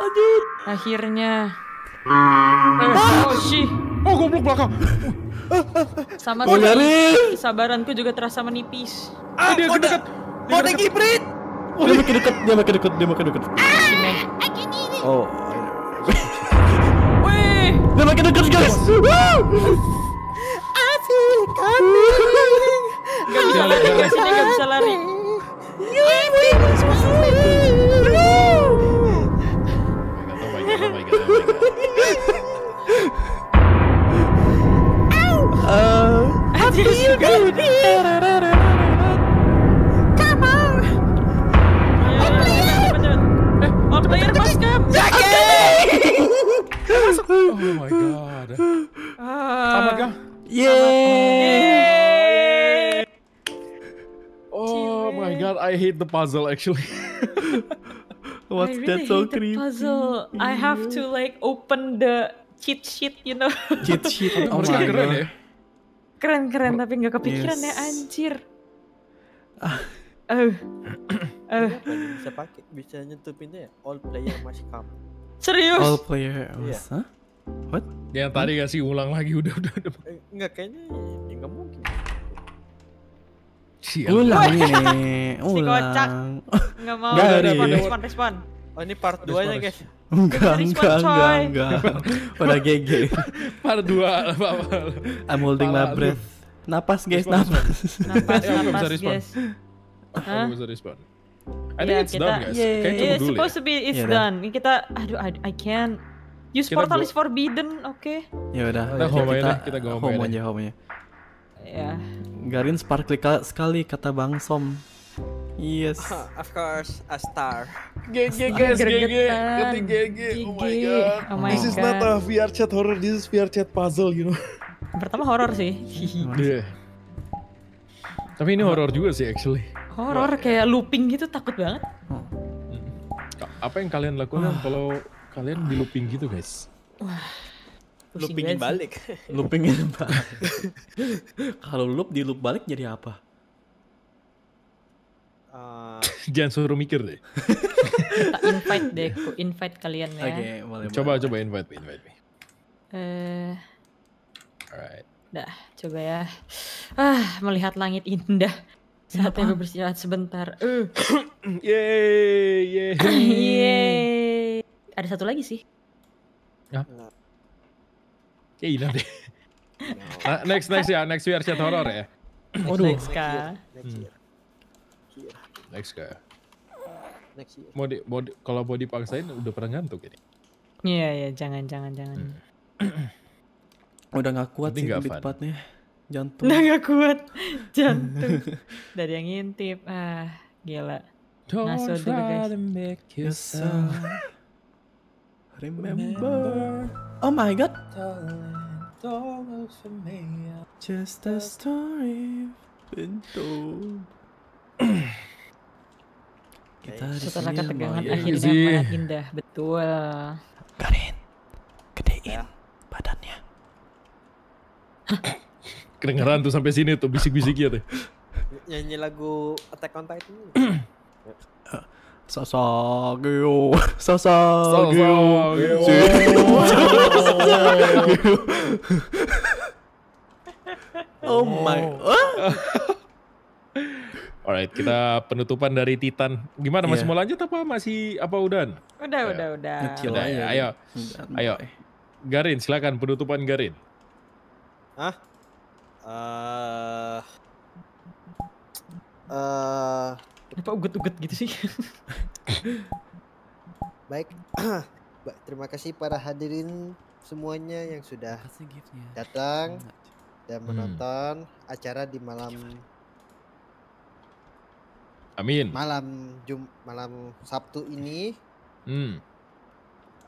Aduh. Akhirnya. Hmm. Ah, oh, shih. Oh, goblok belakang. Sama oh, sabaranku kesabaranku juga terasa menipis. Ah, eh, dia kode, kode, kode dia makin dekat dia makin dekat dia makin dekat oh. Wih, dia makin dekat guys. I feel coming. Gak bisa lari, guys. Ini gak bisa lari. Uh, I feel good. All player must come. Oh my god. Selamat kah? Ya? Yeay. Oh my god, I hate the puzzle actually. What's I really that so hate creepy? The puzzle. I have to like open the cheat sheet, you know. Cheat sheet. oh my god. Ya. Keren keren tapi nggak kepikiran ya, yes. ya anjir. Eh. Eh. bisa pakai bisa nyentuh pintu ya? All player must come. Serius? All player must yeah. huh? What? Ya tadi hmm? kasih ulang lagi udah udah udah. Eh, enggak kayaknya ya enggak mungkin. Siap. Ulang ini. Ulang. Si kocak. Enggak mau. Enggak, respon, respon, respon. Oh ini part 2 nya guys. Enggak, enggak, enggak, enggak. Udah GG. part 2 apa-apa. I'm holding my breath. Napas guys, napas. Napas, napas guys. Huh? Was it I yeah, think ya, it's kita, done guys. Yeah, yeah, yeah, it's supposed ya. to be it's yeah, ya done. Kita aduh I, I can't. Use kita portal is forbidden, oke. Okay. Ya udah, kita, kita, kita, kita home, home aja, home aja. Ya. Yeah. Garin sparkly sekali kata Bang Som. Yes. Uh, of course, a star. GG guys, GG. Ganti GG. Oh my god. Oh my this god. is not a VR chat horror, this is VR chat puzzle, you know. Pertama horror sih. yeah. Tapi ini horror juga sih actually horor kayak looping gitu takut banget. Hmm. Apa yang kalian lakukan ah. kalau kalian di looping gitu guys? Wah. Loopingin balik. Loopingin balik. kalau loop di loop balik jadi apa? Uh... Jangan suruh mikir deh. Kita invite deh, ku invite kalian ya. Oke, okay, Coba boleh. coba invite me, invite me. Eh. Uh... Alright. Dah, coba ya. Ah, melihat langit indah. Saatnya beristirahat sebentar. Uh. Yeay, yeay. yeay. Ada satu lagi sih. Ya. Kayak hilang deh. nah, next next ya, next year chat horror ya. Waduh. Next ka. Hmm. Next year. Next ka. Next year. Mau di, mau di, kalau mau dipaksain oh. udah pernah ngantuk ini. Iya yeah, iya, yeah, jangan jangan jangan. Hmm. udah nggak kuat Nanti sih di tempatnya jantung udah gak kuat jantung dari yang ngintip ah gila Don't Naso dulu guys make yourself remember oh my god just a story pintu kita setelah ya, ketegangan akhirnya malah indah betul Karin gedein ya. badannya kedengeran tuh sampai sini tuh bisik-bisiknya tuh. Nyanyi lagu Attack on Titan. Sasageo, Sasageo, Sasageo. Oh my. Alright, kita penutupan dari Titan. Gimana masih iya. mau lanjut apa masih apa udan? Udah, ayo. udah, udah. aja. Ayo. Ayo. Garin, silakan penutupan Garin. Hah? Uh, eh, uh, eh, Kenapa uget-uget gitu sih? Baik. Terima kasih para hadirin semuanya yang sudah gitu ya? datang dan hmm. menonton hmm. acara di malam Amin. Malam Jum malam Sabtu ini. Hmm.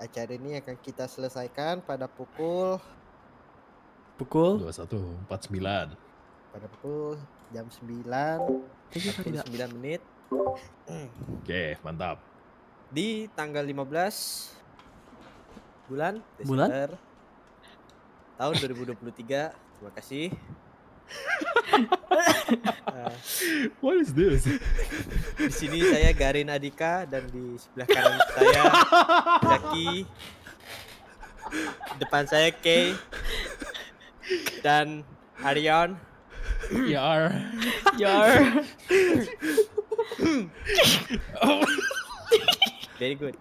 Acara ini akan kita selesaikan pada pukul pukul 21.49 pada pukul jam 9 9 menit oke okay, mantap di tanggal 15 bulan Desember bulan? tahun 2023 terima kasih uh, What is this? Di sini saya Garin Adika dan di sebelah kanan saya Zaki. Depan saya Kay. Dan Arion. Yar. Yar. Very good.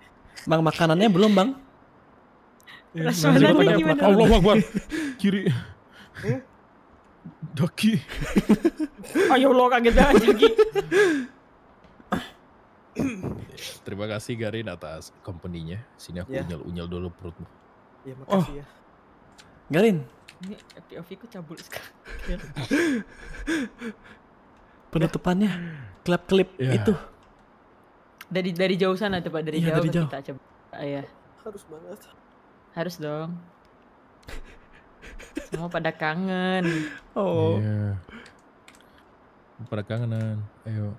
Bang makanannya belum bang? Eh, Rasulullah gimana? Allah Akbar. Kiri. Hmm? Daki. Ayo lo kaget aja Daki. Terima kasih Garin atas company-nya. Sini aku yeah. unyel-unyel dulu perutmu. Iya, makasih oh. ya. Garin, ini POV ku cabul sekarang. Penutupannya klip klip iya. yeah. itu. Dari dari jauh sana coba dari yeah, jauh dari jauh. kita coba. Ah, ya. Harus banget. Harus dong. Semua pada kangen. Oh. Yeah. Pada kangenan. Ayo.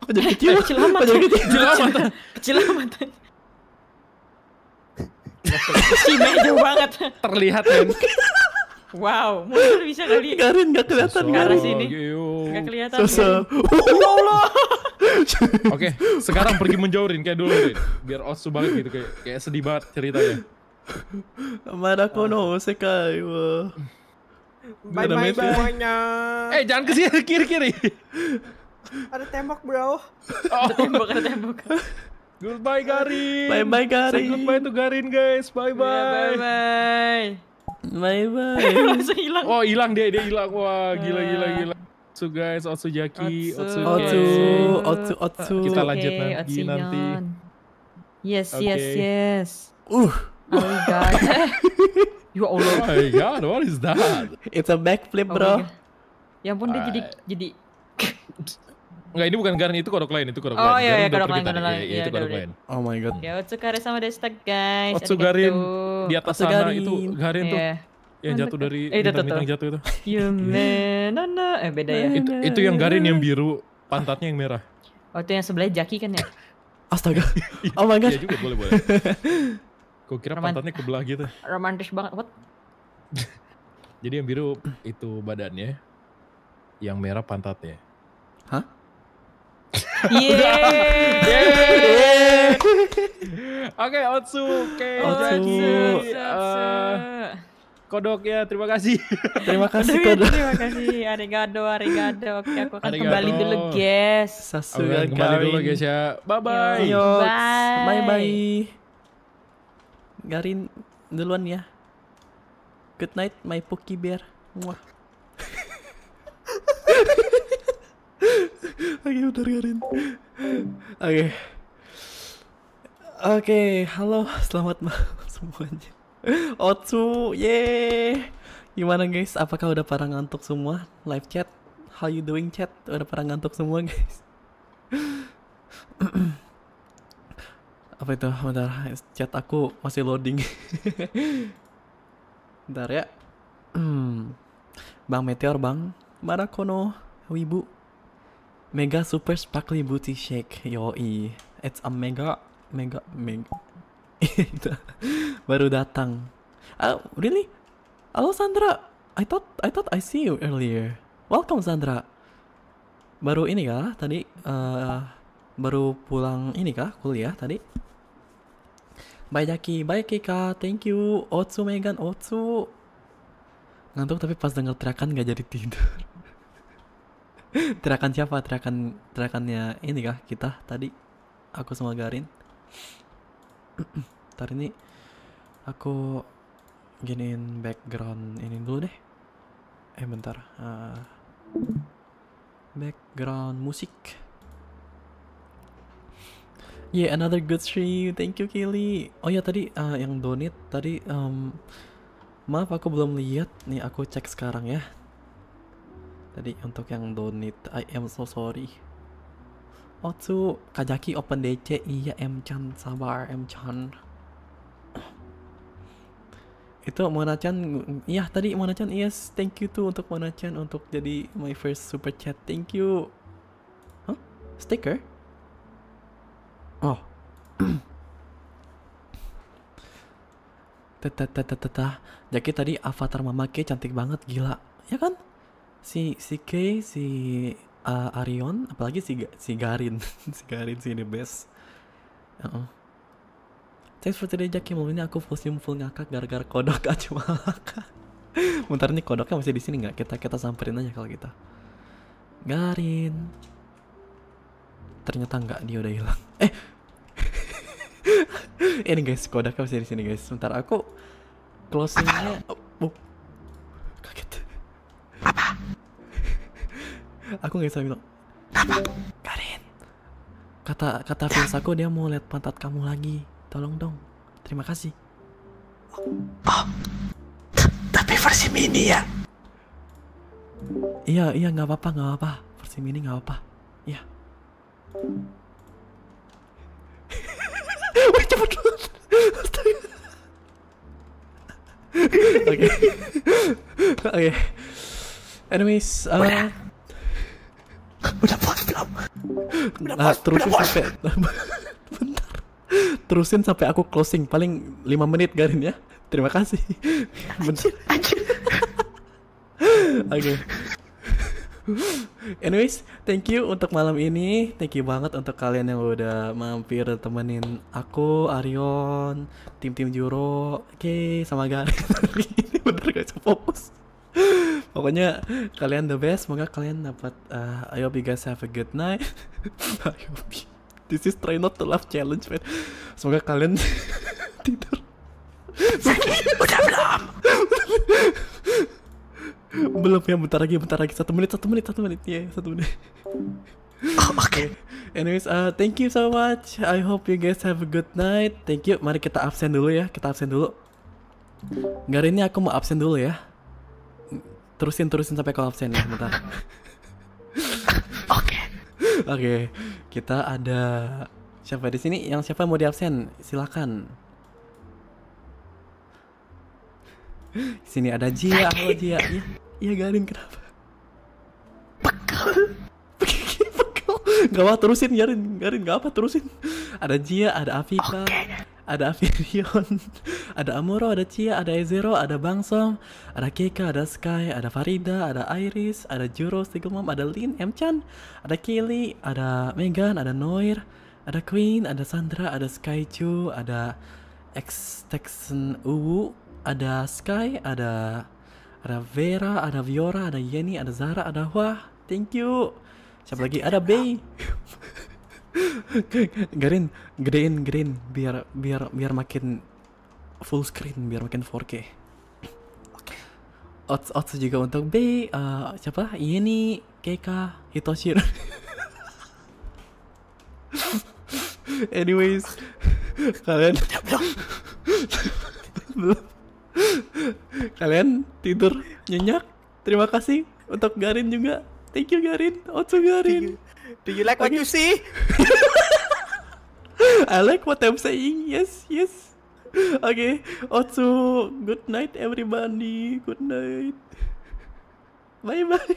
Kok jadi kecil? Kecil Kecil amat. Kecil amat si banget. Terlihat kan Wow, mungkin bisa kali. Garin nggak kelihatan so, Garin. sini. Gak kelihatan. Oh Allah. Oke, sekarang pergi menjauhin kayak dulu deh. Biar osu banget gitu kayak kayak sedih banget ceritanya. Mana kono sekai wa. Bye bye semuanya. Eh jangan ke sini kiri kiri. Ada tembok bro. Oh. Ada tembok ada tembok. Goodbye Garin. Bye bye Garin. Say goodbye to Garin guys. Bye bye. Yeah, bye bye. Bye bye. hilang. Oh hilang dia dia hilang. Wah ah. gila gila gila. Otsu guys, Otsu Jaki, Otsu, Otsu, Otsu, Otsu. Kita lanjut okay, nanti Otsu nanti. Yes okay. yes yes. Uh. Oh my god. you all over. Oh my god, what is that? It's a backflip, oh bro. Oh ya ampun dia jadi jadi Enggak, ini bukan Garn, itu kodok lain, itu kodok oh, lain. Oh iya, iya, iya kodok lain, kodok lain. Iya, itu kodok lain. Oh my god. Ya, Otsugare sama Desta, guys. Otsugarin di atas sana itu Garin tuh. Yang kan jatuh dari bintang-bintang eh, jatuh itu. Yume, nana, eh beda ya. Itu, itu yang Garin yang biru, pantatnya yang merah. Oh, itu yang sebelah Jaki kan ya? Astaga. Oh my god. Iya juga, boleh, boleh. Kok kira Romant pantatnya kebelah gitu. Romantis banget, what? Jadi yang biru itu badannya, yang merah pantatnya. Hah? Yeay. Oke, Otsu. Oke, eh, Otsu. Kodok ya, terima kasih. terima kasih ya, Kodok. terima kasih. Arigado, arigado. Oke, aku akan arigado. kembali dulu, guys. Sasuga okay, kembali dulu, guys ya. Bye bye. Yo, bye. Bye Garin duluan ya. Good night, my pokey Bear. Muah. Oke, udah Oke. Oke, halo, selamat malam semuanya. Otsu, ye. Gimana guys? Apakah udah para ngantuk semua? Live chat, how you doing chat? Udah para ngantuk semua guys? Apa itu? Bentar, chat aku masih loading. bentar ya. Hmm. Bang Meteor, Bang. Marakono, Wibu. Mega Super Sparkly Booty Shake. Yoi. It's a mega mega mega. Baru datang. Oh, really? Halo Sandra. I thought I thought I see you earlier. Welcome Sandra. Baru ini kah tadi uh, baru pulang ini kah kuliah tadi? Bye Baidaki, bye Kika, thank you. Otsu Megan, Otsu. Ngantuk tapi pas denger terakan gak jadi tidur. Terakan siapa? Terakan terakannya ini kah kita tadi? Aku sama Garin. Ntar ini aku giniin background ini dulu deh. Eh bentar. Uh, background musik. Yeah, another good stream. Thank you, Kelly. Oh ya tadi uh, yang donit tadi um, maaf aku belum lihat nih aku cek sekarang ya Tadi untuk yang donate, I am so sorry. Otsu, oh, Kajaki Open DC, iya M Chan, sabar M Chan. Itu Mona Chan, iya tadi Mona Chan, yes, thank you tuh untuk Mona Chan untuk jadi my first super chat, thank you. Huh? Sticker? Oh. Tetetetetetah, Jaki tadi avatar Mama ke cantik banget gila. Ya kan? si si K si uh, Arion apalagi si si Garin si Garin si ini best uh -uh. Thanks for today Jackie Malam ini aku full full ngakak gara-gara kodok aja malah. Bentar nih kodoknya masih di sini nggak? Kita kita samperin aja kalau kita. Gitu. Garin. Ternyata nggak dia udah hilang. Eh. ini guys kodoknya masih di sini guys. Bentar aku closingnya. Oh, oh. aku nggak bisa bilang apa Karin kata kata fans aku dia mau lihat pantat kamu lagi tolong dong terima kasih oh, oh. tapi versi mini ya iya iya nggak apa-apa nggak apa-apa versi mini nggak apa-apa iya Wih cepet Oke Oke Anyways uh, udah puas belum udah puas terusin udah sampai bentar terusin sampai aku closing paling 5 menit Garin ya terima kasih bentar oke okay. Anyways, thank you untuk malam ini. Thank you banget untuk kalian yang udah mampir temenin aku, Arion, tim-tim Juro, oke, okay, sama Garin. Bener gak fokus. Pokoknya kalian the best. Semoga kalian dapat. Uh, I hope guys have a good night. I hope This is try not to laugh challenge, man. Semoga kalian tidur. udah belum? belum ya, bentar lagi, bentar lagi. Satu menit, satu menit, satu menit. Ya, yeah, satu menit. Oh, oke. Okay. Anyways, uh, thank you so much. I hope you guys have a good night. Thank you. Mari kita absen dulu ya. Kita absen dulu. Gak hari ini aku mau absen dulu ya terusin terusin sampai ke absen ya bentar. Oke. Oke, kita ada siapa di sini? Yang siapa mau di absen? Silakan. Sini ada Jia, halo Jia. Iya, iya Garin kenapa? Pegel, pegel, Gak apa terusin Garin, Garin gak apa terusin. Ada Jia, ada Afika. Okay ada Avirion, ada Amuro, ada Chia, ada Ezero, ada Bangsom, ada Keka, ada Sky, ada Farida, ada Iris, ada Juro, Stigmom, ada Lin, Emchan, ada Kelly, ada Megan, ada Noir, ada Queen, ada Sandra, ada Skychu, ada X Texan Uwu, ada Sky, ada ada Vera, ada Viora, ada Yeni, ada Zara, ada Hua. Thank you. Siapa lagi? Ada Bay. Garin, gedein, gedein biar biar biar makin full screen, biar makin 4K. Ots, ots juga untuk B uh, siapa? Ini KK Hitoshi. Anyways, kalian kalian tidur nyenyak. Terima kasih untuk Garin juga. Thank you Garin, Otsu Garin. Do you like what you see? I like what I'm saying. Yes, yes. Okay. Also, good night, everybody. Good night. Bye bye.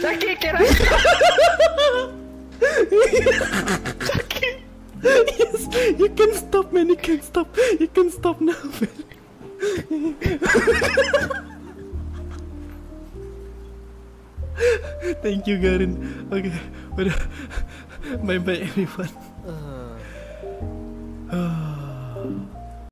Jackie, can yes, you can stop, man. You can stop. You can stop now, man. Thank you, Garin. Okay, but bye bye, everyone. Uh. Ah.